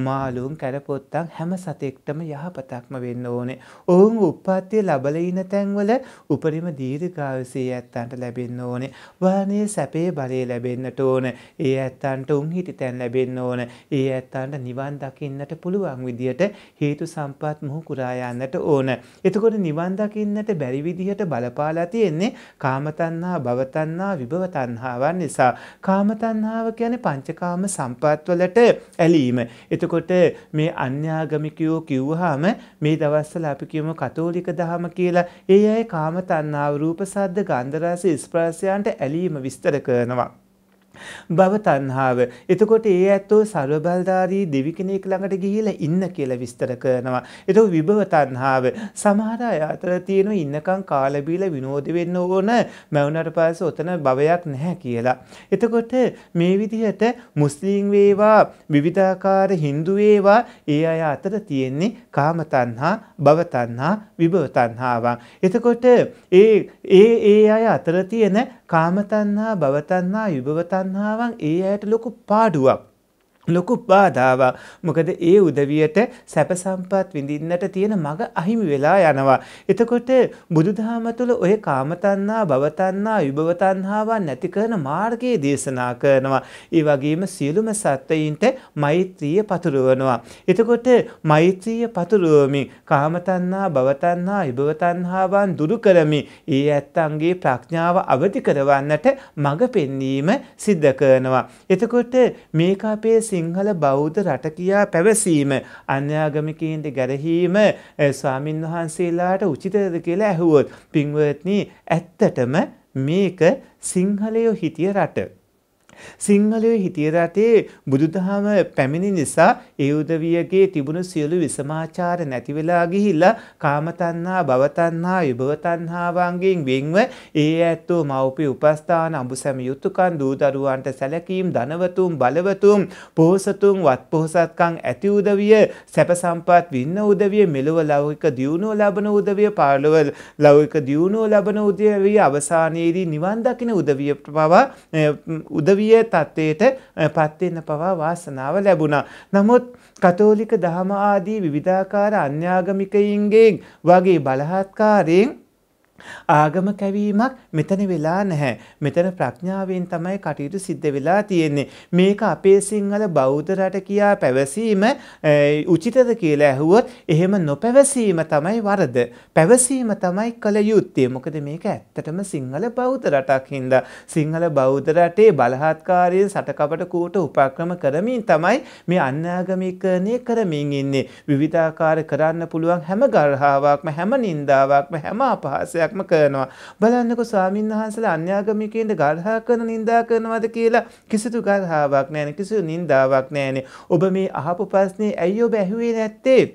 මාළුන් කැරපොත්තන් හැම සතෙක්ටම යහපතක්ම වෙන්න ඕනේ. ඔවුන් උප්පත්තිය ලබල ඉන තැන්වල උපරිම දීර්ඝායුෂයේ ඇත්තන්ට ලැබෙන්න ඕනේ. වාණයේ සැපේ බලය ලැබෙන්නට ඕන. ඒ ඇත්තන්ට උන් හිටිතැන් ලැබෙන්න ඕන. ඒ ඇත්තන්ට නිවන් දකින්නට පුළුවන් විදියට හේතු සම්පත් මුහු කුරා යන්නට ඕන. එතකොට නිවන් දකින්නට බැරි විදියට බලපාලා තියෙන්නේ කාමතණ්හා, භවතණ්හා, විභවතණ්හාවන් නිසා. කාම කාම තණ්හාව කියන්නේ පංචකාම සම්පත්වලට ඇලීම. එතකොට මේ අන්‍යාගමිකයෝ කිව්වහම මේ දවස්වල අපි කියමු කතෝලික දහම කියලා ඒ අය කාම තණ්හාව රූප සද්ද ගන්ධ රස ස්පර්ශයන්ට ඇලීම විස්තර කරනවා. භව තණ්හාව. එතකොට ඒ ඇත්තෝ ਸਰබලධාරී දෙවි කෙනෙක් ළඟට ගිහිලා ඉන්න කියලා විස්තර කරනවා. එතකොට විභව තණ්හාව සමහර අය අතර තියෙන ඉන්නකම් කාලා බීලා විනෝද වෙන්න ඕන මැවුනට පස්සේ ඔතන භවයක් නැහැ කියලා. එතකොට මේ විදිහට මුස්ලිම් වේවා විවිධාකාර Hindu වේවා ඒ අය අතර තියෙන්නේ කාම තණ්හා, භව තණ්හා, විභව තණ්හාවන්. එතකොට ඒ ඒ ඒ අය අතර තියෙන කාම තණ්හා, භව තණ්හා, විභව තණ්හා තණ්හාවන් ඒ ඇයට ලොකු පාඩුවක්. ලොකු බාධාවක්. මොකද ඒ උදවියට සැප සම්පත් විඳින්නට තියෙන මඟ අහිමි වෙලා යනවා. එතකොට බුදුදහම තුළ ඔය කාමතණ්හා, භවතණ්හා, විභවතණ්හාවන් නැති කරන මාර්ගයේ දේශනා කරනවා. ඒ වගේම සියලුම සත්ත්වයින්ට මෛත්‍රිය පතුරවනවා. එතකොට මෛත්‍රිය පතුරවමින් කාමතණ්හා, භවතණ්හා, විභවතණ්හාවන් දුරු කරමින් ඒ ඇත්තන්ගේ ප්‍රඥාව අවදි කරවන්නට මඟ පෙන්වීම සිද්ධ කරනවා. එතකොට මේක අපේ සිංහල බෞද්ධ රට කියා පැවසීම අන්‍යාගමිකයින්ට ගැරහීම ස්වාමින් වහන්සේලාට උචිතද කියලා ඇහුවොත් පින්වත්නි ඇත්තටම මේක සිංහලයෝ හිටිය රට සිංහලයේ හිටිය රටේ බුදුදහම පැමිණි නිසා ඒ උදවියගේ තිබුණු සියලු විසමාචාර නැති වෙලා ගිහිල්ලා කාමතණ්හා, භවතණ්හා, විභවතණ්හාවන්ගෙන් වෙන්ව ඒ ඇත්තෝ මව්පිය උපස්ථාන, අඹසැම යුතුයකන්, දූ දරුවන්ට සැලකීම්, ධනවතුන්, බලවතුන්, පොහසතුන්, වත්පොහසත්කම් ඇති උදවිය, සැප සම්පත් වින්න උදවිය, මෙලොව ලෞකික දියුණුව ලබන උදවිය, පාළව ලෞකික දියුණුව ලබන උදවිය අවසානයේදී නිවන් දකින උදවිය පවා උදවිය ප්‍රිය තත්ත්වයට පත්වෙන්න පවා වාසනාව ලැබුණා. නමුත් කතෝලික දහම ආදී විවිධාකාර අන්‍යාගමිකයින්ගේ වගේ බලහත්කාරයෙන් ආගම කැවීමක් මෙතන වෙලා නැහැ. මෙතන ප්‍රඥාවෙන් තමයි කටයුතු සිද්ධ වෙලා තියෙන්නේ. මේක අපේ සිංහල බෞද්ධ රට කියා පැවසීම උචිතද කියලා ඇහුවොත් එහෙම නොපැවසීම තමයි වරද. පැවසීම තමයි කළ යුත්තේ. මොකද මේක ඇත්තටම සිංහල බෞද්ධ රටක් හින්දා සිංහල බෞද්ධ රටේ බලහත්කාරී සටකපට කූට උපක්‍රම කරමින් තමයි මේ අන්‍යාගමිකණය කරමින් ඉන්නේ. විවිධාකාර කරන්න පුළුවන් හැම ගල්හාවක්ම හැම නින්දාවක්ම හැම අපහාසයක් දෙයක්ම කරනවා. බලන්නකො ස්වාමීන් වහන්සේලා අන්‍යාගමිකයින්ට ගල්හා කරන නින්දා කරනවද කියලා කිසිදු ගල්හාවක් නැහැ නේ. කිසිදු නින්දාවක් නැහැ නේ. ඔබ මේ අහපු ප්‍රශ්නේ ඇයි ඔබ ඇහුවේ නැත්තේ?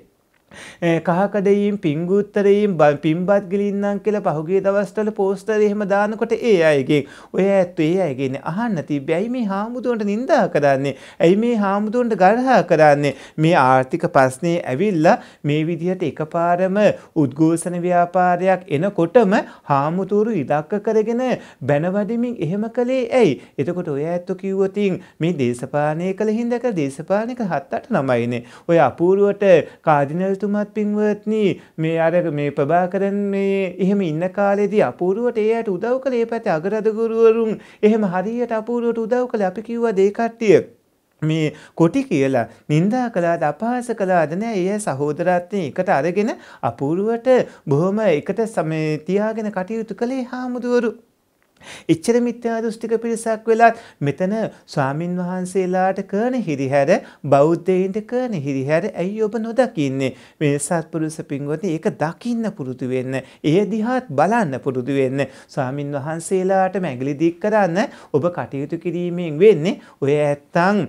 කහකඩයින් පිංගුත්තරයින් පින්බත් ගිලින්නම් කියලා පහුගිය දවස්වල පෝස්ටර් එහෙම දානකොට ඒ අයගේ ඔය ඇත්තෝ ඒ අයගේනේ අහන්න තිබ්බේ ඇයි මේ හාමුදුරන්ට නිඳා කරන්නේ ඇයි මේ හාමුදුරන්ට ගරහා කරන්නේ මේ ආර්ථික ප්‍රශ්නේ ඇවිල්ලා මේ විදිහට එකපාරම උද්ඝෝෂණ ව්‍යාපාරයක් එනකොටම හාමුදුරු ඉලක්ක කරගෙන බැනවඩමින් එහෙම කළේ ඇයි එතකොට ඔය ඇත්තෝ කිව්වොතින් මේ දේශපාලනය කළ හින්දා දේශපාලනික හත්තට නමයිනේ ඔය අපූර්වට කාඩිනල්ට එතුමත් පින්වත්නී මේ අර මේ ප්‍රභාකරන් මේ එහෙම ඉන්න කාලෙදී අපූරුවට ඒයට උදව් කළ ඒ පැති අගරදගුරුවරුන් එහෙම හරියට අපූරුවට උදව් කළ අපි කිව්වා දේකට්ටියක්. මේ කොටි කියලා නින්දා කළාද අපහාස කළාද නෑ එය සහෝදරත්වය එකට අරගෙන අපූරුවට බොහොම එකට සමේ තියාගෙන කටයුතු කළේ හාමුදුවරු එච්චර මිත්‍යා දෘෂ්ටික පිරිසක් වෙලත් මෙතන ස්වාමින් වහන්සේලාට කරන හිරිහැර බෞද්ධයින්ට කරන හිරිහැර ඇයි ඔබ නොදකින්නේ මේ සත්පුරුෂ පින්වතේ ඒක දකින්න පුරුදු වෙන්න ඒ දිහාත් බලන්න පුරුදු වෙන්න ස්වාමින් වහන්සේලාට මැගලි දික් කරන්න ඔබ කටයුතු කිරීමෙන් වෙන්නේ ඔය ඇත්තන්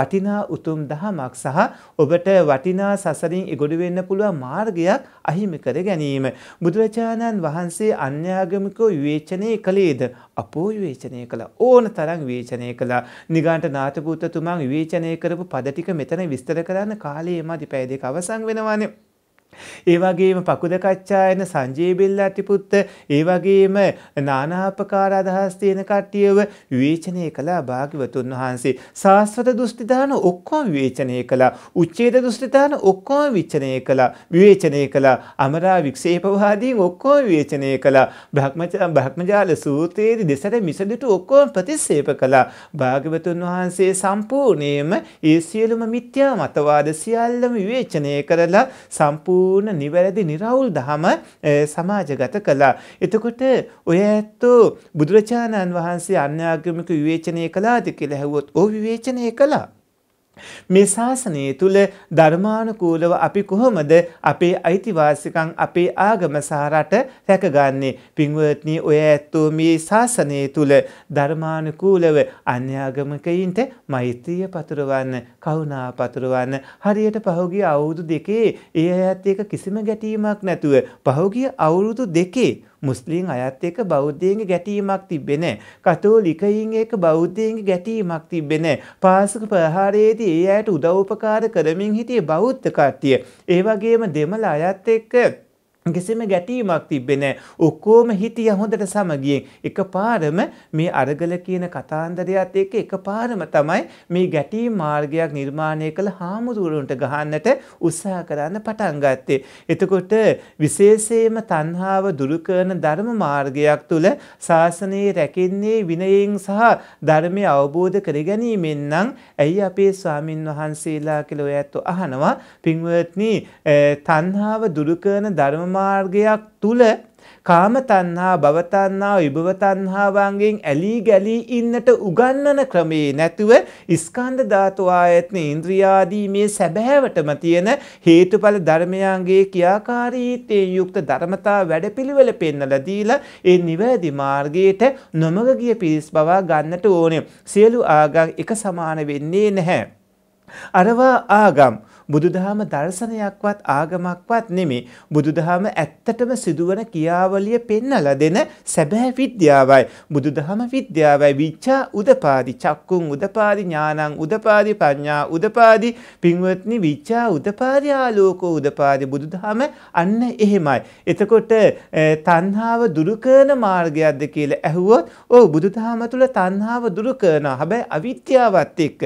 වටිනා උතුම් දහමක් සහ ඔබට වටිනා සසරින් ඉගොඩ වෙන්න පුළුවන් මාර්ගයක් අහිමි කර ගැනීම බුදුරජාණන් වහන්සේ අන්‍යාගමිකෝ විවේචනය කළේ නේද? අපෝ විවේචනය කළා. ඕන තරම් විවේචනය කළා. නිගාන්ට නාථපුත්තුමා විවේචනය කරපු පද ටික මෙතන විස්තර කරන්න කාලේ එමාදි පැය දෙක අවසන් වෙනවානේ. ඒවගේම පකුදකච්ඡායන සංජීබිල්ලාටිපුත්ත ඒවගේම නානාපකාර අදහස් තියෙන කට්ටියව විවේචනය කළා භාග්‍යවතුන් වහන්සේ ශාස්ත්‍රත දෘෂ්ටිදාන ඔක්කොම විවේචනය කළා උච්ඡේද දෘෂ්ටිදාන ඔක්කොම විචනය කළා විවේචනය කළා අමරා වික්ෂේපවාදීන් ඔක්කොම විවේචනය කළා බ්‍රහ්මජාල සූත්‍රයේදී දෙසට මිසදිටු ඔක්කොම ප්‍රතික්ෂේප කළා භාග්‍යවතුන් වහන්සේ සම්පූර්ණයෙන්ම ඒ සියලුම මිත්‍යා මතවාද සියල්ලම විවේචනය කරලා සම්පූර්ණ සම්පූර්ණ නිවැරදි නිරවුල් දහම සමාජගත කළා. එතකොට ඔය ඇත්තෝ බුදුරජාණන් වහන්සේ අන්‍යාගමික විවේචනය කළාද කියලා ඇහුවොත් ඔව් විවේචනය කළා. මේ ශාසනය තුල ධර්මානුකූලව අපි කොහොමද අපේ අයිතිවාසිකම් අපේ ආගම සහ රට රැකගන්නේ පින්වත්නි ඔය ඇත්තෝ මේ ශාසනය තුල ධර්මානුකූලව අන්‍යාගමකයින්ට මෛත්‍රිය පතුරවන්න කවුනා පතුරවන්න හරියට පහුගිය අවුරුදු දෙකේ ඒ අයත් එක කිසිම ගැටීමක් නැතුව පහුගිය අවුරුදු දෙකේ මුස්ලිම් අයත් එක බෞද්ධයන්ගේ ගැටීමක් තිබෙන කතෝලිකයින් එක බෞද්ධයන්ගේ ගැටීමක් තිබෙන පාසක ප්‍රහාරයේදී ඒ අයට උදව් උපකාර කරමින් හිටියේ බෞද්ධ කට්ටිය ඒ වගේම දෙමළ අයත් එක්ක කිසිම ගැටීමක් තිබෙන්නේ ඔක්කොම හිටිය හොඳට සමගියෙන් එකපාරම මේ අරගල කියන කතාන්දරයත් එක්ක එකපාරම තමයි මේ ගැටීම් මාර්ගයක් නිර්මාණය කළ හාමුදුරුවන්ට ගහන්නට උත්සාහ කරන්න පටන් ගත්තේ. එතකොට විශේෂයෙන්ම තණ්හාව දුරු කරන ධර්ම මාර්ගයක් තුල ශාසනයේ රැකෙන්නේ විනයෙන් සහ ධර්මය අවබෝධ කරගැනීමෙන් නම් ඇයි අපේ ස්වාමින් වහන්සේලා කියලා ඔයත් අහනවා පින්වත්නි තණ්හාව දුරු කරන ධර්ම මාර්ගයක් තුල කාම තණ්හා භව තණ්හා විභව තණ්හා වංගෙන් ඇලී ගැලී ඉන්නට උගන්වන ක්‍රමේ නැතුව ස්කන්ධ ධාතු ආයතන ඉන්ද්‍රියාදී මේ සැබෑවටම තියෙන හේතුඵල ධර්මයන්ගේ කියාකාරීත්වයේ යුක්ත ධර්මතා වැඩපිළිවෙල පෙන්වලා දීලා ඒ නිවැරදි මාර්ගයට නොමග ගිය පිරිස් බව ගන්නට ඕනේ. සියලු ආගම් එක සමාන වෙන්නේ නැහැ. අරවා ආගම් බුදුදහම දර්ශනයක්වත් ආගමක්වත් නෙමේ. බුදුදහම ඇත්තටම සිදුවන ක්‍රියාවලිය පෙන්වලා දෙන සැබෑ විද්‍යාවයි. බුදුදහම විද්‍යාවයි. විචා උදපාදි චක්කුන් උදපාදි ඥානං උදපාදි ප්‍රඥා උදපාදි පින්වත්නි විචා උදපාදි ආලෝකෝ උදපාදි බුදුදහම අන්න එහෙමයි. එතකොට තණ්හාව දුරු කරන මාර්ගයක්ද කියලා ඇහුවොත් ඔව් බුදුදහම තුල තණ්හාව දුරු කරනවා. හැබැයි අවිද්‍යාවත් එක්ක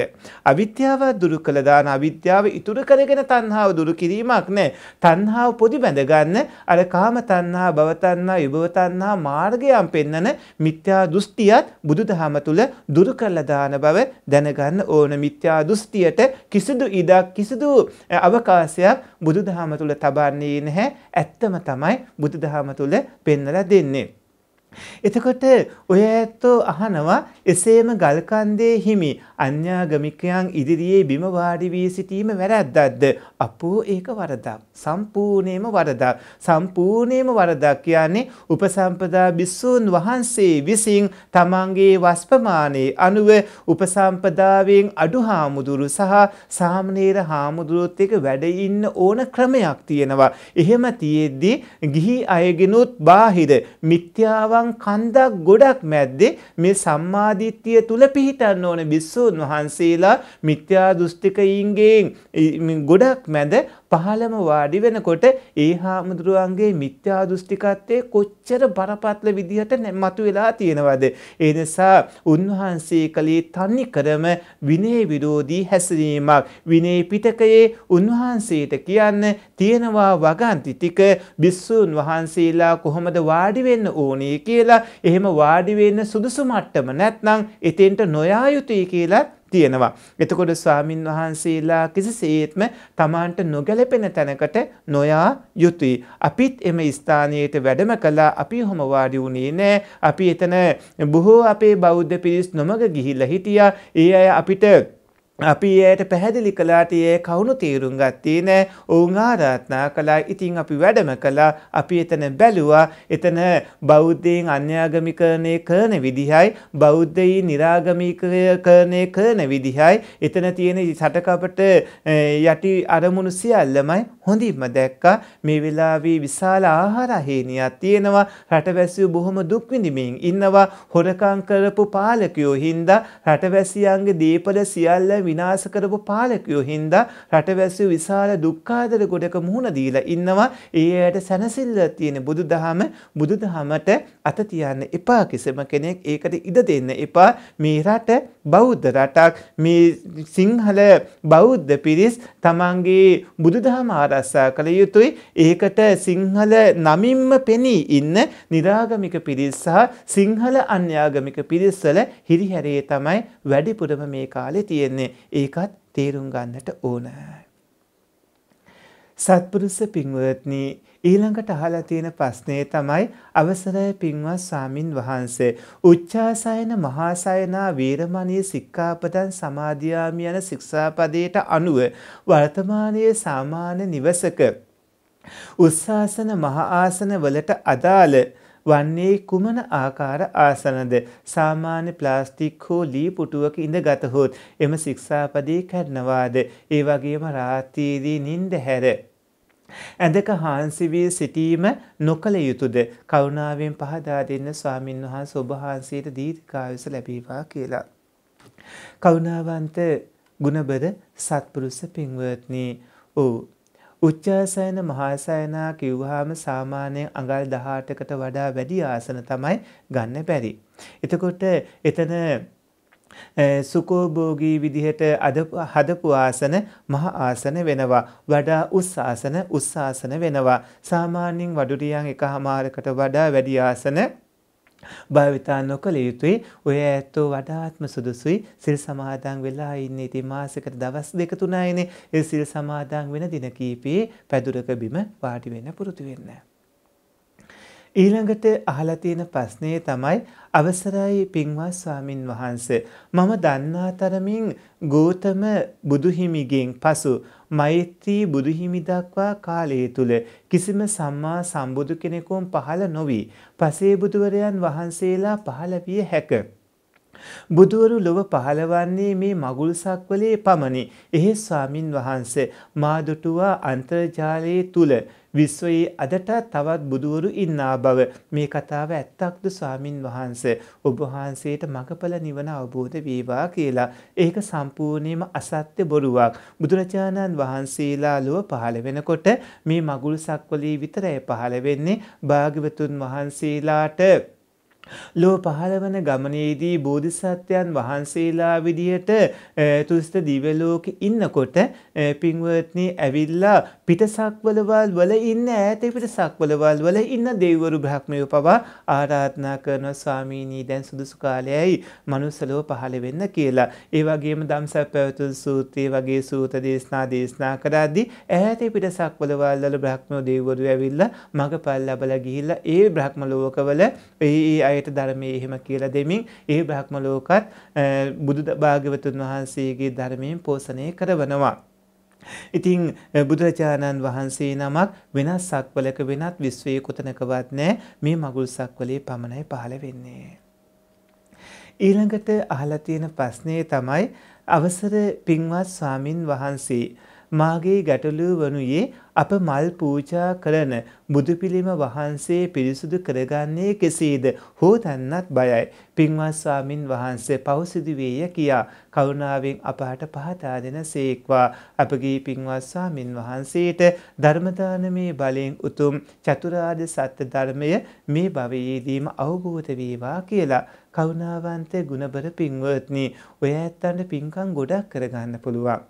අවිද්‍යාව දුරු කළා දාන අවිද්‍යාව ඉතුරු කරගෙන තණ්හාව දුරු කිරීමක් නෑ. තණ්හාව පොඩි බැඳගන්න අර කාම තණ්හා, භව තණ්හා, විභව තණ්හා මාර්ගයන් පෙන්නන මිත්‍යා දෘෂ්ටියත් බුදුදහම තුල දුරු කරලා දාන බව දැනගන්න ඕන. මිත්‍යා දෘෂ්ටියට කිසිදු ඉඩක් කිසිදු අවකාශයක් බුදුදහම තුල තබන්නේ නැහැ. ඇත්තම තමයි බුදුදහම තුල පෙන්වලා දෙන්නේ. එතකොට ඔය ඇත්තෝ අහනවා එසේම ගල්කන්දේ හිමි අන්‍යාගමිකයන් ඉදිරියේ බිම වාඩි වී සිටීම වැරද්දක්ද? අපෝ ඒක වරදක්. සම්පූර්ණේම වරදක්. සම්පූර්ණේම වරදක් කියන්නේ උපසම්පදා බිස්සූන් වහන්සේ විසින් තමන්ගේ වස්පමානයේ අනුව උපසම්පදාවෙන් අඩු හාමුදුරු සහ සාමණේර හාමුදුරුවොත් එක වැඩ ඉන්න ඕන ක්‍රමයක් තියෙනවා. එහෙම තියෙද්දී ගිහි අයගෙනුත් බාහිර මිත්‍යාවක් පුළුවන් කන්දක් ගොඩක් මැද්දේ මේ සම්මාදිට්ඨිය තුල පිහිටන්න ඕන බිස්සුන් වහන්සේලා මිත්‍යා දෘෂ්ටිකයින්ගෙන් ගොඩක් මැද පහළම වාඩි වෙනකොට ඒ හාමුදුරුවන්ගේ මිත්‍යා දෘෂ්ටිකත්වයේ කොච්චර බරපතල විදිහට මතු වෙලා තියෙනවද. ඒ නිසා උන්වහන්සේ කළේ තනි කරම විනය විරෝධී හැසිරීමක්. විනය පිටකයේ උන්වහන්සේට කියන්න තියෙනවා වගන්ති ටික බිස්සූන් වහන්සේලා කොහොමද වාඩි වෙන්න ඕනේ කියලා එහෙම වාඩි වෙන්න සුදුසු මට්ටම නැත්නම් එතෙන්ට නොයා යුතුයි කියලා තියෙනවා. එතකොට ස්වාමින් වහන්සේලා කිසිසේත්ම තමාන්ට නොගැලපෙන තැනකට නොයා යුතුයි. අපිත් එම ස්ථානයට වැඩම කළා අපි හොම වාඩි වුණේ නෑ. අපි එතන බොහෝ අපේ බෞද්ධ පිරිස් නොමග ගිහිල්ලා හිටියා. ඒ අය අපිට අපි එයට පැහැදිලි කලාට ඒ කවුණු තීරුම් ගත්තේ නෑ ඔවුන් ආරාත්නා කලා ඉතිං අපි වැඩම කලා අපි එතන බැලුවා එතන බෞද්ධයෙන් අන්‍යාගමිකරණය කරන විදිහයි බෞද්ධයි නිරාගමිකය කරණය කරන විදිහයි එතන තියෙන සටකපට යටි අරමුණු සියල්ලමයි හොඳින්ම දැක්කා මේ වෙලාවී විශාල ආහාරහේනියක් තියෙනවා රටවැසියෝ බොහොම දුක්විඳමින් ඉන්නවා හොරකං කරපු පාලකයෝ හින්දා රටවැසියන්ගේ දීපල සියල්ල විනාශ කරපු පාලකයෝ හින්දා රටවැසියෝ විශාල දුක්ඛාදර ගොඩක මුහුණ දීලා ඉන්නවා. ඒ ඇයට සැනසෙල්ල තියෙන බුදුදහම බුදුදහමට අත තියන්න එපා කිසිම කෙනෙක් ඒකට ඉඩ දෙන්න එපා. මේ රට බෞද්ධ රටක්. මේ සිංහල බෞද්ධ පිරිස් තමන්ගේ බුදුදහම ආරස්සා කළ යුතුයි. ඒකට සිංහල නමින්ම පෙනී ඉන්න නිරාගමික පිරිස් සහ සිංහල අන්‍යාගමික පිරිස්සල හිරිහැරේ තමයි වැඩිපුරම මේ කාලේ තියෙන්නේ. ඒකත් තේරුම් ගන්නට ඕන. සත්පුරුස පින්වත්නි ඊළඟට අහලා තියෙන ප්‍රශ්නේ තමයි අවසරය පින්වත් සාමින් වහන්සේ උච්චාසයන මහාසයනා වීරමණී සික්ඛාපදං සමාදියාමි යන ශික්ෂාපදයට අනුව වර්තමානයේ සාමාන්‍ය නිවසක උස්සාසන මහා ආසන වලට අදාළ වන්නේ කුමන ආකාර ආසනද සාමාන්‍ය ප්ලාස්ටික් හෝ ලී පුටුවක ඉඳගතහොත් එම ශික්ෂාපදී කැඩනවාද ඒ වගේම රාත්‍රීදී නින්ද හැර ඇඳක හාන්සි වී සිටීම නොකළ යුතුද කරුණාවෙන් පහදා දෙන්න ස්වාමින් වහන්සේ ඔබ වහන්සේට දීර්ඝායුෂ ලැබේවා කියලා. කරුණාවන්ත ගුණබර සත්පුරුෂ පින්වත්නි. ඔව් උච්චාසයන මහාසයනා කිව්වහම සාමාන්‍ය අඟල් 18කට වඩා වැඩි ආසන තමයි ගන්න බැරි. එතකොට එතන සුකෝභෝගී විදිහට හදපු ආසන මහ ආසන වෙනවා වඩා උස් ආසන උස් ආසන වෙනවා සාමාන්‍යයෙන් වඩුරියන් එකහමාරකට වඩා වැඩි ආසන භාවිතා නොකළ යුතුයි ඔය ඇත්තෝ වඩාත්ම සුදුසුයි සිල් සමාදන් වෙලා ඉන්න ඉති මාසකට දවස් දෙක තුනයිනේ ඒ සිල් සමාදන් වෙන දින කීපයේ පැදුරක බිම වාඩි වෙන්න පුරුදු වෙන්න. ඊළඟට අහලා තියෙන ප්‍රශ්නේ තමයි අවසරයි පින්වත් ස්වාමින් වහන්සේ මම දන්නා තරමින් ගෞතම බුදුහිමිගෙන් පසු මෛත්‍රී බුදුහිමි දක්වා කාලය තුල කිසිම සම්මා සම්බුදු කෙනෙකුන් පහළ නොවි පසේ බුදුවරයන් වහන්සේලා පහළ විය හැක බුදුවරු ලොව පහළවන්නේ මේ මගුල් සක්වලේ පමණි. එහෙ ස්වාමින් වහන්සේ මා දුටුවා අන්තර්ජාලයේ තුල විශ්වයේ අදට තවත් බුදුවරු ඉන්නා බව මේ කතාව ඇත්තක්ද ස්වාමින් වහන්ස ඔබ වහන්සේට මගඵල නිවන අවබෝධ වේවා කියලා ඒක සම්පූර්ණයෙන්ම අසත්‍ය බොරුවක් බුදුරජාණන් වහන්සේලා ලොව පහළ වෙනකොට මේ මගුල් සක්වලී විතරයි පහළ වෙන්නේ භාග්‍යවතුන් වහන්සේලාට ලෝ පහළ වන ගමනේදී බෝධිසත්වයන් වහන්සේලා විදිහට තුස්ත දිවලෝක ඉන්නකොට පින්වත්නි ඇවිල්ලා පිටසක්වලවල් වල ඉන්න ඈත පිටසක්වලවල් වල ඉන්න දෙවිවරු බ්‍රහ්මයෝ පවා ආරාධනා කරන ස්වාමීනී දැන් සුදුසු කාලයයි මනුස්සලෝ පහළ වෙන්න කියලා. ඒ වගේම දම්සක් පැවතුල් සූත්‍රයේ වගේ සූත දේශනා දේශනා කරද්දී ඈත පිටසක්වලවල් වල බ්‍රහ්මයෝ දෙවිවරු ඇවිල්ලා මගපල් ලබලා ගිහිල්ලා ඒ බ්‍රහ්ම ලෝකවල ඒ අයට ධර්මයේ එහෙම කියලා දෙමින් ඒ බ්‍රහ්ම ලෝකත් බුදු භාග්‍යවතුන් වහන්සේගේ ධර්මයෙන් පෝෂණය කරවනවා. ඉතින් බුදුරජාණන් වහන්සේ නමක් වෙනස් සක්වලක වෙනත් විශ්වයේ කොතනකවත් නෑ මේ මගුල් සක්වලේ පමණයි පහළ වෙන්නේ. ඊළඟට අහලා තියෙන ප්‍රශ්නේ තමයි අවසර පින්වත් ස්වාමින් වහන්සේ මාගේ ගැටලූ වනුයේ අප මල් පූජා කරන බුදුපිළිම වහන්සේ පිරිසුදු කරගන්නේ කෙසේද හෝ තැන්නත් බයයි. පින්වත් ස්වාමින් වහන්සේ පෞසිදුවේය කියා කරුණාවෙන් අපහට පහතා දෙන සේක්වා අපගේ පින්වත් ස්වාමින් වහන්සේට ධර්මදානමේ බලයෙන් උතුම් චතුරාර්ය සත්‍ය ධර්මය මේ භවයේදීම අවබෝධ වේවා කියලා කරුණාවන්ත ගුණබර පින්වත්නි ඔය ඇත්තන්ට පින්කම් ගොඩක් කරගන්න පුළුවන්.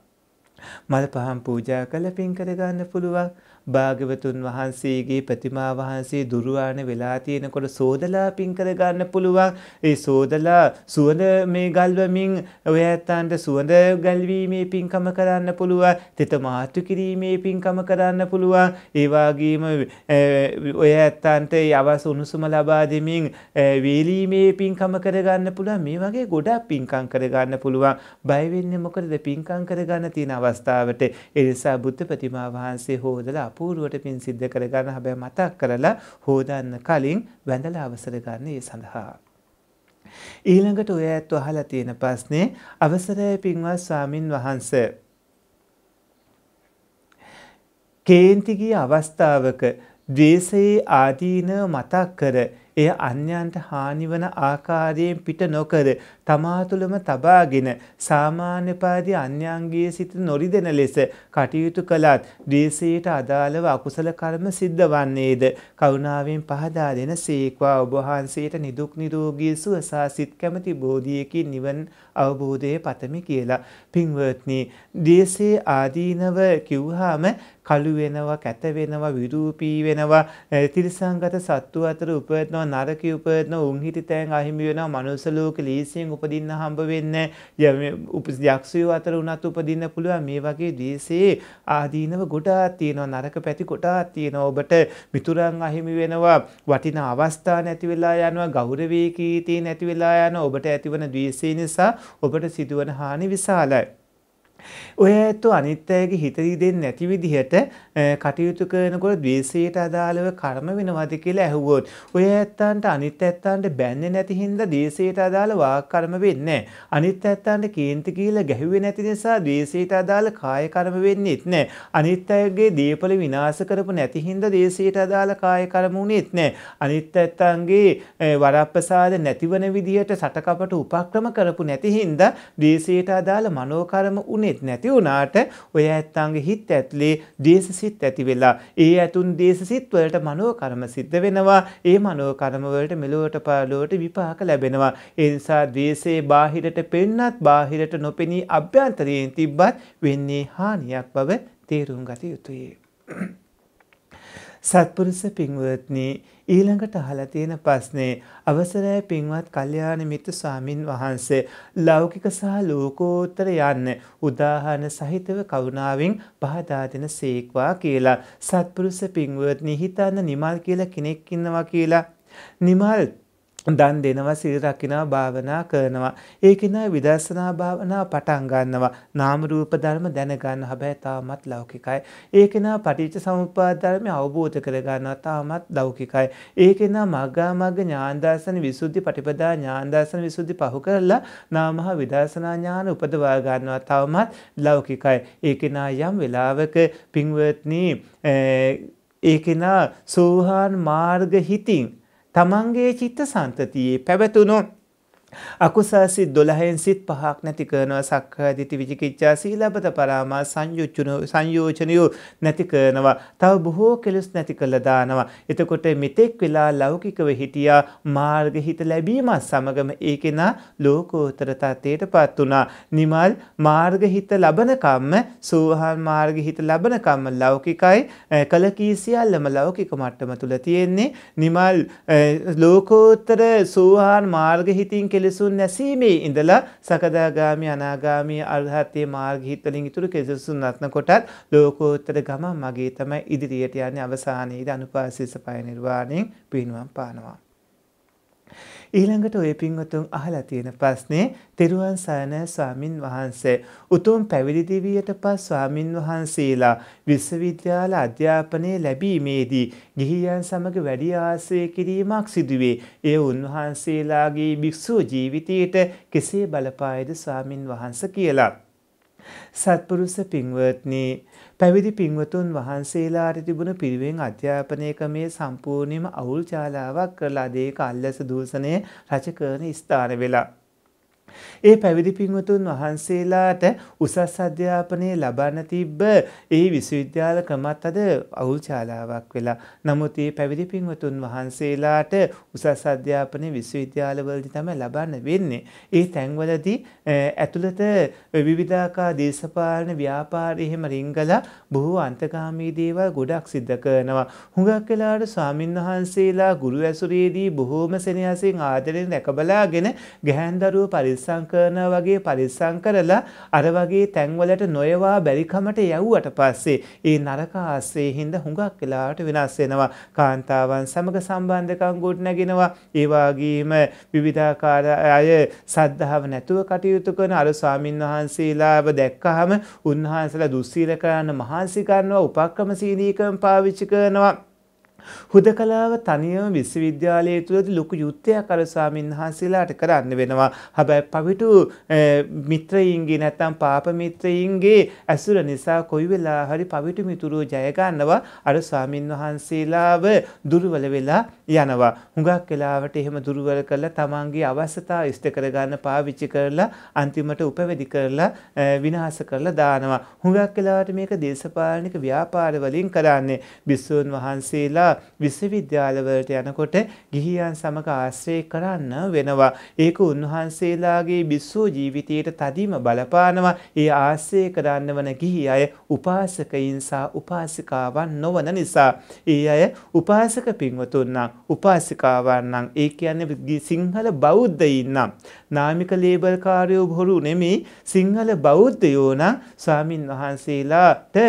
මල් පහම් පූජා කළ පින් කරගන්න පුළුවන් භාගවතුන් වහන්සේගේ ප්‍රතිමා වහන්සේ දුර්වාන වෙලා තියෙනකොට සෝදලා පින් කරගන්න පුළුවන්. ඒ සෝදලා සුවඳ මේ ගල්වමින් ඔය ඇත්තන්ට සුවඳ ගල්වීමේ පින්කම කරන්න පුළුවන්. තෙත මාතු කිරීමේ පින්කම කරන්න පුළුවන්. ඒ වගේම ඔය ඇත්තන්ට අවස උණුසුම ලබා දෙමින් වේලීමේ පින්කම කරගන්න පුළුවන්. මේ වගේ ගොඩක් පින්කම් කරගන්න පුළුවන්. බය වෙන්නේ මොකද පින්කම් කරගන්න තියෙන අවස්ථාවට. ඒ නිසා බුද්ධ ප්‍රතිමා වහන්සේ හොදලා අපූරුවට පින් සිද්ධ කරගන්න හැබැයි මතක් කරලා හොදන්න කලින් වැඳලා අවසර ගන්න ඒ සඳහා. ඊළඟට ඔය ඇත්තු අහලා තියෙන ප්‍රශ්නේ අවසරයි පින්වත් ස්වාමින් වහන්සේ. කේන්ති අවස්ථාවක ද්වේෂයේ ආදීන මතක් කර එය අන්‍යයන්ට හානිවන ආකාරයෙන් පිට නොකර තමා තුළම තබාගෙන සාමාන්‍ය පාදී අන්‍යයන්ගේ සිත නොරිදෙන ලෙස කටයුතු කළත් ද්වේෂයට අදාළව අකුසල කර්ම සිද්ධ වන්නේද කරුණාවෙන් පහදා දෙන සීක්වා ඔබ වහන්සේට නිදුක් නිරෝගී සුව සහ සිත කැමැති බෝධියකින් නිවන් අවබෝධයේ පතමි කියලා පින්වත්නි ද්වේෂයේ ආදීනව කිව්වහම කළු වෙනවා කැත වෙනවා විරූපී වෙනවා තිරිසංගත සත්තු අතර උපයනවා නරකී උපයනවා උන්හිටි තැන් අහිමි වෙනවා මනුස්ස ලෝක ලීසියෙන් උපදින්න හම්බ වෙන්න උපස් යක්ෂය අතර උනත් උපදින්න පුළුවන් මේ වගේ දේශයේ ආදීනව ගොඩාත් තියෙනවා නරක පැති කොටාත් තියෙනවා ඔබට මිතුරන් අහිමි වෙනවා වටින අවස්ථා නැතිවෙලා යනවා ගෞරවේකීතී නැතිවෙලා යන ඔබට ඇතිවන දවේශය නිසා ඔබට සිදුවන හානි විශාලයි. ඔය ඇත්තු අනිත් අයගේ හිතරී දෙන්න නැති විදිහට කටයුතු කරනකොට ද්වේෂයට අදාළව කර්ම වෙනවද කියලා ඇහුවොත් ඔය ඇත්තන්ට අනිත් ඇත්තන්ට බැන්නේ නැති හින්දා ද්වේෂයට අදාළ වාක් කර්ම වෙන්නේ අනිත් ඇත්තන්ට කේන්ති කියලා ගැහුවේ නැති නිසා ද්වේෂයට අදාළ කාය කර්ම වෙන්නේත් නැහැ. අනිත් අයගේ දීපල විනාශ කරපු නැති හින්දා ද්වේෂයට අදාළ කාය කර්ම උනේත් නැහැ. අනිත් ඇත්තන්ගේ වරප්‍රසාද නැතිවන විදිහට සටකපට උපක්‍රම කරපු නැති හින්දා ද්වේෂයට අදාළ මනෝ කර්ම උනේ දන්නේත් නැති වුණාට ඔය ඇත්තන්ගේ හිත ඇතුලේ දේශසිත ඇති වෙලා ඒ ඇතුන් දේශසිත වලට මනෝ කර්ම සිද්ධ වෙනවා ඒ මනෝ කර්ම වලට මෙලොවට පරලොවට විපාක ලැබෙනවා ඒ නිසා ද්වේෂේ බාහිරට පෙන්නත් බාහිරට නොපෙනී අභ්‍යන්තරයෙන් තිබ්බත් වෙන්නේ හානියක් බව තේරුම් ගත යුතුය. සත්පුරුස පින්වත්නි ඊළඟට අහලා තියෙන ප්‍රශ්නේ අවසරයි පින්වත් කල්යාණ මිත්‍ර ස්වාමින් වහන්සේ ලෞකික සහ ලෝකෝත්තර යන්න උදාහරණ සහිතව කරුණාවෙන් පහදා දෙන සීක්වා කියලා සත්පුරුස පින්වත්නි හිතන්න නිමල් කියලා කෙනෙක් ඉන්නවා කියලා නිමල් දන් දෙනවා සිල් රකින්නවා භාවනා කරනවා. ඒ කෙනා විදර්ශනා භාවනා පටන් ගන්නවා. නාම රූප ධර්ම දැන ගන්න හැබැයි තාමත් ලෞකිකයි. ඒ කෙනා පටිච්ච සමුප්පාද ධර්මය අවබෝධ කර ගන්නවා තාමත් ලෞකිකයි. ඒ කෙනා මග්ගා මග්ග ඥාන දර්ශන විසුද්ධි පටිපදා ඥාන දර්ශන විසුද්ධි පහු කරලා නාමහ විදර්ශනා ඥාන උපදවා ගන්නවා තාමත් ලෞකිකයි. ඒ කෙනා යම් වෙලාවක පින්වත්නි ඒ කෙනා සෝහාන් මාර්ග හිතින් තමන්ගේ චිත්ත සන්තතියේ පැවතුනොත් අකුසල් සිත් 12න් සිත් පහක් නැති කරනවා සක්කාය දිටි විචිකිච්ඡා සීලබත පරාමා සංයුචන සංයෝජනියෝ නැති කරනවා තව බොහෝ කෙලස් නැති කළා දානවා එතකොට මෙතෙක් වෙලා ලෞකිකව හිටියා මාර්ග හිත ලැබීම සමගම ඒකේන ලෝකෝත්තර තත්ත්වයටපත් වුණා නිමල් මාර්ග හිත ලබනකම්ම සෝහන් මාර්ග හිත ලබනකම්ම ලෞකිකයි කලකී සියල්ලම ලෞකික මට්ටම තුල තියෙන්නේ නිමල් ලෝකෝත්තර සෝහන් මාර්ග හිතින් කෙලෙසුන් නැසීමේ ඉඳලා සකදාගාමි අනාගාමී අල්හත්තේ මාර්ගහිත්වලින් ඉතුරු කෙලෙසුන් නත්න කොටත් ලෝකෝත්තර ගමන් මගේ තමයි ඉදිරියට යන්නේ අවසානයේදී අනුපාසීස පය නිර්වාණයෙන් පිනුවම් පානවා ඊළඟට ඔය පින්වතුන් අහලා තියෙන ප්‍රශ්නේ තෙරුවන් සරණ ස්වාමින් වහන්සේ උතුම් පැවිදි දිවියට පස් ස්වාමින් වහන්සේලා විශ්වවිද්‍යාල අධ්‍යාපනය ලැබීමේදී ගිහියන් සමග වැඩි ආශ්‍රය කිරීමක් සිදුවේ. එය උන්වහන්සේලාගේ භික්ෂූ ජීවිතයට කෙසේ බලපායද ස්වාමින් වහන්ස කියලා. සත්පුරුෂ පින්වත්නි පැවිදි පින්වතුන් වහන්සේලාට තිබුණ පිරිවෙන් අධ්‍යාපනය ක්‍රමයේ සම්පූර්ණයෙන්ම අවුල් චාලාවක් කරලා දේක අල්ලස දූෂණය රචකරන ස්ථාන වෙලා ඒ පැවිදි පින්වතුන් වහන්සේලාට උසස් අධ්‍යාපනය ලබන්න තිබ්බ ඒ විශ්වවිද්‍යාල ක්‍රමත් අද අවුල් ශාලාවක් වෙලා. නමුත් ඒ පැවිදි පින්වතුන් වහන්සේලාට උසස් අධ්‍යාපනය විශ්වවිද්‍යාලවලදී තමයි ලබන්න වෙන්නේ. ඒ තැන්වලදී ඇතුළත විවිධාකා දේශපාලන ව්‍යාපාර එහෙම රිංගලා බොහෝ අන්තගාමී දේවල් ගොඩක් සිද්ධ කරනවා. හුඟක් වෙලාට ස්වාමින්වහන්සේලා ගුරු ඇසුරේදී බොහෝම සෙනෙහසින් ආදරෙන් රැකබලාගෙන ගැහැන්දරුව පරිස පරිස්සම් කරනවා වගේ පරිස්සම් කරලා අර වගේ තැන්වලට නොයවා බැරිකමට යවුවට පස්සේ ඒ නරක ආශ්‍රයේ හිඳ හුඟක් වෙලාවට වෙනස් වෙනවා කාන්තාවන් සමග සම්බන්ධකම් ගොඩ නැගෙනවා ඒ වගේම විවිධාකාර අය සද්ධාව නැතුව කටයුතු කරන අර ස්වාමින් වහන්සේලාව දැක්කහම උන්වහන්සේලා දුස්සීල කරන්න මහන්සි ගන්නවා උපක්‍රම සීලීකම් පාවිච්චි කරනවා හුදකලාව තනියම විශ්වවිද්‍යාලය තුළදී ලොකු යුද්ධයක් අර ස්වාමීන් වහන්සේලාට කරන්න වෙනවා. හැබැයි පවිටු මිත්‍රයින්ගේ නැත්නම් පාප මිත්‍රයින්ගේ ඇසුර නිසා කොයි වෙලා හරි පවිටු මිතුරෝ ජය ගන්නවා අර ස්වාමීන් වහන්සේලාව දුර්වල වෙලා යනවා. හුඟක් වෙලාවට එහෙම දුර්වල කරලා තමන්ගේ අවශ්‍යතා ඉෂ්ට කරගන්න පාවිච්චි කරලා අන්තිමට උපවැදි කරලා විනාශ කරලා දානවා. හුඟක් වෙලාවට මේක දේශපාලනික ව්‍යාපාර වලින් කරන්නේ. බිස්සෝන් වහන්සේලා විශ්වවිද්‍යාලවලට යනකොට ගිහියන් සමග ආශ්‍රය කරන්න වෙනවා. ඒක උන්වහන්සේලාගේ බිස්සෝ ජීවිතයට තදිම බලපානවා. ඒ ආශ්‍රය කරන්න වන ගිහි අය උපාසකයින් සහ උපාසිකාවන් නොවන නිසා. ඒ අය උපාසක පින්වතුන් නම් උපාසිකාවන් නම් ඒ කියන්නේ සිංහල බෞද්ධයින් නම් නාමික ලේබල් කාර්යෝ බොරු නෙමේ සිංහල බෞද්ධයෝ නම් ස්වාමින් වහන්සේලාට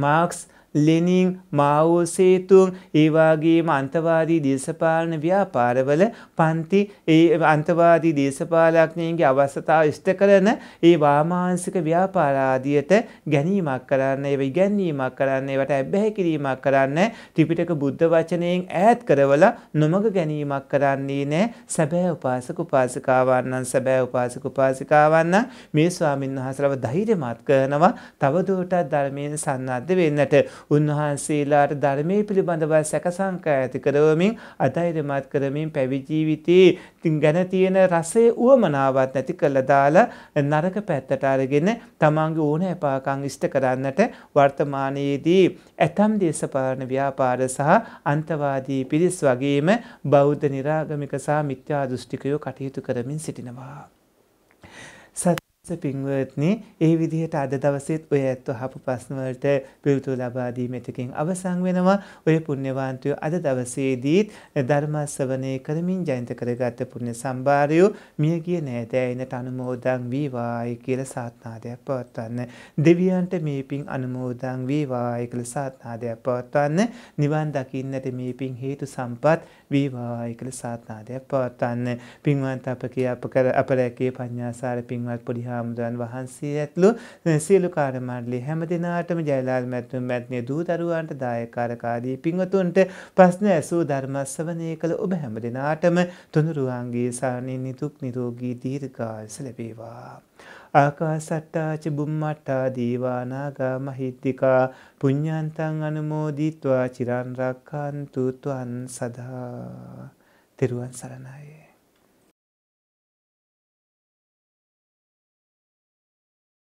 මාක්ස් ලෙනින් මාවෝසේතුන් ඒවාගේම අන්තවාදී දේශපාලන ව්‍යාපාරවල පන්ති ඒ අන්තවාදී දේශපාලඥයන්ගේ අවස්ථාව ඉෂ්ට කරන ඒ වාමාංශික ව්‍යාපාරාදියට ගැනීමක් කරන්න ඒව ඉගැන්වීමක් කරන්න ඒවට ඇබ්බැහි කිරීමක් කරන්න ත්‍රිපිටක බුද්ධ වචනයෙන් ඈත් කරවලා නොමග ගැනීමක් කරන්නේ නෑ සැබෑ උපාසක උපාසිකාවන් නම් සැබෑ උපාසක උපාසිකාවන් නම් මේ ස්වාමින්වහන්සේලව ධෛර්යමත් කරනවා තවදුරටත් ධර්මයෙන් සන්නද්ධ වෙන්නට උන්වහන්සේලාට ධර්මයේ පිළිබඳව සැකසංකා ඇති කරවමින් අධෛර්යමත් කරමින් පැවිජීවිතයේ ගැන තියෙන රසය උවමනාවත් නැති කළ දාලා නරක පැත්තට අරගෙන තමන්ගේ ඕන එපාකං ඉෂ්ට කරන්නට වර්තමානයේදී ඇතම් දේශපාලන ව්‍යාපාර සහ අන්තවාදී පිරිස් වගේම බෞද්ධ නිරාගමික සහ මිත්‍යා දෘෂ්ටිකයෝ කටයුතු කරමින් සිටිනවා. පින්වත්නි ඒ විදිහට අද දවසෙත් ඔය ඇත්ත හපු ප්‍රශ්නවලට පිළිතුරු ලබා දීමෙතකින් අවසන් වෙනවා ඔය පුණ්‍යවාන්තයෝ අද දවසේදීත් ධර්ම ශ්‍රවණය කරමින් ජයන්ත කරගත් පුණ්‍ය සම්භාරයෝ මියගිය නෑදෑයිනට අනුමෝදන් වේවායි කියලා සාත්නාදයක් පවත්වන්න දෙවියන්ට මේ පින් අනුමෝදන් වේවායි කියලා සාත්නාදයක් පවත්වන්න නිවන් දකින්නට මේ පින් හේතු සම්පත් වේවායි කියලා සාත්නාදයක් පවත්වන්න. පින්වත් අප කිය අප කර අපරැකේ පඤ්ඤාසාර පින්වත් පොඩි හාමුදුරන් වහන්සේ ඇතුළු සියලු කාර්යමාර්ගලේ හැම දිනාටම ජයලාල් මැතුම් මැත්නේ දූ දරුවන්ට දායකකාරකාදී පින්වතුන්ට ප්‍රශ්න ඇසූ ධර්ම ශ්‍රවණය කළ ඔබ හැම දිනාටම තුනුරුවන්ගේ සානින් නිදුක් නිරෝගී දීර්ඝායස ලැබේවා. ආකාසට්ටාච බුම්මට්ටා දීවානාගා මහිත්තිකා පුඤ්ඥන්තන් අනුමෝදිත්වා චිරන් රක්කන්තුතුවන් සදා තෙරුවන් සරණයි.